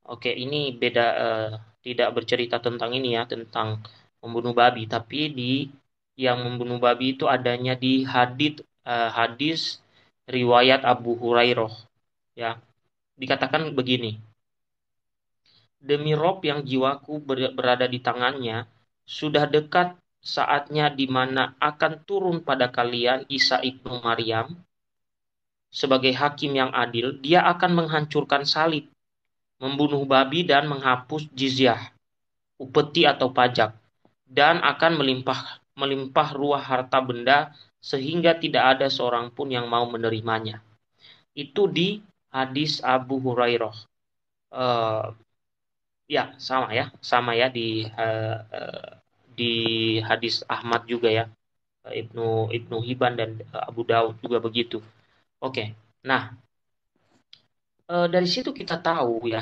Oke, okay, ini beda uh, tidak bercerita tentang ini ya tentang membunuh babi tapi di yang membunuh babi itu adanya di hadit uh, eh, hadis riwayat Abu Hurairah ya dikatakan begini demi rob yang jiwaku ber, berada di tangannya sudah dekat saatnya di mana akan turun pada kalian Isa ibnu Maryam sebagai hakim yang adil dia akan menghancurkan salib membunuh babi dan menghapus jizyah, upeti atau pajak, dan akan melimpah melimpah ruah harta benda sehingga tidak ada seorang pun yang mau menerimanya. Itu di hadis Abu Hurairah. Uh, ya, sama ya, sama ya di uh, di hadis Ahmad juga ya. Ibnu Ibnu Hibban dan Abu Daud juga begitu. Oke. Okay. Nah, e, dari situ kita tahu ya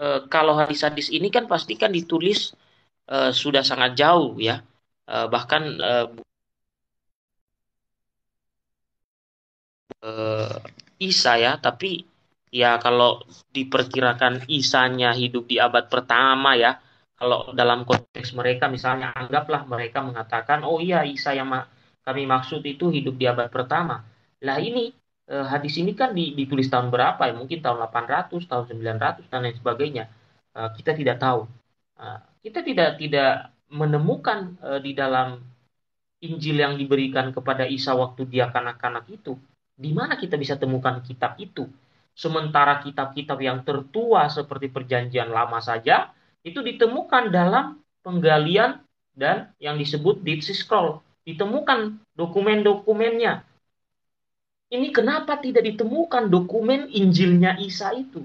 e, kalau hadis hadis ini kan pasti kan ditulis e, sudah sangat jauh ya e, bahkan e, Isa ya tapi ya kalau diperkirakan Isanya hidup di abad pertama ya kalau dalam konteks mereka misalnya anggaplah mereka mengatakan oh iya Isa yang ma kami maksud itu hidup di abad pertama lah ini Eh, hadis ini kan ditulis tahun berapa ya mungkin tahun 800 tahun 900 dan lain sebagainya eh, kita tidak tahu eh, kita tidak tidak menemukan di dalam Injil yang diberikan kepada Isa waktu dia kanak-kanak itu di mana kita bisa temukan kitab itu sementara kitab-kitab yang tertua seperti perjanjian lama saja itu ditemukan dalam penggalian dan yang disebut Dead Sea Scroll ditemukan dokumen-dokumennya ini kenapa tidak ditemukan dokumen Injilnya Isa itu?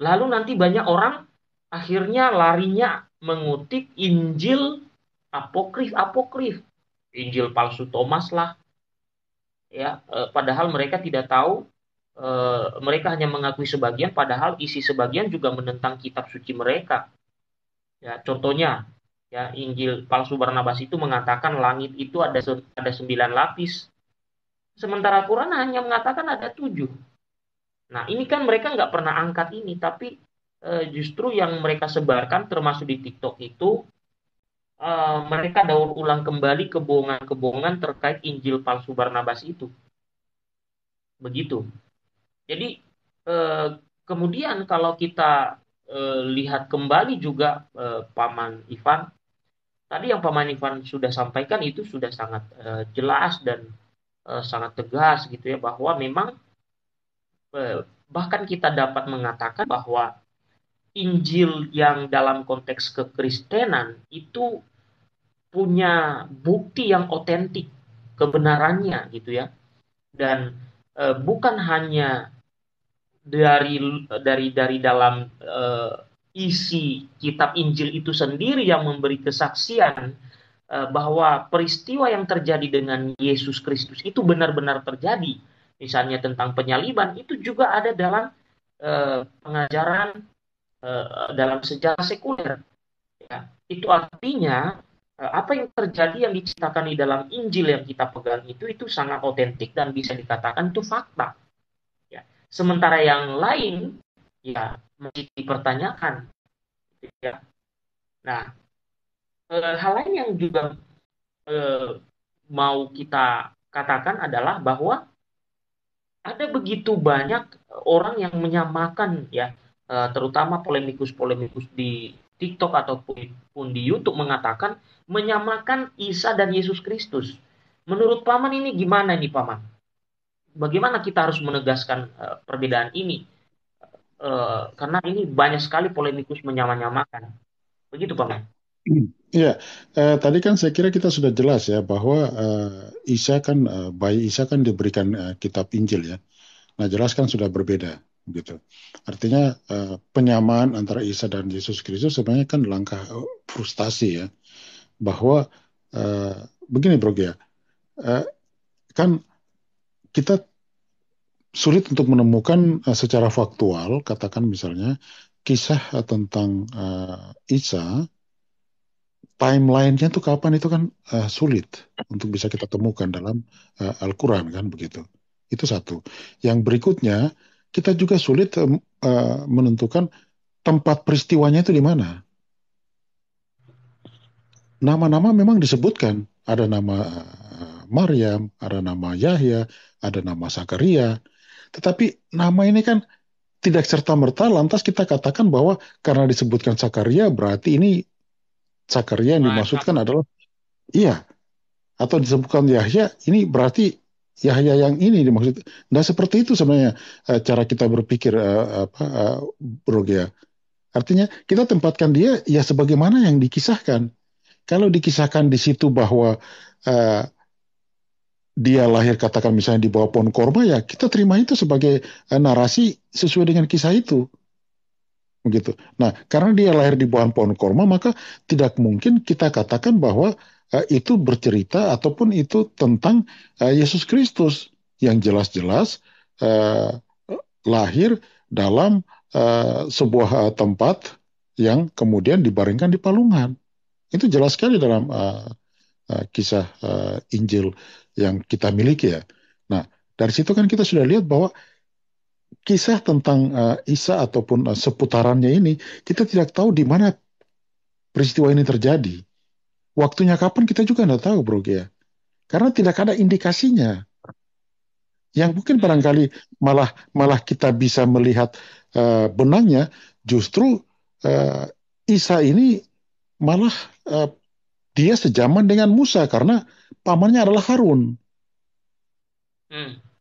Lalu nanti banyak orang akhirnya larinya mengutip Injil apokrif-apokrif. Injil palsu Thomas lah. Ya, e, padahal mereka tidak tahu e, mereka hanya mengakui sebagian padahal isi sebagian juga menentang kitab suci mereka. Ya, contohnya ya Injil palsu Barnabas itu mengatakan langit itu ada ada sembilan lapis. Sementara Quran hanya mengatakan ada tujuh. Nah ini kan mereka nggak pernah angkat ini, tapi e, justru yang mereka sebarkan termasuk di TikTok itu e, mereka daur ulang kembali kebohongan-kebohongan terkait Injil palsu Barnabas itu. Begitu. Jadi e, kemudian kalau kita e, lihat kembali juga e, paman Ivan, tadi yang paman Ivan sudah sampaikan itu sudah sangat e, jelas dan Eh, sangat tegas gitu ya bahwa memang eh, bahkan kita dapat mengatakan bahwa Injil yang dalam konteks kekristenan itu punya bukti yang otentik kebenarannya gitu ya dan e, bukan hanya dari dari dari dalam e, isi kitab Injil itu sendiri yang memberi kesaksian Eh, bahwa peristiwa yang terjadi dengan Yesus Kristus itu benar-benar terjadi, misalnya tentang penyaliban, itu juga ada dalam eh, pengajaran eh, dalam sejarah sekuler. Ya, itu artinya apa yang terjadi yang diciptakan di dalam Injil yang kita pegang itu itu sangat otentik dan bisa dikatakan itu fakta. Ya, sementara yang lain ya masih dipertanyakan. Ya. Nah, Eh, hal lain yang juga eh, mau kita katakan adalah bahwa ada begitu banyak orang yang menyamakan ya eh, terutama polemikus-polemikus di TikTok ataupun di YouTube mengatakan menyamakan Isa dan Yesus Kristus. Menurut paman ini gimana nih paman? Bagaimana kita harus menegaskan perbedaan ini? karena ini banyak sekali polemikus menyamakan. Begitu paman. Iya, eh, tadi kan saya kira kita sudah jelas ya bahwa eh, Isa kan eh, bayi Isa kan diberikan eh, kitab Injil ya. Nah, jelas kan sudah berbeda gitu. Artinya eh, penyamaan antara Isa dan Yesus Kristus sebenarnya kan langkah eh, frustasi ya bahwa eh, begini Bro ya. Eh, kan kita sulit untuk menemukan eh, secara faktual katakan misalnya kisah tentang eh, Isa timelinenya tuh kapan itu kan uh, sulit untuk bisa kita temukan dalam uh, Al-Quran kan begitu. Itu satu. Yang berikutnya kita juga sulit uh, menentukan tempat peristiwanya itu di mana. Nama-nama memang disebutkan. Ada nama uh, Maryam, ada nama Yahya, ada nama Sakaria. Tetapi nama ini kan tidak serta merta lantas kita katakan bahwa karena disebutkan Sakaria berarti ini Zakaria yang nah, dimaksudkan adalah iya atau disebutkan Yahya ini berarti Yahya yang ini dimaksud. Nah seperti itu sebenarnya eh, cara kita berpikir eh, apa eh, ya. Artinya kita tempatkan dia ya sebagaimana yang dikisahkan. Kalau dikisahkan di situ bahwa uh, dia lahir katakan misalnya di bawah pohon korma ya kita terima itu sebagai uh, narasi sesuai dengan kisah itu begitu. Nah, karena dia lahir di bawah pohon korma, maka tidak mungkin kita katakan bahwa uh, itu bercerita ataupun itu tentang uh, Yesus Kristus yang jelas-jelas uh, lahir dalam uh, sebuah uh, tempat yang kemudian dibaringkan di palungan. Itu jelas sekali dalam uh, uh, kisah uh, Injil yang kita miliki ya. Nah, dari situ kan kita sudah lihat bahwa kisah tentang uh, Isa ataupun uh, seputarannya ini, kita tidak tahu di mana peristiwa ini terjadi. Waktunya kapan kita juga tidak tahu, Bro Gia. Karena tidak ada indikasinya. Yang mungkin hmm. barangkali malah malah kita bisa melihat uh, benangnya justru uh, Isa ini malah uh, dia sejaman dengan Musa karena pamannya adalah Harun. Hmm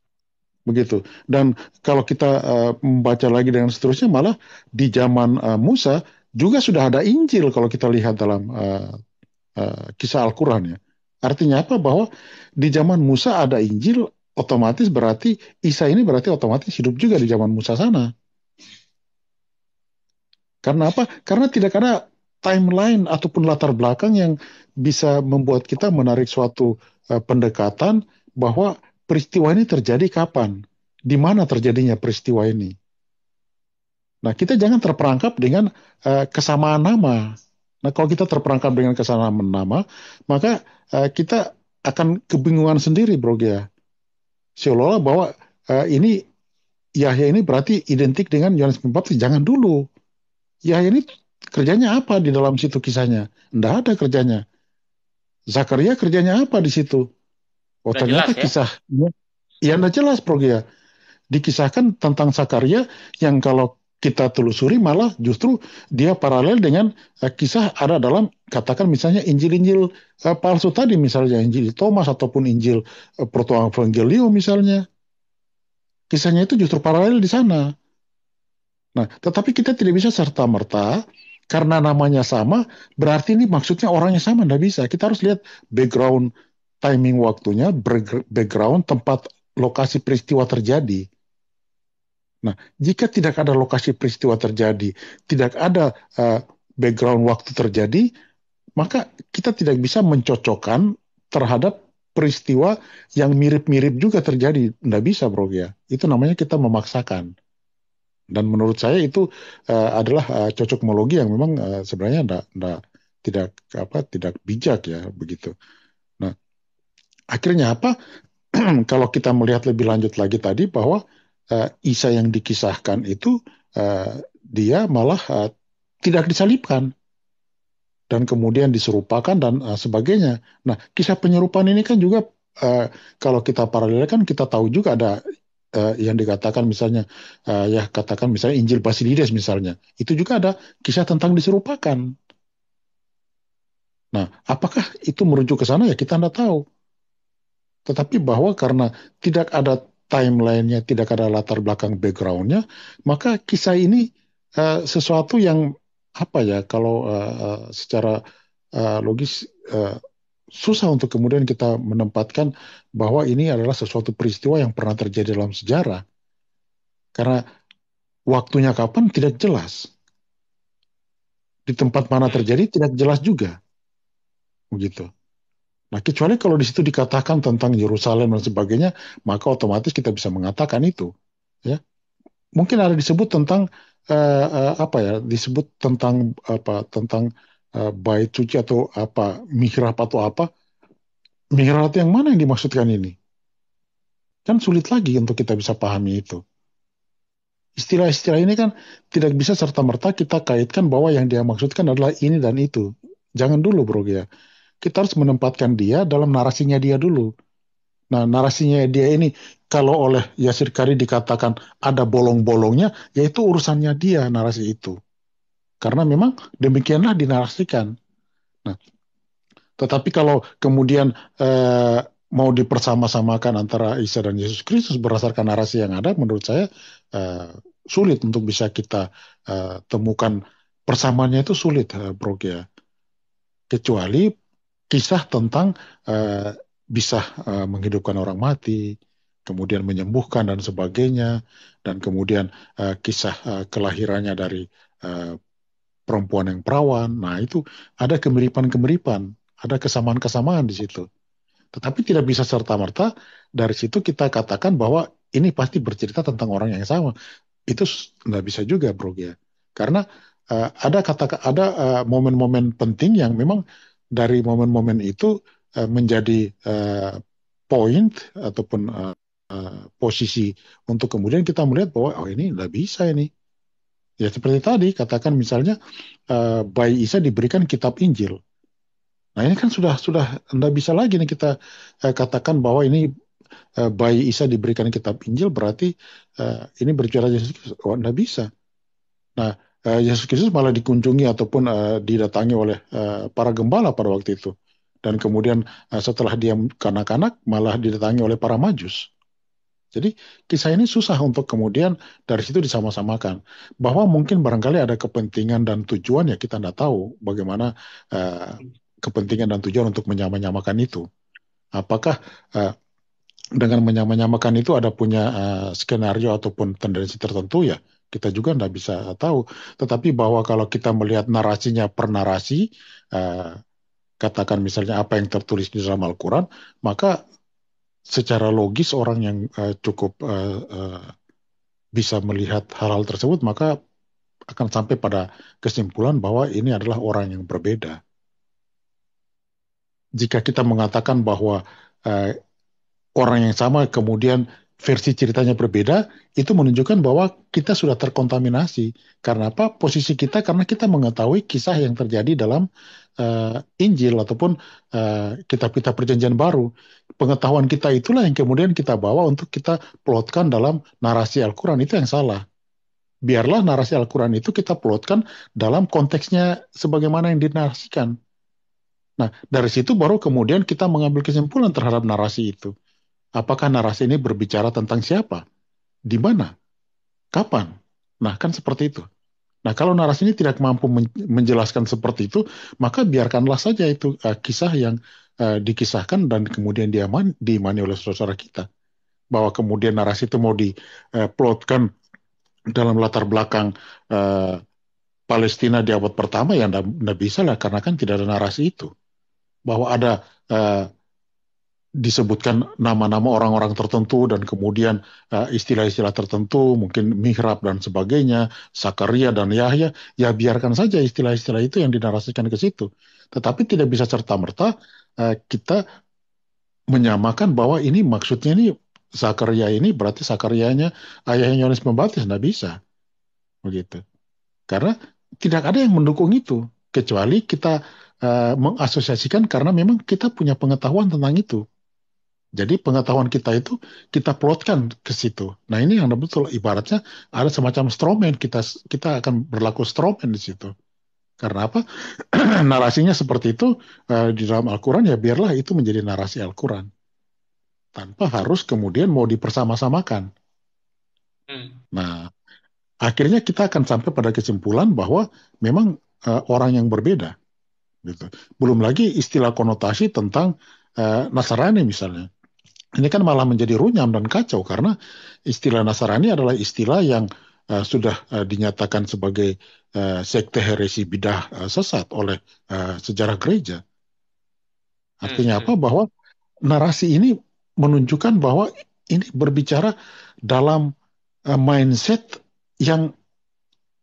begitu. Dan kalau kita uh, membaca lagi dengan seterusnya, malah di zaman uh, Musa juga sudah ada Injil kalau kita lihat dalam uh, uh, kisah Al-Quran ya. Artinya apa? Bahwa di zaman Musa ada Injil, otomatis berarti Isa ini berarti otomatis hidup juga di zaman Musa sana. Karena apa? Karena tidak ada timeline ataupun latar belakang yang bisa membuat kita menarik suatu uh, pendekatan bahwa peristiwa ini terjadi kapan? Di mana terjadinya peristiwa ini? Nah, kita jangan terperangkap dengan uh, kesamaan nama. Nah, kalau kita terperangkap dengan kesamaan nama, maka uh, kita akan kebingungan sendiri, Bro Ya, Seolah-olah bahwa uh, ini Yahya ini berarti identik dengan Yohanes Pembaptis. Jangan dulu. Yahya ini kerjanya apa di dalam situ kisahnya? Tidak ada kerjanya. Zakaria kerjanya apa di situ? Oh, ternyata jelas, ya? kisah ya nggak ya, jelas progia. Ya. Dikisahkan tentang Sakarya yang kalau kita telusuri malah justru dia paralel dengan uh, kisah ada dalam katakan misalnya Injil-Injil uh, palsu tadi misalnya Injil Thomas ataupun Injil uh, Evangelio misalnya. Kisahnya itu justru paralel di sana. Nah, tetapi kita tidak bisa serta-merta karena namanya sama berarti ini maksudnya orangnya sama nggak bisa. Kita harus lihat background timing waktunya, background, tempat lokasi peristiwa terjadi. Nah, jika tidak ada lokasi peristiwa terjadi, tidak ada uh, background waktu terjadi, maka kita tidak bisa mencocokkan terhadap peristiwa yang mirip-mirip juga terjadi. Tidak bisa, Bro ya. Itu namanya kita memaksakan. Dan menurut saya itu uh, adalah uh, cocokmologi yang memang uh, sebenarnya tidak tidak apa tidak bijak ya begitu. Akhirnya apa? Kalau kita melihat lebih lanjut lagi tadi bahwa uh, Isa yang dikisahkan itu uh, dia malah uh, tidak disalibkan dan kemudian diserupakan dan uh, sebagainya. Nah, kisah penyerupaan ini kan juga uh, kalau kita paralelkan kita tahu juga ada uh, yang dikatakan misalnya uh, ya katakan misalnya Injil Basilides misalnya itu juga ada kisah tentang diserupakan. Nah, apakah itu merujuk ke sana ya kita tidak tahu. Tetapi bahwa karena tidak ada timelinenya, tidak ada latar belakang backgroundnya, maka kisah ini uh, sesuatu yang apa ya kalau uh, uh, secara uh, logis uh, susah untuk kemudian kita menempatkan bahwa ini adalah sesuatu peristiwa yang pernah terjadi dalam sejarah karena waktunya kapan tidak jelas di tempat mana terjadi tidak jelas juga begitu Nah, kecuali kalau di situ dikatakan tentang Yerusalem dan sebagainya, maka otomatis kita bisa mengatakan itu, ya. Mungkin ada disebut tentang uh, uh, apa ya? Disebut tentang apa? Tentang uh, bait suci atau apa? Mihrab atau apa? Mihrab yang mana yang dimaksudkan ini? Kan sulit lagi untuk kita bisa pahami itu. Istilah-istilah ini kan tidak bisa serta merta kita kaitkan bahwa yang dia maksudkan adalah ini dan itu. Jangan dulu, bro ya kita harus menempatkan dia dalam narasinya dia dulu. Nah, narasinya dia ini kalau oleh Yasir Kari dikatakan ada bolong-bolongnya, yaitu urusannya dia narasi itu. Karena memang demikianlah dinarasikan. Nah, tetapi kalau kemudian eh, mau dipersama-samakan antara Isa dan Yesus Kristus berdasarkan narasi yang ada, menurut saya eh, sulit untuk bisa kita eh, temukan persamaannya itu sulit, eh, Bro ya. Kecuali kisah tentang uh, bisa uh, menghidupkan orang mati, kemudian menyembuhkan dan sebagainya, dan kemudian uh, kisah uh, kelahirannya dari uh, perempuan yang perawan. Nah itu ada kemiripan-kemiripan, ada kesamaan-kesamaan di situ. Tetapi tidak bisa serta-merta dari situ kita katakan bahwa ini pasti bercerita tentang orang yang sama. Itu nggak bisa juga, bro ya. Karena uh, ada kata ada momen-momen uh, momen -momen penting yang memang dari momen-momen itu uh, menjadi uh, point ataupun uh, uh, posisi untuk kemudian kita melihat bahwa oh ini nggak bisa ini ya seperti tadi katakan misalnya uh, bayi Isa diberikan kitab Injil nah ini kan sudah sudah nggak bisa lagi nih kita uh, katakan bahwa ini uh, bayi Isa diberikan kitab Injil berarti uh, ini berbicara Yesus oh nggak bisa nah Eh, Yesus Kristus malah dikunjungi ataupun uh, didatangi oleh uh, para gembala pada waktu itu. Dan kemudian uh, setelah dia kanak-kanak malah didatangi oleh para majus. Jadi kisah ini susah untuk kemudian dari situ disama-samakan. Bahwa mungkin barangkali ada kepentingan dan tujuan ya kita tidak tahu bagaimana uh, kepentingan dan tujuan untuk menyamakan itu. Apakah uh, dengan menyamakan itu ada punya uh, skenario ataupun tendensi tertentu ya? kita juga tidak bisa tahu. Tetapi bahwa kalau kita melihat narasinya per narasi, eh, katakan misalnya apa yang tertulis di dalam Al-Quran, maka secara logis orang yang eh, cukup eh, bisa melihat hal-hal tersebut, maka akan sampai pada kesimpulan bahwa ini adalah orang yang berbeda. Jika kita mengatakan bahwa orang yang sama kemudian versi ceritanya berbeda, itu menunjukkan bahwa kita sudah terkontaminasi. Karena apa? Posisi kita karena kita mengetahui kisah yang terjadi dalam uh, Injil ataupun uh, kitab-kitab perjanjian baru. Pengetahuan kita itulah yang kemudian kita bawa untuk kita plotkan dalam narasi Al-Quran. Itu yang salah. Biarlah narasi Al-Quran itu kita plotkan dalam konteksnya sebagaimana yang dinarasikan. Nah, dari situ baru kemudian kita mengambil kesimpulan terhadap narasi itu apakah narasi ini berbicara tentang siapa, di mana, kapan. Nah, kan seperti itu. Nah, kalau narasi ini tidak mampu menjelaskan seperti itu, maka biarkanlah saja itu uh, kisah yang uh, dikisahkan dan kemudian diaman, diimani oleh saudara kita. Bahwa kemudian narasi itu mau diplotkan eh, dalam latar belakang uh, Palestina di abad pertama, ya tidak bisa lah, karena kan tidak ada narasi itu. Bahwa ada uh, disebutkan nama-nama orang-orang tertentu dan kemudian istilah eh, istilah-istilah tertentu mungkin mihrab dan sebagainya Sakaria dan Yahya ya biarkan saja istilah-istilah itu yang dinarasikan ke situ tetapi tidak bisa serta-merta uh, kita menyamakan bahwa ini maksudnya ini Sakaria ini berarti Sakarianya ayahnya Yohanes Pembaptis tidak bisa begitu karena tidak ada yang mendukung itu kecuali kita eh, mengasosiasikan karena memang kita punya pengetahuan tentang itu jadi pengetahuan kita itu kita plotkan ke situ. Nah ini yang betul ibaratnya ada semacam stromen kita kita akan berlaku stromen di situ. Karena apa? Narasinya seperti itu uh, di dalam Al-Quran ya biarlah itu menjadi narasi Al-Quran tanpa harus kemudian mau dipersama-samakan. Hmm. Nah akhirnya kita akan sampai pada kesimpulan bahwa memang uh, orang yang berbeda. Gitu. Belum lagi istilah konotasi tentang uh, Nasrani misalnya ini kan malah menjadi runyam dan kacau karena istilah Nasrani adalah istilah yang uh, sudah uh, dinyatakan sebagai uh, sekte heresi bidah uh, sesat oleh uh, sejarah gereja. Artinya hmm, apa? Hmm. Bahwa narasi ini menunjukkan bahwa ini berbicara dalam uh, mindset yang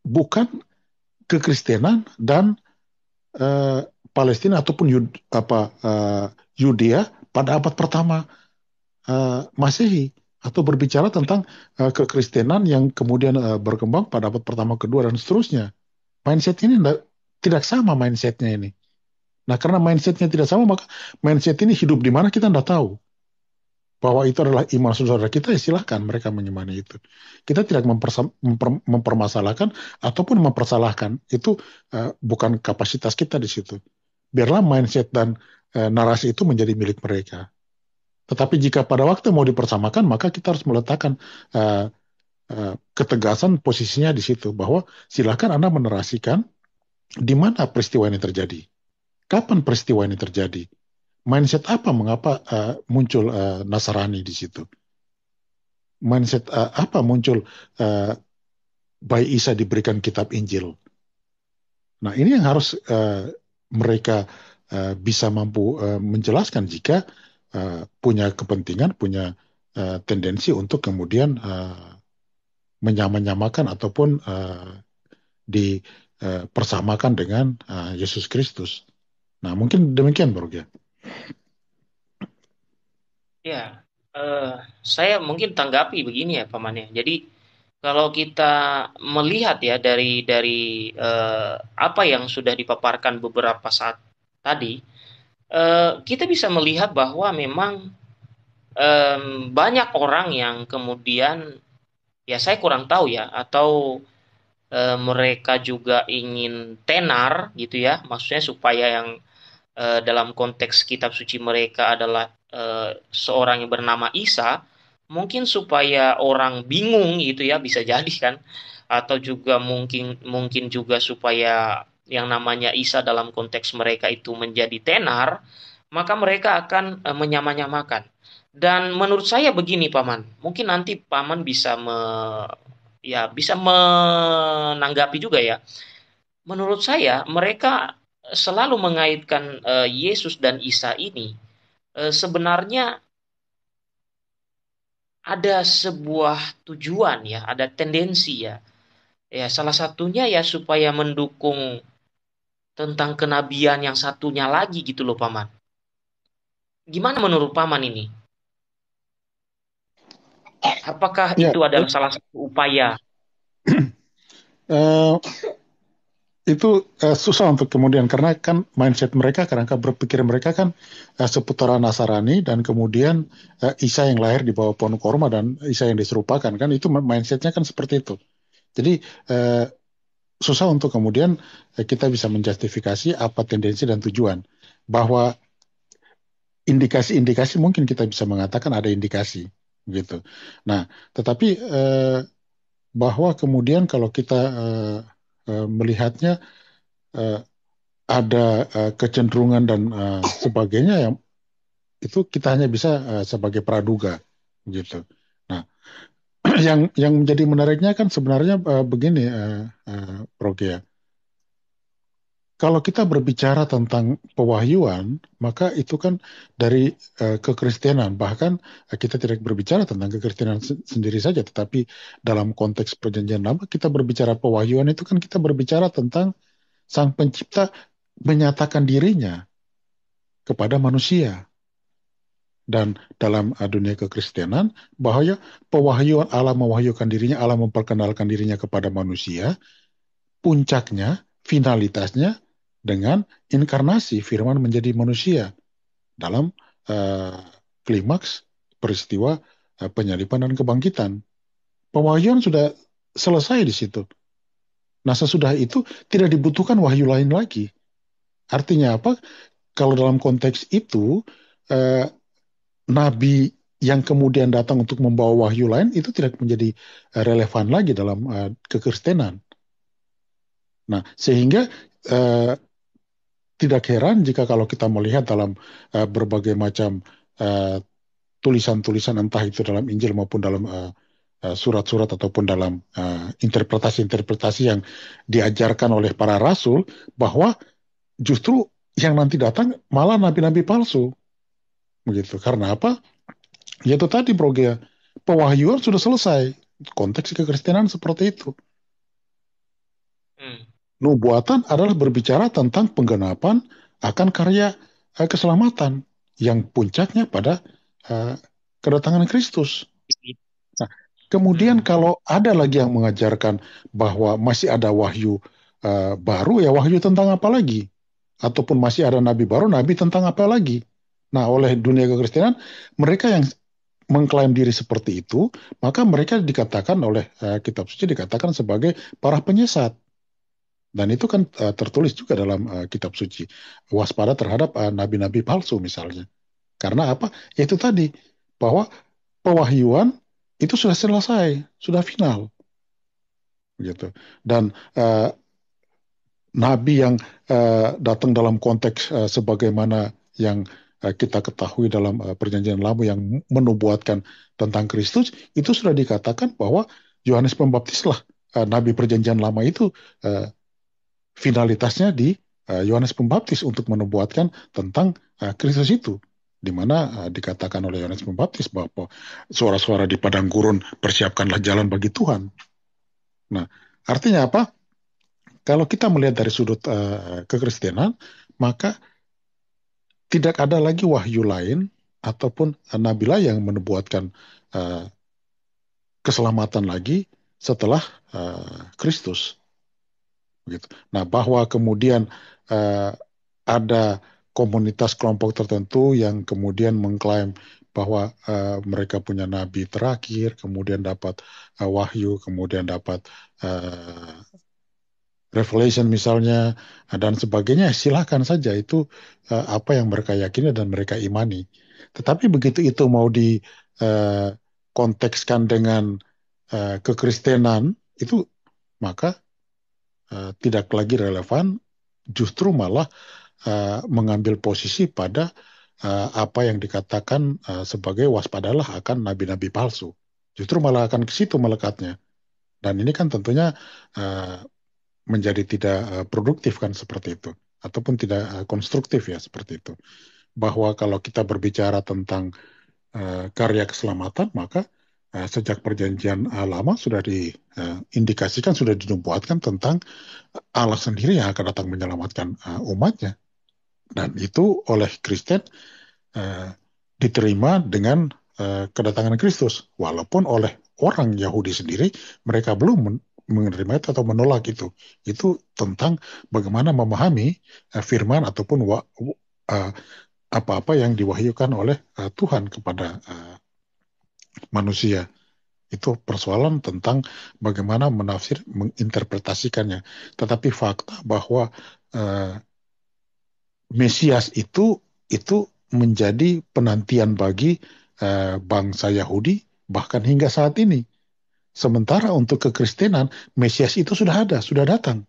bukan kekristenan dan uh, Palestina ataupun Yud, apa uh, pada abad pertama uh, eh, Masehi atau berbicara tentang uh, kekristenan yang kemudian uh, berkembang pada abad pertama, kedua dan seterusnya. Mindset ini tidak, tidak sama mindsetnya ini. Nah karena mindsetnya tidak sama maka mindset ini hidup di mana kita tidak tahu. Bahwa itu adalah iman saudara kita ya silahkan mereka menyemani itu. Kita tidak memper, mempermasalahkan ataupun mempersalahkan itu uh, bukan kapasitas kita di situ. Biarlah mindset dan uh, narasi itu menjadi milik mereka. Tetapi jika pada waktu mau dipersamakan, maka kita harus meletakkan uh, uh, ketegasan posisinya di situ bahwa silakan Anda menerasikan di mana peristiwa ini terjadi, kapan peristiwa ini terjadi, mindset apa mengapa uh, muncul uh, Nasrani di situ, mindset uh, apa muncul uh, Bayi Isa diberikan kitab Injil. Nah ini yang harus uh, mereka uh, bisa mampu uh, menjelaskan jika uh, punya kepentingan, punya uh, tendensi untuk kemudian uh, eh, menyamakan ataupun uh, dipersamakan dengan uh, Yesus Kristus. Nah, mungkin demikian, Bro. Ya, ya uh, saya mungkin tanggapi begini ya, Paman ya. Jadi kalau kita melihat ya dari dari uh, apa yang sudah dipaparkan beberapa saat tadi, Eh, kita bisa melihat bahwa memang um, banyak orang yang kemudian ya saya kurang tahu ya atau uh, mereka juga ingin tenar gitu ya maksudnya supaya yang uh, dalam konteks kitab suci mereka adalah uh, seorang yang bernama Isa mungkin supaya orang bingung gitu ya bisa jadi kan atau juga mungkin mungkin juga supaya yang namanya Isa dalam konteks mereka itu menjadi tenar, maka mereka akan e, menyamanyamakan. Dan menurut saya begini paman, mungkin nanti paman bisa me, ya bisa menanggapi juga ya. Menurut saya mereka selalu mengaitkan e, Yesus dan Isa ini e, sebenarnya ada sebuah tujuan ya, ada tendensi ya. Ya salah satunya ya supaya mendukung tentang kenabian yang satunya lagi gitu loh paman. Gimana menurut paman ini? Apakah ya, itu adalah ya. salah satu upaya? Uh, itu uh, susah untuk kemudian karena kan mindset mereka kerangka berpikir mereka kan uh, eh, seputaran Nasrani dan kemudian uh, Isa yang lahir di bawah pohon korma dan Isa yang diserupakan kan itu mindsetnya kan seperti itu. Jadi uh, susah untuk kemudian eh, kita bisa menjustifikasi apa tendensi dan tujuan bahwa indikasi-indikasi mungkin kita bisa mengatakan ada indikasi gitu. Nah, tetapi eh, bahwa kemudian kalau kita eh, eh melihatnya eh, ada eh, kecenderungan dan eh, sebagainya ya itu kita hanya bisa eh, sebagai praduga gitu. Nah, Nah, yang yang menjadi menariknya kan sebenarnya uh, begini, uh, uh, Kalau kita berbicara tentang pewahyuan, maka itu kan dari uh, kekristenan. Bahkan uh, kita tidak berbicara tentang kekristenan se sendiri saja, tetapi dalam konteks perjanjian lama kita berbicara pewahyuan itu kan kita berbicara tentang sang pencipta menyatakan dirinya kepada manusia dan dalam uh, dunia kekristenan bahwa pewahyuan Allah mewahyukan dirinya, Allah memperkenalkan dirinya kepada manusia, puncaknya, finalitasnya dengan inkarnasi firman menjadi manusia dalam uh, klimaks peristiwa uh, penyalipan dan kebangkitan. Pewahyuan sudah selesai di situ. Nah, sesudah itu tidak dibutuhkan wahyu lain lagi. Artinya apa? Kalau dalam konteks itu uh, nabi yang kemudian datang untuk membawa wahyu lain itu tidak menjadi eh, relevan lagi dalam uh, kekristenan. Nah, sehingga uh, tidak heran jika kalau kita melihat dalam uh, berbagai macam tulisan-tulisan entah itu dalam Injil maupun dalam uh, surat-surat ataupun dalam uh, interpretasi-interpretasi yang diajarkan oleh para rasul bahwa justru yang nanti datang malah nabi-nabi palsu begitu karena apa yaitu tadi bro ya pewahyuan sudah selesai konteks kekristenan seperti itu hmm. nubuatan adalah berbicara tentang penggenapan akan karya eh, keselamatan yang puncaknya pada eh, kedatangan Kristus nah kemudian hmm. kalau ada lagi yang mengajarkan bahwa masih ada wahyu eh, baru ya wahyu tentang apa lagi ataupun masih ada nabi baru nabi tentang apa lagi Nah, oleh dunia kekristenan, mereka yang mengklaim diri seperti itu, maka mereka dikatakan oleh uh, kitab suci dikatakan sebagai para penyesat. Dan itu kan uh, tertulis juga dalam uh, kitab suci. Waspada terhadap nabi-nabi uh, palsu misalnya. Karena apa? Itu tadi bahwa pewahyuan itu sudah selesai, sudah final. Gitu. Dan uh, nabi yang uh, datang dalam konteks uh, sebagaimana yang Eh, kita ketahui dalam eh, perjanjian lama yang menubuatkan tentang Kristus itu sudah dikatakan bahwa Yohanes Pembaptislah eh, nabi perjanjian lama itu finalitasnya di Yohanes Pembaptis untuk menubuatkan tentang Kristus itu di mana dikatakan oleh Yohanes Pembaptis bahwa suara-suara di padang gurun persiapkanlah jalan bagi Tuhan. Nah, artinya apa? Kalau kita melihat dari sudut uh, kekristenan, maka tidak ada lagi wahyu lain ataupun eh, nabi lain yang menebuatkan uh, eh, keselamatan lagi setelah eh, Kristus. Nah, bahwa kemudian uh, ada komunitas kelompok tertentu yang kemudian mengklaim bahwa uh, mereka punya nabi terakhir, kemudian dapat uh, wahyu, kemudian dapat uh, revelation misalnya dan sebagainya silahkan saja itu uh, apa yang mereka yakini dan mereka imani tetapi begitu itu mau di uh, kontekskan dengan uh, kekristenan itu maka uh, tidak lagi relevan justru malah uh, mengambil posisi pada uh, apa yang dikatakan uh, sebagai waspadalah akan nabi-nabi palsu justru malah akan ke situ melekatnya dan ini kan tentunya uh, menjadi tidak eh, produktif kan seperti itu ataupun tidak eh, konstruktif ya seperti itu bahwa kalau kita berbicara tentang uh, karya keselamatan maka uh, sejak perjanjian uh, lama sudah diindikasikan uh, sudah dinubuatkan tentang Allah sendiri yang akan datang menyelamatkan uh, umatnya dan itu oleh Kristen uh, diterima dengan uh, kedatangan Kristus walaupun oleh orang Yahudi sendiri mereka belum menerima itu atau menolak itu. Itu tentang bagaimana memahami uh, firman ataupun wa, eh, apa-apa yang diwahyukan oleh uh, Tuhan kepada uh, manusia. Itu persoalan tentang bagaimana menafsir, menginterpretasikannya. Tetapi fakta bahwa uh, Mesias itu itu menjadi penantian bagi uh, bangsa Yahudi bahkan hingga saat ini Sementara untuk kekristenan, Mesias itu sudah ada, sudah datang.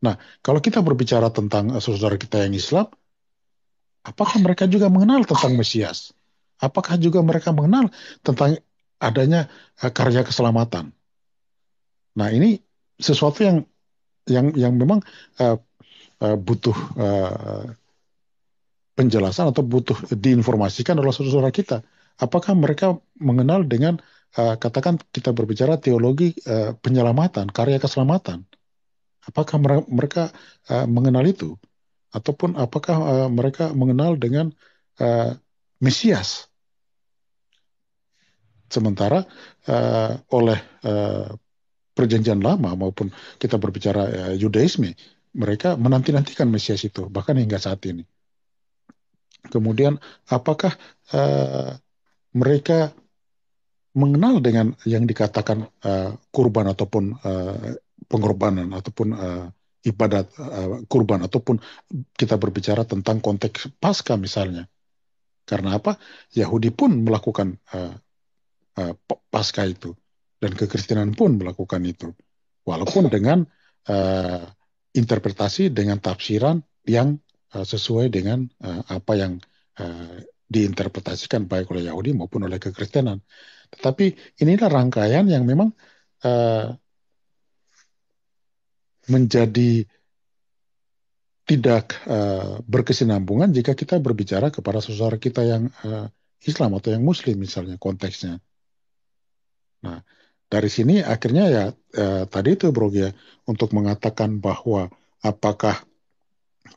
Nah, kalau kita berbicara tentang eh, saudara kita yang Islam, apakah mereka juga mengenal tentang Mesias? Apakah juga mereka mengenal tentang adanya eh, karya keselamatan? Nah, ini sesuatu yang yang yang memang uh, uh, butuh uh, penjelasan atau butuh diinformasikan oleh saudara kita. Apakah mereka mengenal dengan Eh, katakan kita berbicara teologi uh, penyelamatan, karya keselamatan. Apakah mereka uh, mengenal itu? Ataupun apakah uh, mereka mengenal dengan uh, Mesias? Sementara uh, oleh uh, perjanjian lama maupun kita berbicara uh, Yudaisme, mereka menanti-nantikan Mesias itu, bahkan hingga saat ini. Kemudian, apakah uh, mereka mengenal dengan yang dikatakan uh, kurban ataupun uh, pengorbanan ataupun uh, ibadat uh, kurban ataupun kita berbicara tentang konteks pasca misalnya. Karena apa? Yahudi pun melakukan uh, uh, pasca itu dan kekristenan pun melakukan itu. Walaupun dengan uh, interpretasi dengan tafsiran yang uh, sesuai dengan uh, apa yang uh, diinterpretasikan baik oleh Yahudi maupun oleh kekristenan. Tetapi inilah rangkaian yang memang uh, menjadi tidak uh, berkesinambungan jika kita berbicara kepada saudara kita yang uh, Islam atau yang Muslim misalnya konteksnya. Nah, dari sini akhirnya ya uh, tadi itu Bro ya untuk mengatakan bahwa apakah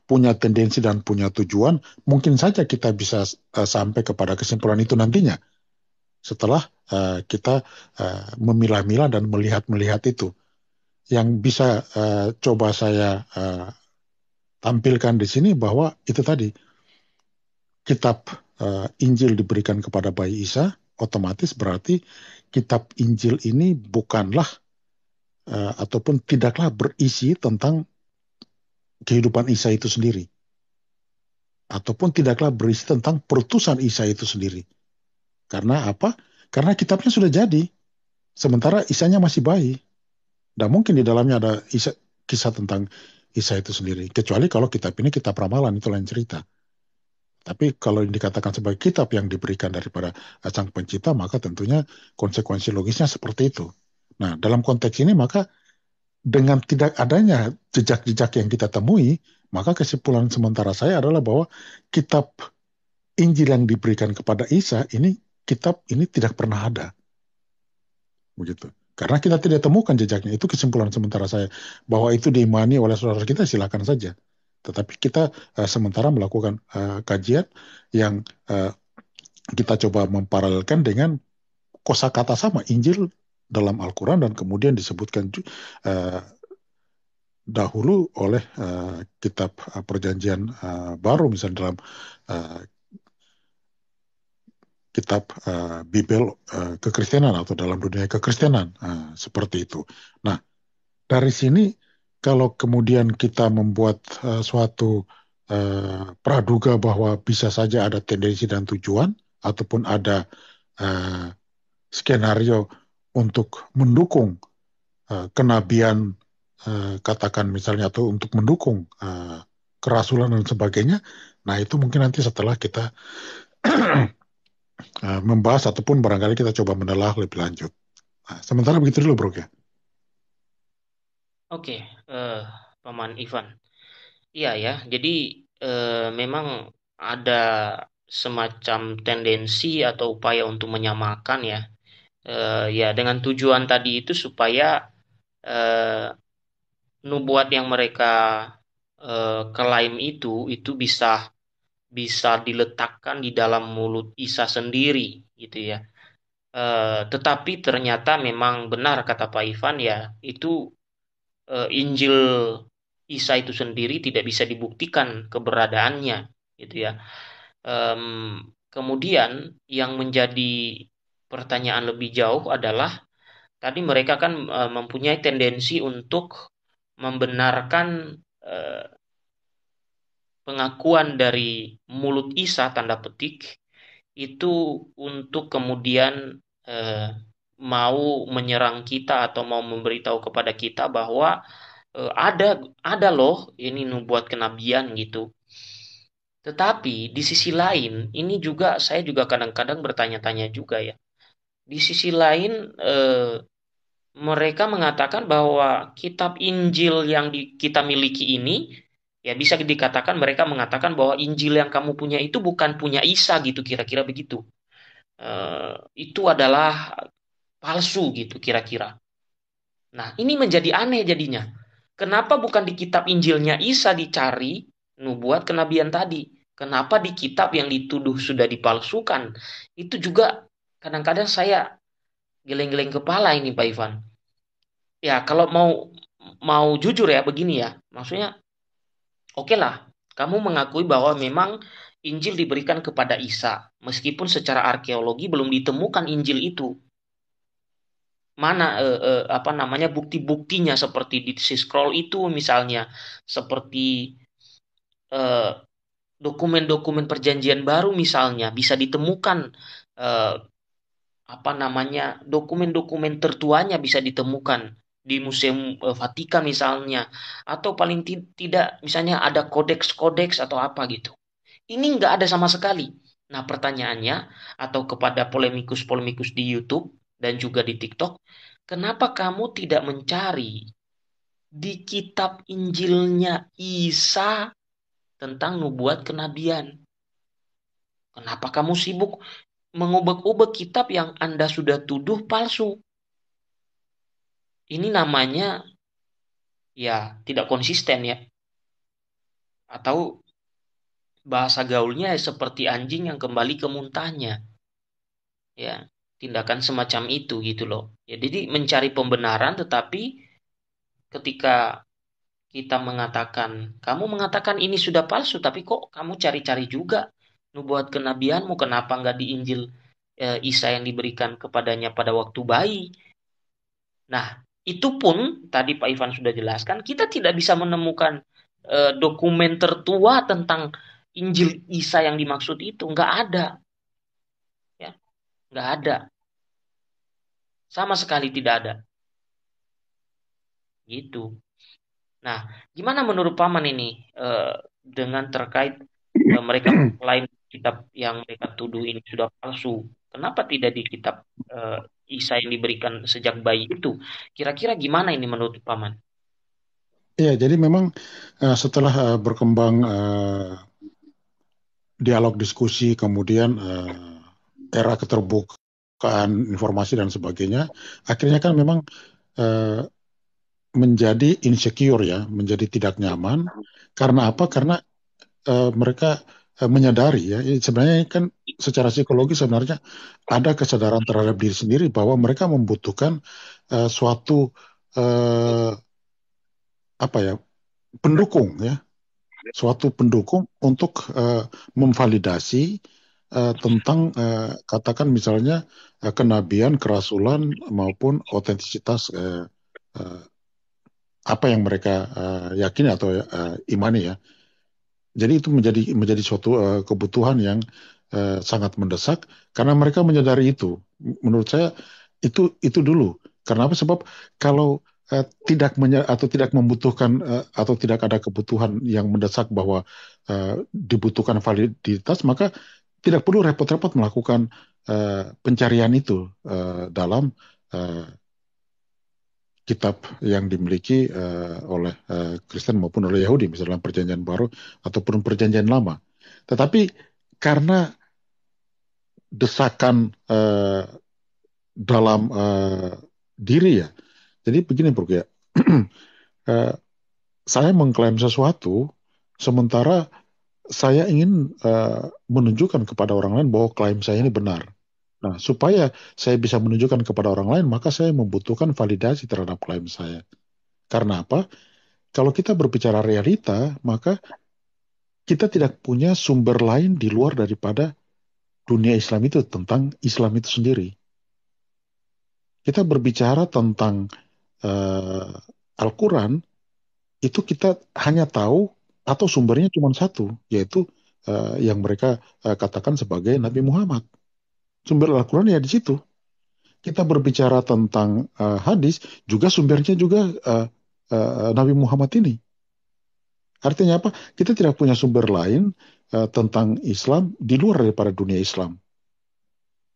punya tendensi dan punya tujuan mungkin saja kita bisa uh, sampai kepada kesimpulan itu nantinya setelah uh, kita uh, memilah-milah dan melihat-melihat itu. Yang bisa uh, coba saya uh, tampilkan di sini bahwa itu tadi kitab uh, Injil diberikan kepada bayi Isa, otomatis berarti kitab Injil ini bukanlah uh, ataupun tidaklah berisi tentang kehidupan Isa itu sendiri ataupun tidaklah berisi tentang perutusan Isa itu sendiri. Karena apa? Karena kitabnya sudah jadi, sementara Isanya masih bayi. dan mungkin di dalamnya ada isa, kisah tentang Isa itu sendiri. Kecuali kalau kitab ini kitab ramalan, itu lain cerita. Tapi kalau dikatakan sebagai kitab yang diberikan daripada sang pencipta, maka tentunya konsekuensi logisnya seperti itu. Nah, dalam konteks ini maka dengan tidak adanya jejak-jejak yang kita temui, maka kesimpulan sementara saya adalah bahwa kitab Injil yang diberikan kepada Isa ini kitab ini tidak pernah ada. Begitu. Karena kita tidak temukan jejaknya. Itu kesimpulan sementara saya. Bahwa itu diimani oleh saudara kita silakan saja. Tetapi kita uh, sementara melakukan uh, kajian yang uh, kita coba memparalelkan dengan kosa kata sama Injil dalam Al-Quran dan kemudian disebutkan uh, dahulu oleh uh, kitab perjanjian uh, baru misalnya dalam uh, kitab uh, eh, Bibel uh, eh, kekristenan atau dalam dunia kekristenan uh, seperti itu. Nah, dari sini kalau kemudian kita membuat uh, suatu uh, praduga bahwa bisa saja ada tendensi dan tujuan ataupun ada uh, skenario untuk mendukung uh, kenabian uh, katakan misalnya atau untuk mendukung uh, kerasulan dan sebagainya. Nah, itu mungkin nanti setelah kita Eh, membahas ataupun barangkali kita coba menelah lebih lanjut. Nah, sementara begitu dulu, Bro. Ya. Oke, okay, uh, eh, Paman Ivan. Iya ya, jadi uh, memang ada semacam tendensi atau upaya untuk menyamakan ya. Uh, ya dengan tujuan tadi itu supaya uh, nubuat yang mereka uh, klaim itu itu bisa bisa diletakkan di dalam mulut Isa sendiri gitu ya. Uh, tetapi ternyata memang benar kata Pak Ivan ya itu uh, Injil Isa itu sendiri tidak bisa dibuktikan keberadaannya gitu ya. Um, kemudian yang menjadi pertanyaan lebih jauh adalah tadi mereka kan uh, mempunyai tendensi untuk membenarkan pengakuan dari mulut Isa tanda petik itu untuk kemudian eh, mau menyerang kita atau mau memberitahu kepada kita bahwa eh, ada ada loh ini nubuat kenabian gitu. Tetapi di sisi lain ini juga saya juga kadang-kadang bertanya-tanya juga ya. Di sisi lain eh, mereka mengatakan bahwa kitab Injil yang di, kita miliki ini ya bisa dikatakan mereka mengatakan bahwa Injil yang kamu punya itu bukan punya Isa gitu kira-kira begitu uh, itu adalah palsu gitu kira-kira nah ini menjadi aneh jadinya kenapa bukan di kitab Injilnya Isa dicari nubuat kenabian tadi kenapa di kitab yang dituduh sudah dipalsukan itu juga kadang-kadang saya geleng-geleng kepala ini Pak Ivan ya kalau mau mau jujur ya begini ya maksudnya Oke lah, kamu mengakui bahwa memang Injil diberikan kepada Isa, meskipun secara arkeologi belum ditemukan Injil itu. Mana eh, eh, apa namanya bukti-buktinya seperti di scroll itu misalnya, seperti dokumen eh, dokumen-dokumen perjanjian baru misalnya bisa ditemukan eh, apa namanya dokumen-dokumen tertuanya bisa ditemukan di Museum uh, misalnya atau paling tidak misalnya ada kodeks-kodeks atau apa gitu. Ini nggak ada sama sekali. Nah pertanyaannya atau kepada polemikus-polemikus di YouTube dan juga di TikTok, kenapa kamu tidak mencari di kitab Injilnya Isa tentang nubuat kenabian? Kenapa kamu sibuk mengubek-ubek kitab yang Anda sudah tuduh palsu? ini namanya ya tidak konsisten ya atau bahasa gaulnya seperti anjing yang kembali ke muntahnya ya tindakan semacam itu gitu loh ya jadi mencari pembenaran tetapi ketika kita mengatakan kamu mengatakan ini sudah palsu tapi kok kamu cari-cari juga nubuat kenabianmu kenapa nggak di Injil eh, Isa yang diberikan kepadanya pada waktu bayi Nah, itu pun tadi Pak Ivan sudah jelaskan, kita tidak bisa menemukan e, dokumen tertua tentang Injil Isa yang dimaksud itu, nggak ada, ya, nggak ada, sama sekali tidak ada, gitu. Nah, gimana menurut paman ini e, dengan terkait e, mereka lain kitab yang mereka tuduh ini sudah palsu? Kenapa tidak di kitab uh, Isa yang diberikan sejak bayi itu? Kira-kira gimana ini menurut paman? Ya, jadi memang uh, setelah uh, berkembang uh, dialog diskusi kemudian uh, era keterbukaan informasi dan sebagainya, akhirnya kan memang uh, menjadi insecure ya, menjadi tidak nyaman. Karena apa? Karena uh, mereka uh, menyadari ya, sebenarnya kan secara psikologis sebenarnya ada kesadaran terhadap diri sendiri bahwa mereka membutuhkan uh, suatu uh, apa ya pendukung ya suatu pendukung untuk uh, memvalidasi uh, tentang uh, katakan misalnya uh, kenabian kerasulan maupun otentisitas uh, uh, apa yang mereka uh, yakini atau uh, imani ya jadi itu menjadi menjadi suatu uh, kebutuhan yang eh, sangat mendesak karena mereka menyadari itu. Menurut saya itu itu dulu. Karena apa? Sebab kalau eh, tidak atau tidak membutuhkan eh, atau tidak ada kebutuhan yang mendesak bahwa eh, dibutuhkan validitas, maka tidak perlu repot-repot melakukan eh, pencarian itu eh, dalam eh, kitab yang dimiliki uh, oleh uh, Kristen maupun oleh Yahudi, misalnya perjanjian baru ataupun perjanjian lama. Tetapi karena desakan uh, dalam uh, diri ya. Jadi begini Bro ya, uh, saya mengklaim sesuatu sementara saya ingin uh, menunjukkan kepada orang lain bahwa klaim saya ini benar. Nah, supaya saya bisa menunjukkan kepada orang lain, maka saya membutuhkan validasi terhadap klaim saya. Karena apa? Kalau kita berbicara realita, maka kita tidak punya sumber lain di luar daripada dunia Islam itu tentang Islam itu sendiri. Kita berbicara tentang uh, Al-Quran, itu kita hanya tahu atau sumbernya cuma satu, yaitu uh, yang mereka uh, katakan sebagai Nabi Muhammad. Sumber Al-Quran ya di situ. Kita berbicara tentang uh, hadis, juga sumbernya juga uh, uh, Nabi Muhammad ini. Artinya apa? Kita tidak punya sumber lain Eh, tentang Islam di luar daripada dunia Islam.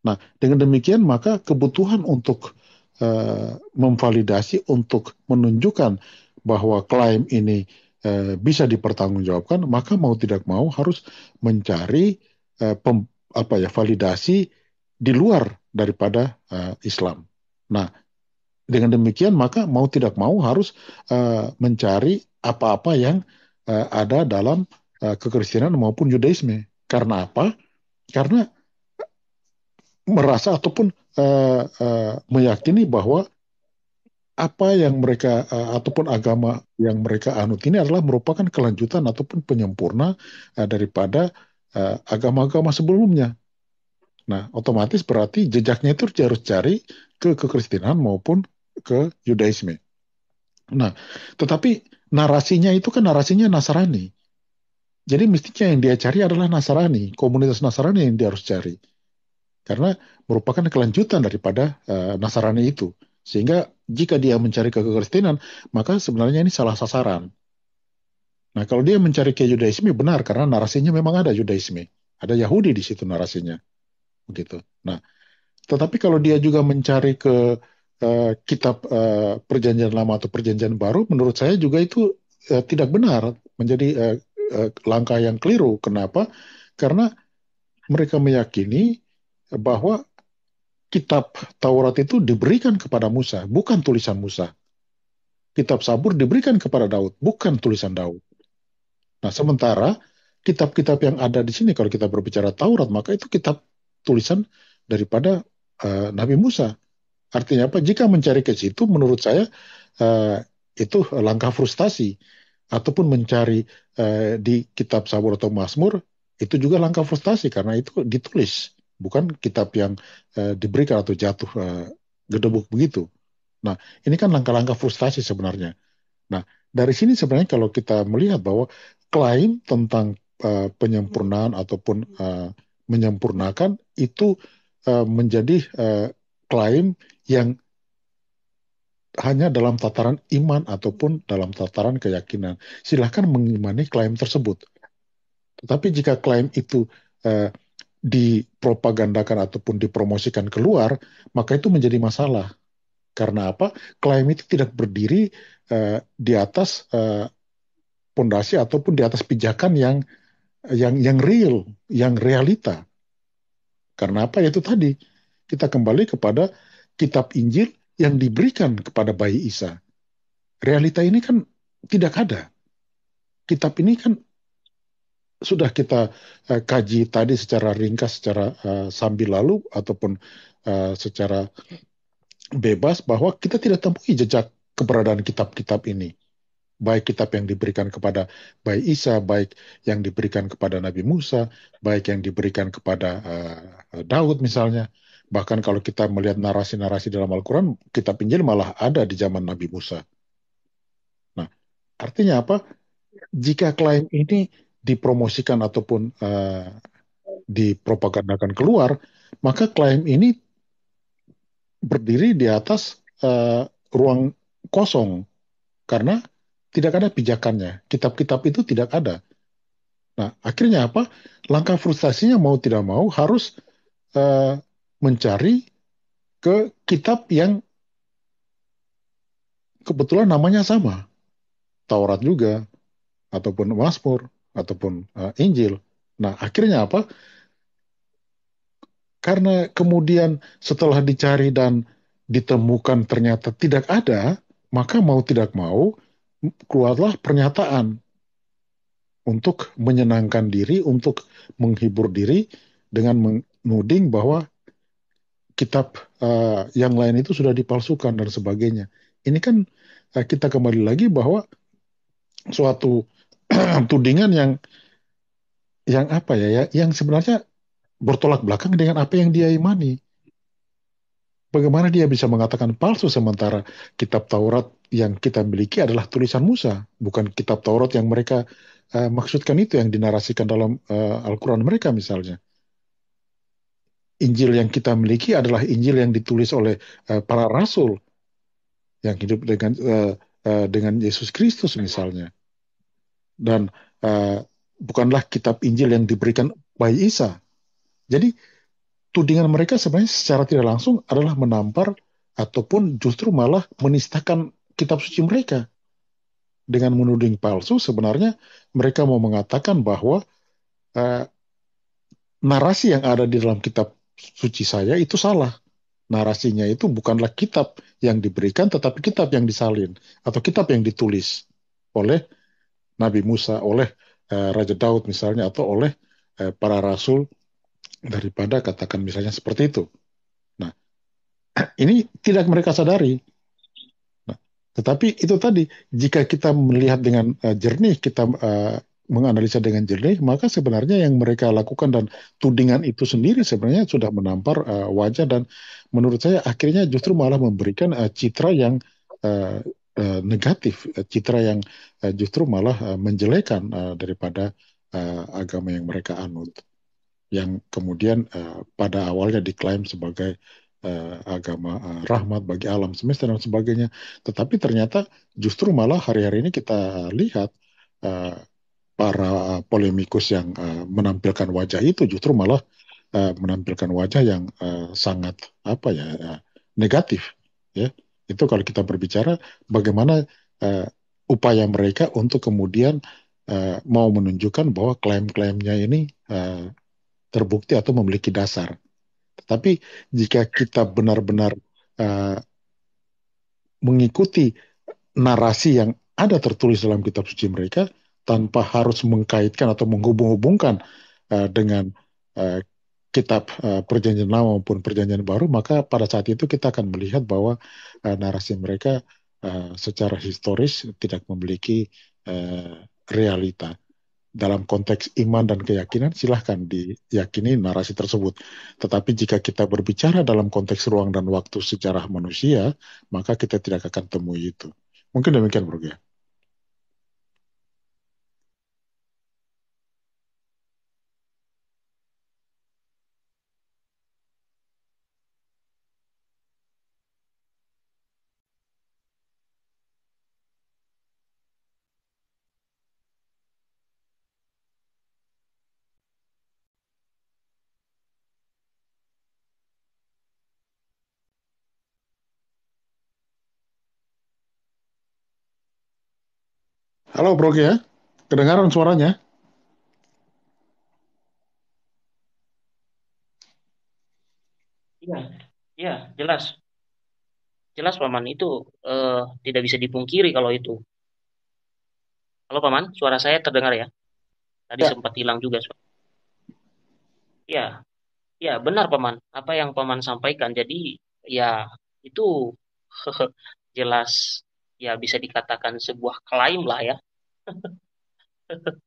Nah, dengan demikian maka kebutuhan untuk uh, memvalidasi, untuk menunjukkan bahwa klaim ini uh, bisa dipertanggungjawabkan, maka mau tidak mau harus mencari uh, pem, apa ya validasi di luar daripada uh, Islam. Nah, dengan demikian maka mau tidak mau harus uh, mencari apa-apa yang uh, ada dalam Eh, kekristenan maupun Yudaisme. Karena apa? Karena merasa ataupun uh, uh, meyakini bahwa apa yang mereka uh, ataupun agama yang mereka anut ini adalah merupakan kelanjutan ataupun penyempurna uh, daripada agama agama-agama sebelumnya. Nah, otomatis berarti jejaknya itu harus cari ke kekristenan maupun ke Yudaisme. Nah, tetapi narasinya itu kan narasinya Nasrani. Jadi mestinya yang dia cari adalah Nasrani, komunitas Nasrani yang dia harus cari. Karena merupakan kelanjutan daripada uh, Nasrani itu. Sehingga jika dia mencari kekristenan, maka sebenarnya ini salah sasaran. Nah, kalau dia mencari ke Yudaisme benar karena narasinya memang ada Yudaisme. Ada Yahudi di situ narasinya. Begitu. Nah, tetapi kalau dia juga mencari ke uh, kitab uh, perjanjian lama atau perjanjian baru, menurut saya juga itu uh, tidak benar menjadi uh, Eh, langkah yang keliru. Kenapa? Karena mereka meyakini bahwa kitab Taurat itu diberikan kepada Musa, bukan tulisan Musa. Kitab Sabur diberikan kepada Daud, bukan tulisan Daud. Nah, sementara kitab-kitab yang ada di sini kalau kita berbicara Taurat, maka itu kitab tulisan daripada uh, Nabi Musa. Artinya apa? Jika mencari ke situ, menurut saya uh, itu langkah frustasi ataupun mencari eh, di kitab Sabur atau Masmur itu juga langkah frustasi karena itu ditulis bukan kitab yang eh, diberikan atau jatuh eh, gedebuk begitu. Nah, ini kan langkah-langkah frustasi sebenarnya. Nah, dari sini sebenarnya kalau kita melihat bahwa klaim tentang eh, penyempurnaan ataupun eh, menyempurnakan itu eh, menjadi eh, klaim yang hanya dalam tataran iman ataupun dalam tataran keyakinan. Silahkan mengimani klaim tersebut. Tetapi jika klaim itu eh, dipropagandakan ataupun dipromosikan keluar, maka itu menjadi masalah. Karena apa? Klaim itu tidak berdiri eh, di atas eh, pondasi ataupun di atas pijakan yang yang yang real, yang realita. Karena apa? Itu tadi kita kembali kepada kitab Injil yang diberikan kepada bayi Isa. Realita ini kan tidak ada. Kitab ini kan sudah kita uh, kaji tadi secara ringkas, secara uh, sambil lalu ataupun uh, secara bebas bahwa kita tidak temui jejak keberadaan kitab-kitab ini. Baik kitab yang diberikan kepada bayi Isa, baik yang diberikan kepada Nabi Musa, baik yang diberikan kepada uh, Daud misalnya. Bahkan kalau kita melihat narasi-narasi dalam Al-Quran, kitab Injil malah ada di zaman Nabi Musa. Nah, artinya apa? Jika klaim ini dipromosikan ataupun uh, dipropagandakan keluar, maka klaim ini berdiri di atas uh, ruang kosong karena tidak ada pijakannya. Kitab-kitab itu tidak ada. Nah, akhirnya apa? Langkah frustasinya mau tidak mau harus uh, mencari ke kitab yang kebetulan namanya sama. Taurat juga, ataupun Mazmur, ataupun uh, Injil. Nah, akhirnya apa? Karena kemudian setelah dicari dan ditemukan ternyata tidak ada, maka mau tidak mau keluarlah pernyataan untuk menyenangkan diri, untuk menghibur diri dengan menuding bahwa kitab uh, yang lain itu sudah dipalsukan dan sebagainya. Ini kan uh, kita kembali lagi bahwa suatu tudingan yang yang apa ya, ya yang sebenarnya bertolak belakang dengan apa yang dia imani. Bagaimana dia bisa mengatakan palsu sementara kitab Taurat yang kita miliki adalah tulisan Musa, bukan kitab Taurat yang mereka uh, maksudkan itu yang dinarasikan dalam uh, Al-Qur'an mereka misalnya. Injil yang kita miliki adalah Injil yang ditulis oleh uh, para rasul yang hidup dengan uh, uh, dengan Yesus Kristus misalnya. Dan uh, bukanlah kitab Injil yang diberikan bayi Isa. Jadi tudingan mereka sebenarnya secara tidak langsung adalah menampar ataupun justru malah menistakan kitab suci mereka. Dengan menuding palsu sebenarnya mereka mau mengatakan bahwa uh, narasi yang ada di dalam kitab suci saya itu salah. Narasinya itu bukanlah kitab yang diberikan, tetapi kitab yang disalin atau kitab yang ditulis oleh Nabi Musa, oleh uh, Raja Daud misalnya, atau oleh uh, para rasul daripada katakan misalnya seperti itu. Nah, ini tidak mereka sadari. Nah, tetapi itu tadi, jika kita melihat dengan uh, jernih, kita uh, menganalisa dengan jernih, maka sebenarnya yang mereka lakukan dan tudingan itu sendiri sebenarnya sudah menampar uh, wajah dan menurut saya akhirnya justru malah memberikan uh, citra yang uh, uh, negatif, citra yang uh, justru malah uh, menjelekan uh, daripada uh, agama yang mereka anut, yang kemudian uh, pada awalnya diklaim sebagai uh, agama uh, rahmat bagi alam semesta dan sebagainya, tetapi ternyata justru malah hari-hari ini kita lihat uh, para polemikus yang uh, menampilkan wajah itu justru malah uh, menampilkan wajah yang uh, sangat apa ya uh, negatif ya itu kalau kita berbicara bagaimana uh, upaya mereka untuk kemudian uh, mau menunjukkan bahwa klaim-klaimnya ini uh, terbukti atau memiliki dasar tetapi jika kita benar-benar uh, mengikuti narasi yang ada tertulis dalam kitab suci mereka tanpa harus mengkaitkan atau menghubung-hubungkan uh, dengan uh, kitab uh, perjanjian lama maupun perjanjian baru maka pada saat itu kita akan melihat bahwa uh, narasi mereka uh, secara historis tidak memiliki uh, realita dalam konteks iman dan keyakinan silahkan diyakini narasi tersebut tetapi jika kita berbicara dalam konteks ruang dan waktu sejarah manusia maka kita tidak akan temui itu mungkin demikian Bro ya Halo Bro ya, kedengaran suaranya? Iya, iya jelas, jelas paman itu uh, tidak bisa dipungkiri kalau itu. Halo paman, suara saya terdengar ya? Tadi ya. sempat hilang juga suara. Iya, iya benar paman. Apa yang paman sampaikan jadi ya itu jelas ya bisa dikatakan sebuah klaim lah ya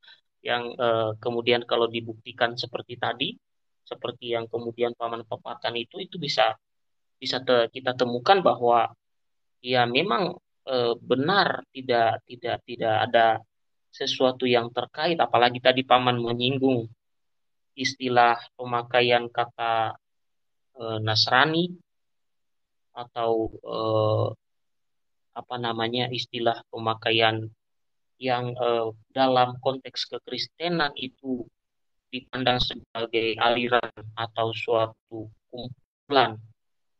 yang eh, kemudian kalau dibuktikan seperti tadi, seperti yang kemudian paman paparkan itu, itu bisa bisa te, kita temukan bahwa ya memang eh, benar tidak tidak tidak ada sesuatu yang terkait, apalagi tadi paman menyinggung istilah pemakaian kata eh, Nasrani atau eh, apa namanya istilah pemakaian yang eh, dalam konteks kekristenan itu dipandang sebagai aliran atau suatu kumpulan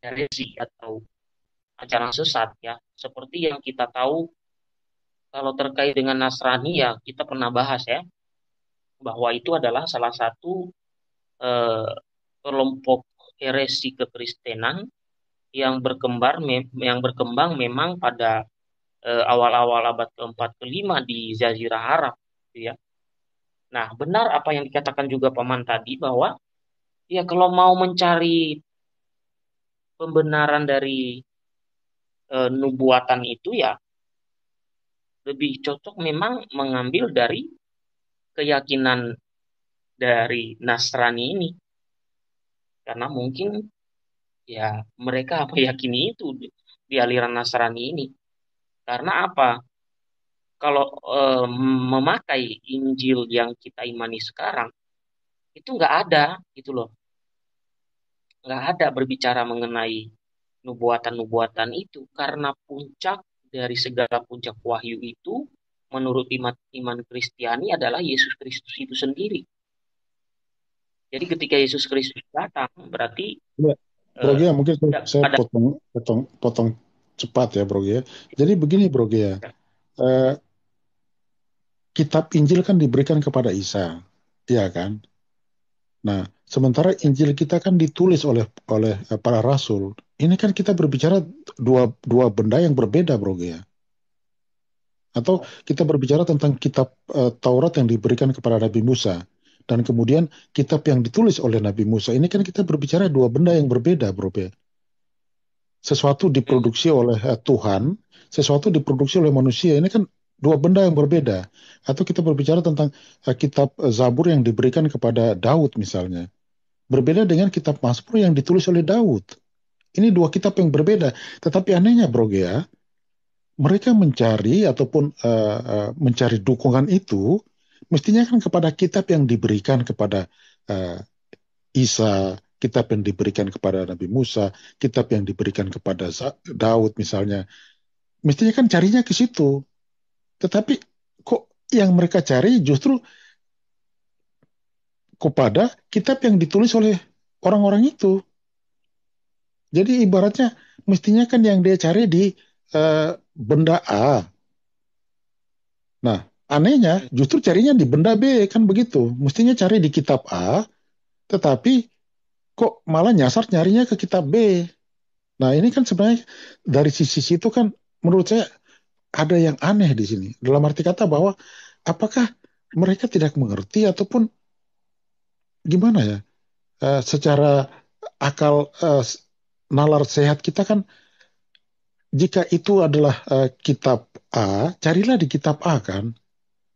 heresi atau ajaran sesat ya seperti yang kita tahu kalau terkait dengan Nasrani ya kita pernah bahas ya bahwa itu adalah salah satu eh, kelompok heresi kekristenan yang berkembang yang berkembang memang pada Eh, awal-awal eh, abad keempat kelima di Jazirah Arab gitu ya. Nah, benar apa yang dikatakan juga paman tadi bahwa ya kalau mau mencari pembenaran dari eh, nubuatan itu ya lebih cocok memang mengambil dari keyakinan dari Nasrani ini. Karena mungkin ya mereka apa yakini itu di aliran Nasrani ini. Karena apa? Kalau e, memakai Injil yang kita imani sekarang, itu nggak ada gitu loh. Nggak ada berbicara mengenai nubuatan-nubuatan itu karena puncak dari segala puncak wahyu itu menurut iman, iman Kristiani adalah Yesus Kristus itu sendiri. Jadi ketika Yesus Kristus datang berarti iya. Bro, uh, ya, mungkin eh, saya, saya potong, potong potong cepat ya Bro ya. Jadi begini Bro ya. Eh, kitab Injil kan diberikan kepada Isa, ya kan? Nah, sementara Injil kita kan ditulis oleh oleh eh, para rasul. Ini kan kita berbicara dua dua benda yang berbeda Bro ya. Atau kita berbicara tentang kitab eh, Taurat yang diberikan kepada Nabi Musa dan kemudian kitab yang ditulis oleh Nabi Musa. Ini kan kita berbicara dua benda yang berbeda Bro ya sesuatu diproduksi hmm. oleh eh, Tuhan, sesuatu diproduksi oleh manusia. Ini kan dua benda yang berbeda. Atau kita berbicara tentang eh, kitab eh, Zabur yang diberikan kepada Daud misalnya. Berbeda dengan kitab Mazmur yang ditulis oleh Daud. Ini dua kitab yang berbeda. Tetapi anehnya Bro Gea, mereka mencari ataupun uh, uh, mencari dukungan itu mestinya kan kepada kitab yang diberikan kepada uh, Isa, kitab yang diberikan kepada Nabi Musa, kitab yang diberikan kepada Daud misalnya. Mestinya kan carinya ke situ. Tetapi kok yang mereka cari justru kepada kitab yang ditulis oleh orang-orang itu. Jadi ibaratnya mestinya kan yang dia cari di uh, benda A. Nah, anehnya hmm. justru carinya di benda B kan begitu. Mestinya cari di kitab A, tetapi kok malah nyasar nyarinya ke kitab B. Nah ini kan sebenarnya dari sisi situ kan menurut saya ada yang aneh di sini. Dalam arti kata bahwa apakah mereka tidak mengerti ataupun gimana ya? Uh, secara akal uh, nalar sehat kita kan jika itu adalah uh, kitab A, carilah di kitab A kan.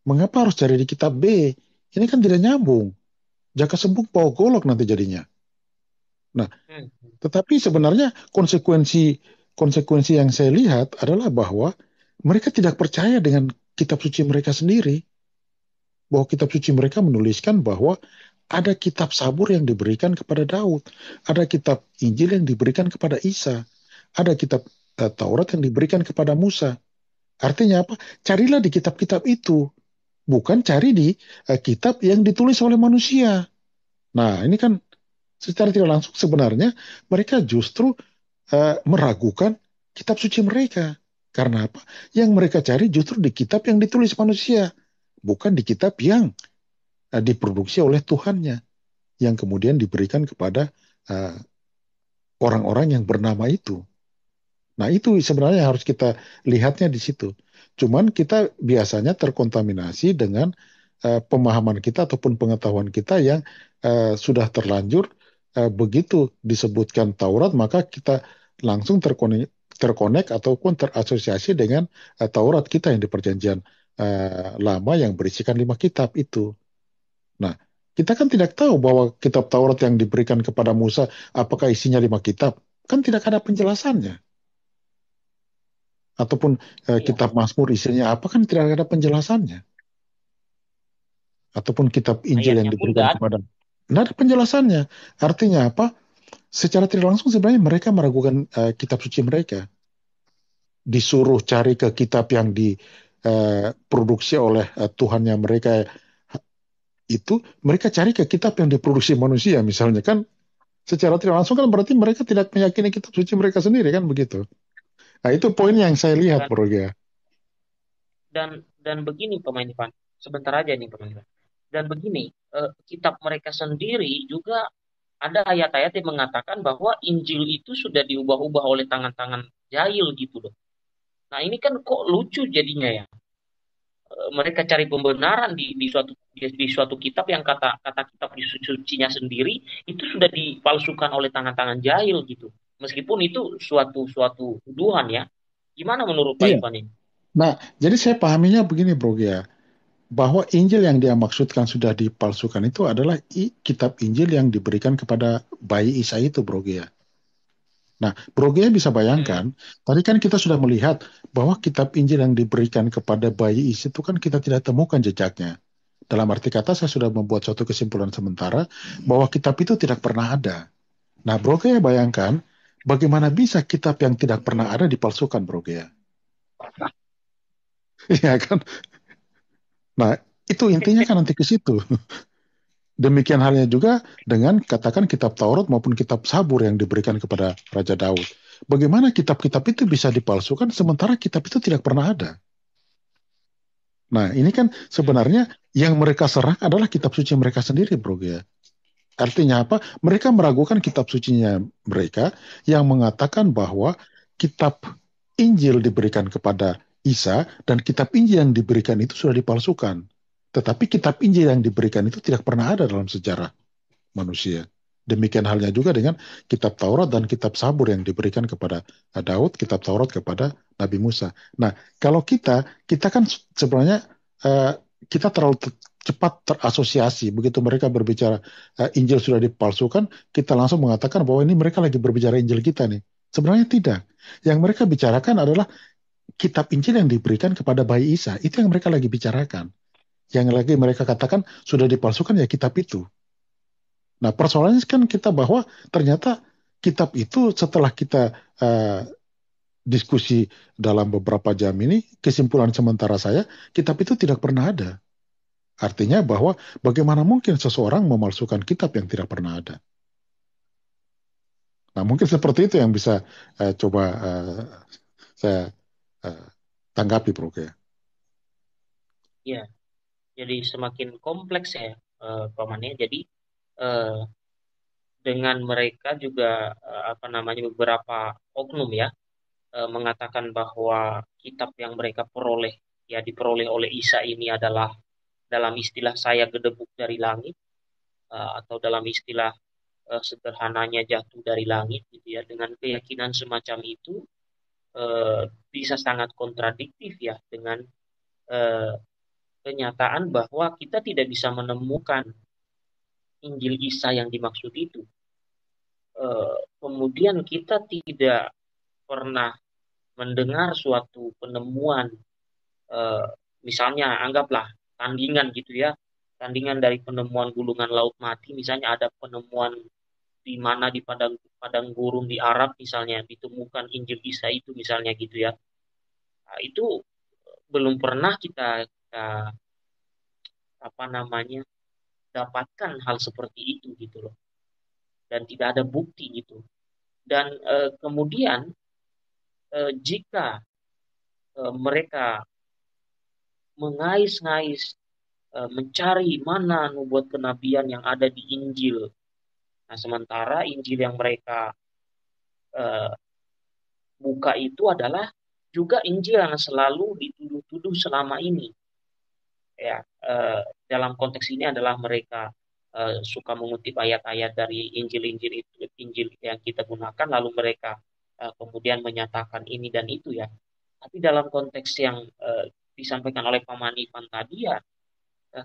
Mengapa harus cari di kitab B? Ini kan tidak nyambung. Jaka sembung bawa golok nanti jadinya. Nah, hmm. tetapi sebenarnya konsekuensi konsekuensi yang saya lihat adalah bahwa mereka tidak percaya dengan kitab suci mereka sendiri. Bahwa kitab suci mereka menuliskan bahwa ada kitab Sabur yang diberikan kepada Daud, ada kitab Injil yang diberikan kepada Isa, ada kitab eh, Taurat yang diberikan kepada Musa. Artinya apa? Carilah di kitab-kitab itu, bukan cari di eh, kitab yang ditulis oleh manusia. Nah, ini kan secara tidak langsung sebenarnya mereka justru uh, meragukan kitab suci mereka. Karena apa? Yang mereka cari justru di kitab yang ditulis manusia, bukan di kitab yang uh, diproduksi oleh Tuhannya, yang kemudian diberikan kepada orang eh, orang-orang yang bernama itu. Nah itu sebenarnya harus kita lihatnya di situ. Cuman kita biasanya terkontaminasi dengan uh, pemahaman kita ataupun pengetahuan kita yang uh, sudah terlanjur eh, begitu disebutkan Taurat maka kita langsung terkonek, terkonek ataupun terasosiasi dengan eh, Taurat kita yang di perjanjian eh, lama yang berisikan lima kitab itu. Nah, kita kan tidak tahu bahwa kitab Taurat yang diberikan kepada Musa apakah isinya lima kitab. Kan tidak ada penjelasannya. Ataupun eh, iya. kitab Mazmur isinya apa kan tidak ada penjelasannya. Ataupun kitab Injil Ayatnya yang diberikan mudah. kepada tidak ada penjelasannya. Artinya apa? Secara tidak langsung sebenarnya mereka meragukan uh, kitab suci mereka. Disuruh cari ke kitab yang diproduksi eh, uh, oleh eh, uh, yang mereka itu, mereka cari ke kitab yang diproduksi manusia misalnya kan secara tidak langsung kan berarti mereka tidak meyakini kitab suci mereka sendiri kan begitu. Nah itu poin yang saya lihat, dan, Bro Dan dan begini pemain Ivan, sebentar aja nih pemain Ivan. Dan begini, eh, kitab mereka sendiri juga ada ayat-ayat yang mengatakan bahwa Injil itu sudah diubah-ubah oleh tangan-tangan jahil gitu loh. Nah ini kan kok lucu jadinya ya. Eh, mereka cari pembenaran di, di suatu di, di suatu kitab yang kata kata kitab sucinya sendiri itu sudah dipalsukan oleh tangan-tangan jahil gitu. Meskipun itu suatu suatu tuduhan ya. Gimana menurut Pak iya. Ivan ini? Nah, jadi saya pahaminya begini, Bro ya bahwa Injil yang dia maksudkan sudah dipalsukan itu adalah i, kitab Injil yang diberikan kepada bayi Isa itu, Brogea. Nah, Brogea bisa hmm. bayangkan, hmm. tadi kan kita sudah melihat bahwa kitab Injil yang diberikan kepada bayi Isa itu kan kita tidak temukan jejaknya. Dalam arti kata, saya sudah membuat suatu kesimpulan sementara bahwa kitab itu tidak pernah ada. Nah, Brogea bayangkan bagaimana bisa kitab yang tidak pernah ada dipalsukan, Brogea? Iya kan? Nah, itu intinya kan nanti ke situ. Demikian halnya juga dengan katakan kitab Taurat maupun kitab Sabur yang diberikan kepada Raja Daud. Bagaimana kitab-kitab itu bisa dipalsukan sementara kitab itu tidak pernah ada? Nah, ini kan sebenarnya yang mereka serah adalah kitab suci mereka sendiri, bro. Ya. Artinya apa? Mereka meragukan kitab sucinya mereka yang mengatakan bahwa kitab Injil diberikan kepada Isa dan kitab Injil yang diberikan itu sudah dipalsukan. Tetapi kitab Injil yang diberikan itu tidak pernah ada dalam sejarah manusia. Demikian halnya juga dengan kitab Taurat dan kitab Sabur yang diberikan kepada Daud, kitab Taurat kepada Nabi Musa. Nah, kalau kita, kita kan sebenarnya uh, kita terlalu ter cepat terasosiasi begitu mereka berbicara uh, Injil sudah dipalsukan, kita langsung mengatakan bahwa ini mereka lagi berbicara Injil kita nih. Sebenarnya tidak. Yang mereka bicarakan adalah kitab Injil yang diberikan kepada bayi Isa itu yang mereka lagi bicarakan. Yang lagi mereka katakan sudah dipalsukan ya kitab itu. Nah persoalannya kan kita bahwa ternyata kitab itu setelah kita uh, diskusi dalam beberapa jam ini kesimpulan sementara saya kitab itu tidak pernah ada. Artinya bahwa bagaimana mungkin seseorang memalsukan kitab yang tidak pernah ada. Nah mungkin seperti itu yang bisa uh, coba uh, saya Eh, tanggapi Prof ya. Iya. Jadi semakin kompleks ya uh, Jadi uh, dengan mereka juga uh, apa namanya beberapa oknum ya uh, mengatakan bahwa kitab yang mereka peroleh ya diperoleh oleh Isa ini adalah dalam istilah saya gedebuk dari langit uh, atau dalam istilah uh, sederhananya jatuh dari langit gitu ya dengan keyakinan semacam itu Eh, bisa sangat kontradiktif ya dengan eh, kenyataan bahwa kita tidak bisa menemukan Injil Isa yang dimaksud itu. Eh, kemudian kita tidak pernah mendengar suatu penemuan misalnya anggaplah tandingan gitu ya tandingan dari penemuan gulungan laut mati misalnya ada penemuan di mana di padang padang gurun di Arab misalnya ditemukan Injil Isa itu misalnya gitu ya nah, itu eh, belum pernah kita, kita apa namanya dapatkan hal seperti itu gitu loh dan tidak ada bukti gitu dan e, kemudian e, jika e, mereka mengais-ngais e, mencari mana nubuat kenabian yang ada di Injil Nah, sementara Injil yang mereka uh, buka itu adalah juga Injil yang selalu dituduh-tuduh selama ini. Ya, uh, dalam konteks ini adalah mereka uh, suka mengutip ayat-ayat dari Injil-Injil itu, Injil yang kita gunakan, lalu mereka uh, kemudian menyatakan ini dan itu ya. Tapi dalam konteks yang uh, disampaikan oleh Paman Ivan tadi ya, uh,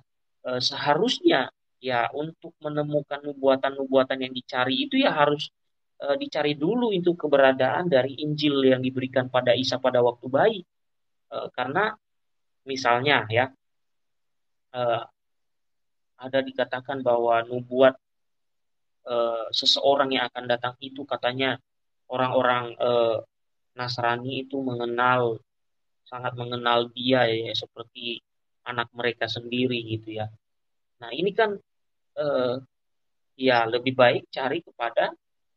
seharusnya ya untuk menemukan nubuatan-nubuatan yang dicari itu ya harus e, dicari dulu itu keberadaan dari Injil yang diberikan pada Isa pada waktu bayi e, karena misalnya ya e, ada dikatakan bahwa nubuat e, seseorang yang akan datang itu katanya orang-orang e, Nasrani itu mengenal sangat mengenal dia ya seperti anak mereka sendiri gitu ya. Nah, ini kan eh, ya lebih baik cari kepada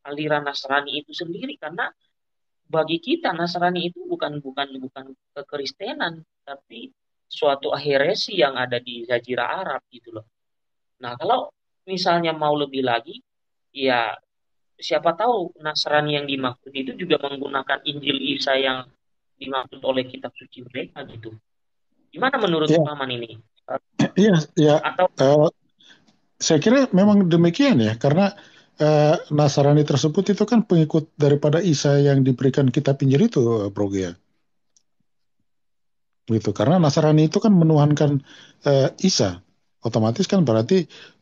aliran Nasrani itu sendiri karena bagi kita Nasrani itu bukan bukan bukan kekristenan tapi suatu heresi yang ada di Jazirah Arab gitu loh. Nah kalau misalnya mau lebih lagi ya siapa tahu Nasrani yang dimaksud itu juga menggunakan Injil Isa yang dimaksud oleh kitab suci mereka gitu. Gimana menurut ya. paman ini? Iya, ya. Atau uh, saya kira memang demikian ya karena uh, Nasrani tersebut itu kan pengikut daripada Isa yang diberikan kitab Injil itu Bro Gia. Gitu karena Nasrani itu kan menuhankan uh, Isa. Otomatis kan berarti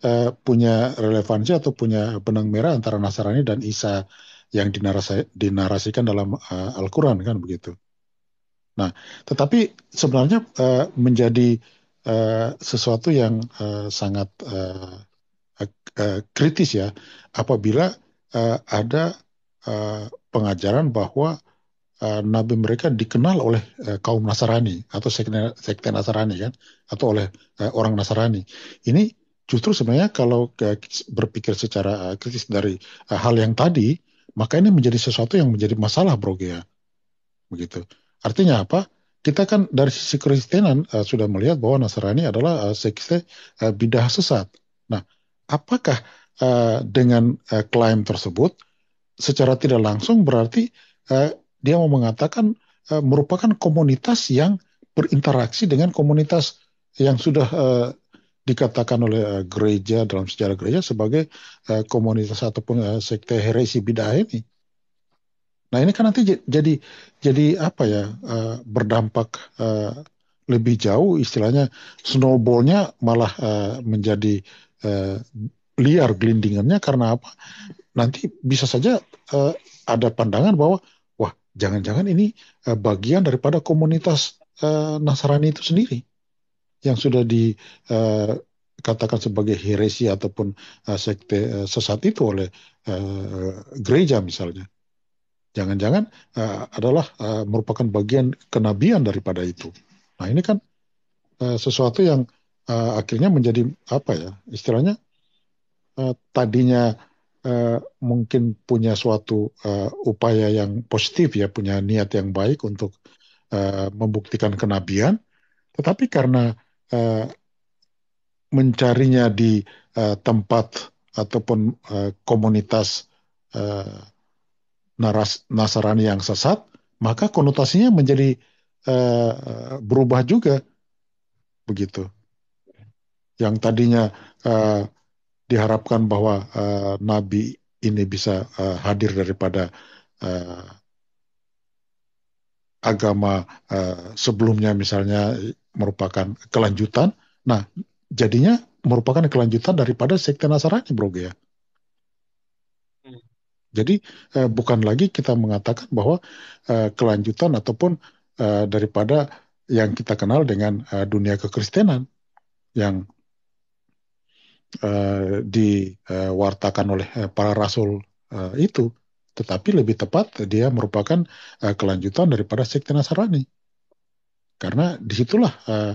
uh, punya relevansi atau punya benang merah antara Nasrani dan Isa yang dinarasi, dinarasikan dalam uh, Al-Qur'an kan begitu. Nah, tetapi sebenarnya uh, menjadi Eh, sesuatu yang uh, sangat uh, uh, kritis ya apabila uh, ada uh, pengajaran bahwa uh, nabi mereka dikenal oleh uh, kaum Nasrani atau sekte, sekte Nasrani kan atau oleh uh, orang Nasrani. Ini justru sebenarnya kalau berpikir secara uh, kritis dari uh, hal yang tadi, maka ini menjadi sesuatu yang menjadi masalah Bro ya Begitu. Artinya apa? kita kan dari sisi Kristenan uh, eh, sudah melihat bahwa Nasrani adalah uh, sekte uh, bidah sesat. Nah, apakah uh, dengan uh, klaim tersebut secara tidak langsung berarti uh, dia mau mengatakan uh, merupakan komunitas yang berinteraksi dengan komunitas yang sudah uh, dikatakan oleh uh, gereja dalam sejarah gereja sebagai uh, komunitas ataupun uh, sekte heresi bidah ini. Nah ini kan nanti jadi jadi apa ya uh, berdampak uh, lebih jauh istilahnya snowballnya malah uh, menjadi uh, liar gelindingannya karena apa? Nanti bisa saja uh, ada pandangan bahwa wah jangan-jangan ini uh, bagian daripada komunitas uh, Nasrani itu sendiri yang sudah dikatakan uh, sebagai heresi ataupun uh, sekte uh, sesat itu oleh uh, gereja misalnya Jangan-jangan uh, adalah uh, merupakan bagian kenabian daripada itu. Nah ini kan uh, sesuatu yang uh, akhirnya menjadi apa ya istilahnya uh, tadinya uh, mungkin punya suatu uh, upaya yang positif ya punya niat yang baik untuk uh, membuktikan kenabian, tetapi karena uh, mencarinya di uh, tempat ataupun uh, komunitas uh, naras, Nasrani yang sesat, maka konotasinya menjadi uh, berubah juga, begitu. Yang tadinya uh, diharapkan bahwa uh, Nabi ini bisa uh, hadir daripada uh, agama uh, sebelumnya misalnya merupakan kelanjutan. Nah, jadinya merupakan kelanjutan daripada sekte Nasrani, Bro, ya. Jadi eh, bukan lagi kita mengatakan bahwa eh, kelanjutan ataupun eh, daripada yang kita kenal dengan eh, dunia kekristenan yang eh, diwartakan eh, oleh eh, para rasul eh, itu, tetapi lebih tepat dia merupakan eh, kelanjutan daripada sekte Nasrani. Karena disitulah eh,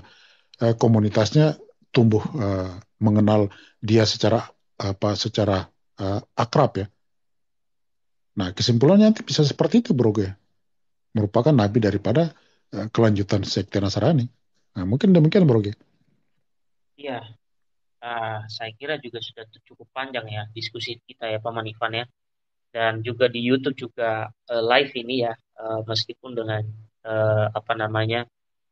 eh komunitasnya tumbuh eh, mengenal dia secara apa secara uh, akrab ya Nah, kesimpulannya nanti bisa seperti itu, Bro. Gue Merupakan nabi daripada uh, kelanjutan sekte Nasrani. Nah, mungkin demikian, Bro. Gue Iya. Uh, saya kira juga sudah cukup panjang ya diskusi kita ya, Paman Ivan ya. Dan juga di YouTube juga uh, live ini ya, uh, meskipun dengan uh, apa namanya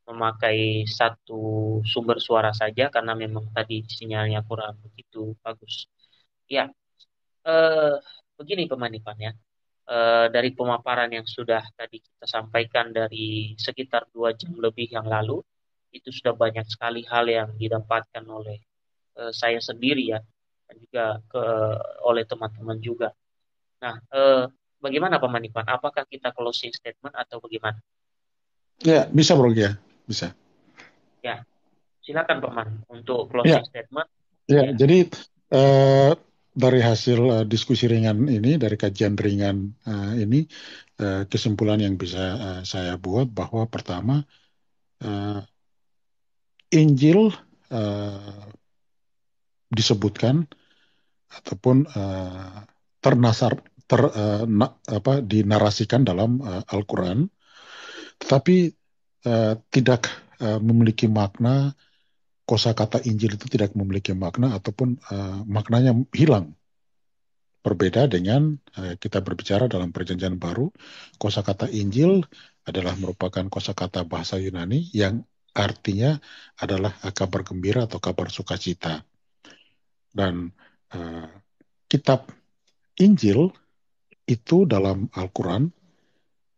memakai satu sumber suara saja karena memang tadi sinyalnya kurang begitu bagus. Ya, eh, begini pemanipan ya. Eh, dari pemaparan yang sudah tadi kita sampaikan dari sekitar dua jam lebih yang lalu itu sudah banyak sekali hal yang didapatkan oleh eh, saya sendiri ya dan juga ke oleh teman-teman juga. Nah, eh, bagaimana Pak Manipan? Apakah kita closing statement atau bagaimana? Ya, bisa Bro ya, bisa. Ya, silakan Pak Man untuk ya. closing ya. statement. Ya, ya. jadi eh, dari hasil uh, diskusi ringan ini, dari kajian ringan uh, ini, uh, kesimpulan yang bisa uh, saya buat bahwa pertama, uh, Injil uh, disebutkan ataupun uh, ternasar ter uh, na, apa dinarasikan dalam uh, Al-Qur'an tetapi uh, tidak uh, memiliki makna Kosa kata Injil itu tidak memiliki makna ataupun uh, maknanya hilang. Berbeda dengan uh, kita berbicara dalam perjanjian baru, kosa kata Injil adalah merupakan kosa kata bahasa Yunani yang artinya adalah eh, kabar gembira atau kabar sukacita. Dan uh, kitab Injil itu dalam Al-Qur'an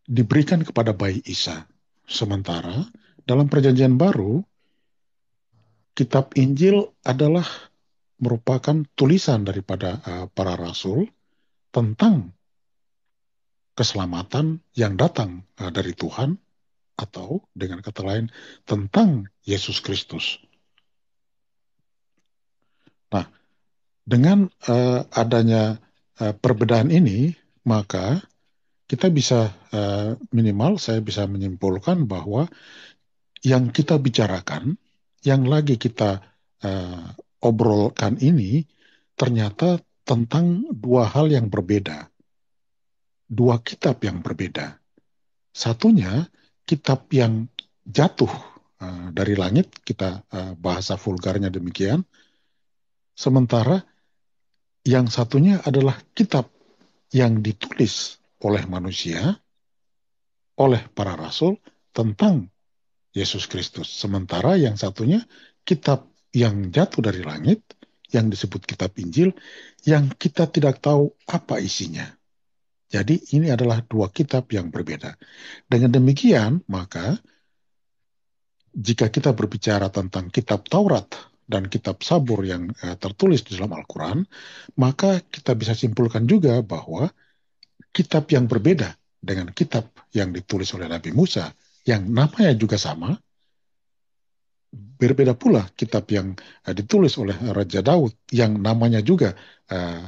diberikan kepada bayi Isa. Sementara dalam perjanjian baru kitab Injil adalah merupakan tulisan daripada uh, para rasul tentang keselamatan yang datang uh, dari Tuhan atau dengan kata lain tentang Yesus Kristus. Nah, dengan uh, adanya uh, perbedaan ini, maka kita bisa uh, minimal saya bisa menyimpulkan bahwa yang kita bicarakan yang lagi kita uh, obrolkan ini ternyata tentang dua hal yang berbeda. Dua kitab yang berbeda. Satunya kitab yang jatuh uh, dari langit, kita uh, bahasa vulgarnya demikian. Sementara yang satunya adalah kitab yang ditulis oleh manusia, oleh para rasul tentang Yesus Kristus. Sementara yang satunya kitab yang jatuh dari langit, yang disebut kitab Injil, yang kita tidak tahu apa isinya. Jadi ini adalah dua kitab yang berbeda. Dengan demikian, maka jika kita berbicara tentang kitab Taurat dan kitab Sabur yang eh, tertulis di dalam Al-Quran, maka kita bisa simpulkan juga bahwa kitab yang berbeda dengan kitab yang ditulis oleh Nabi Musa yang namanya juga sama, berbeda pula kitab yang eh, ditulis oleh Raja Daud yang namanya juga uh,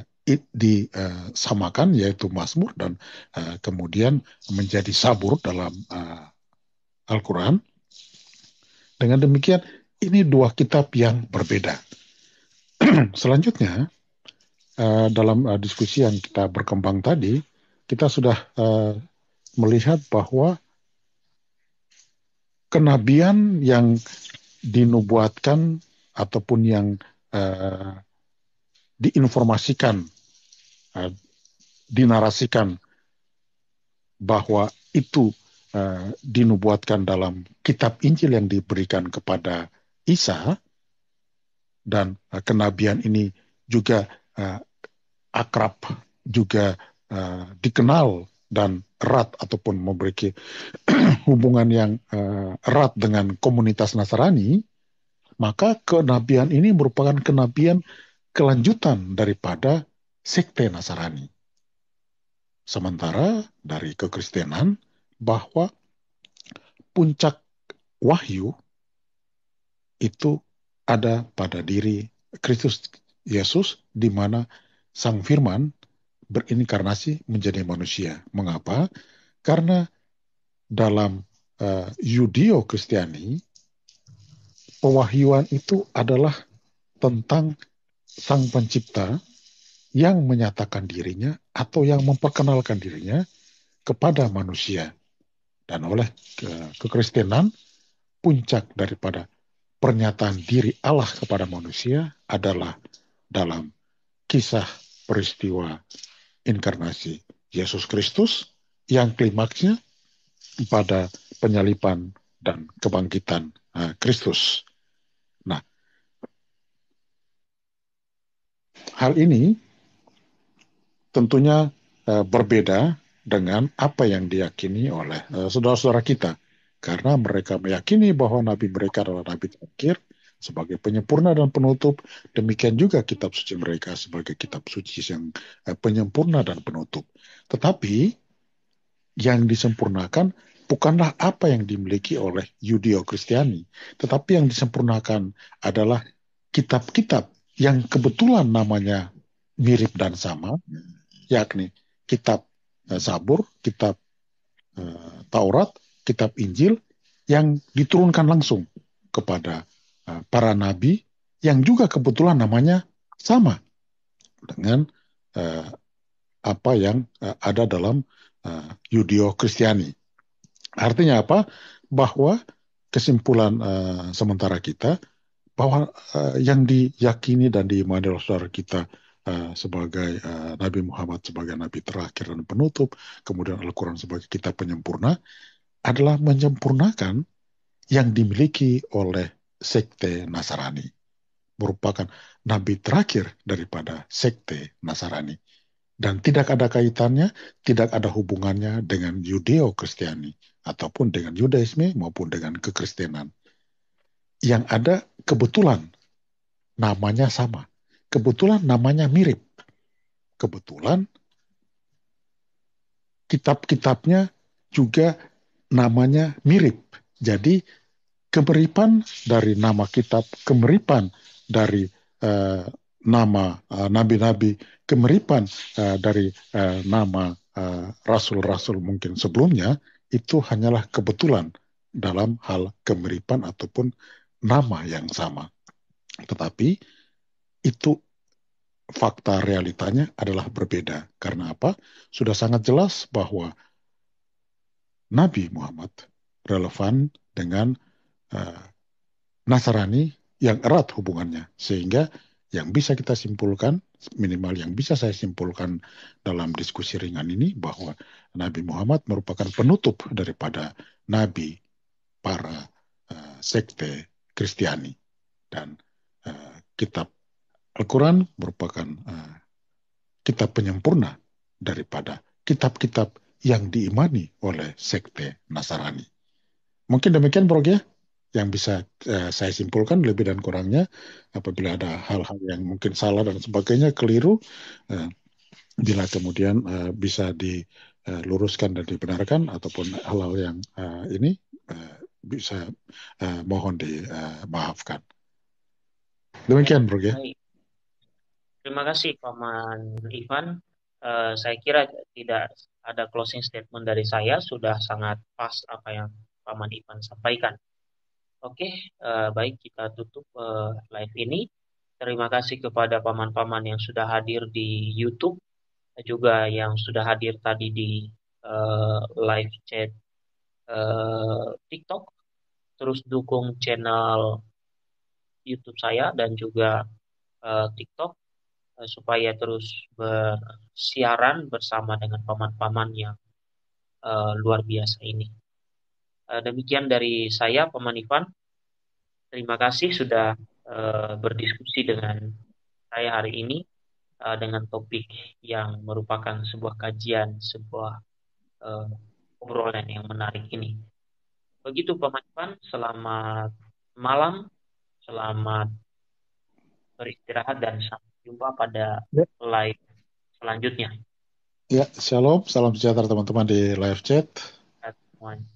disamakan yaitu Mazmur dan uh, kemudian menjadi Sabur dalam uh, Al-Qur'an. Dengan demikian ini dua kitab yang berbeda. Selanjutnya uh, dalam uh, diskusi yang kita berkembang tadi, kita sudah uh, melihat bahwa kenabian yang dinubuatkan ataupun yang uh, diinformasikan, uh, dinarasikan bahwa itu uh, dinubuatkan dalam kitab Injil yang diberikan kepada Isa dan uh, kenabian ini juga uh, akrab juga uh, dikenal dan erat ataupun memiliki hubungan yang uh, erat dengan komunitas Nasrani, maka kenabian ini merupakan kenabian kelanjutan daripada sekte Nasrani. Sementara dari kekristenan bahwa puncak wahyu itu ada pada diri Kristus Yesus di mana sang firman berinkarnasi menjadi manusia. Mengapa? Karena dalam uh, Kristiani pewahyuan itu adalah tentang sang pencipta yang menyatakan dirinya atau yang memperkenalkan dirinya kepada manusia. Dan oleh ke eh, kekristenan puncak daripada pernyataan diri Allah kepada manusia adalah dalam kisah peristiwa inkarnasi Yesus Kristus yang klimaksnya pada penyalipan dan kebangkitan Kristus. Nah, hal ini tentunya eh, berbeda dengan apa yang diyakini oleh eh, saudara-saudara kita karena mereka meyakini bahwa nabi mereka adalah nabi terakhir sebagai penyempurna dan penutup, demikian juga kitab suci mereka sebagai kitab suci yang eh, penyempurna dan penutup. Tetapi yang disempurnakan bukanlah apa yang dimiliki oleh yudio kristiani tetapi yang disempurnakan adalah kitab-kitab yang kebetulan namanya mirip dan sama, yakni kitab eh, Sabur, kitab eh, Taurat, kitab Injil yang diturunkan langsung kepada Eh, para nabi yang juga kebetulan namanya sama dengan uh, apa yang uh, ada dalam Yudio uh, Kristiani. Artinya apa? Bahwa kesimpulan uh, sementara kita bahwa uh, yang diyakini dan diimani oleh saudara kita uh, sebagai uh, Nabi Muhammad sebagai Nabi terakhir dan penutup, kemudian Al-Quran sebagai kita penyempurna adalah menyempurnakan yang dimiliki oleh sekte Nasrani. Merupakan nabi terakhir daripada sekte Nasrani. Dan tidak ada kaitannya, tidak ada hubungannya dengan Yudeo-Kristiani, ataupun dengan Yudaisme maupun dengan kekristenan. Yang ada kebetulan namanya sama. Kebetulan namanya mirip. Kebetulan kitab-kitabnya juga namanya mirip. Jadi kemeripan dari nama kitab, kemeripan dari uh, nama nabi eh, nabi-nabi, kemeripan uh, dari uh, nama rasul-rasul uh, mungkin sebelumnya, itu hanyalah kebetulan dalam hal kemeripan ataupun nama yang sama. Tetapi itu fakta realitanya adalah berbeda. Karena apa? Sudah sangat jelas bahwa Nabi Muhammad relevan dengan uh, Nasrani yang erat hubungannya sehingga yang bisa kita simpulkan minimal yang bisa saya simpulkan dalam diskusi ringan ini bahwa Nabi Muhammad merupakan penutup daripada nabi para uh, sekte Kristiani dan uh, kitab Al-Qur'an merupakan uh, kitab penyempurna daripada kitab-kitab yang diimani oleh sekte Nasrani. Mungkin demikian Bro ya yang bisa eh, saya simpulkan lebih dan kurangnya apabila ada hal-hal yang mungkin salah dan sebagainya keliru eh, bila kemudian eh, bisa diluruskan eh, dan dibenarkan ataupun hal-hal yang eh, ini eh, bisa eh, mohon dimaafkan. Eh, Demikian, Bro. Ya. Terima kasih, Paman Ivan. Uh, saya kira tidak ada closing statement dari saya, sudah sangat pas apa yang Paman Ivan sampaikan. Oke, uh, baik kita tutup uh, live ini. Terima kasih kepada paman-paman yang sudah hadir di YouTube, juga yang sudah hadir tadi di uh, live chat uh, TikTok. Terus dukung channel YouTube saya dan juga uh, TikTok uh, supaya terus bersiaran bersama dengan paman-paman yang uh, luar biasa ini. Eh, demikian dari saya, Paman Ivan. Terima kasih sudah eh, berdiskusi dengan saya hari ini eh, dengan topik yang merupakan sebuah kajian, sebuah obrolan yang menarik ini. Begitu Paman Ivan, selamat malam, selamat beristirahat dan sampai jumpa pada ya. live selanjutnya. Ya, shalom, salam sejahtera teman-teman di live chat. Semuanya.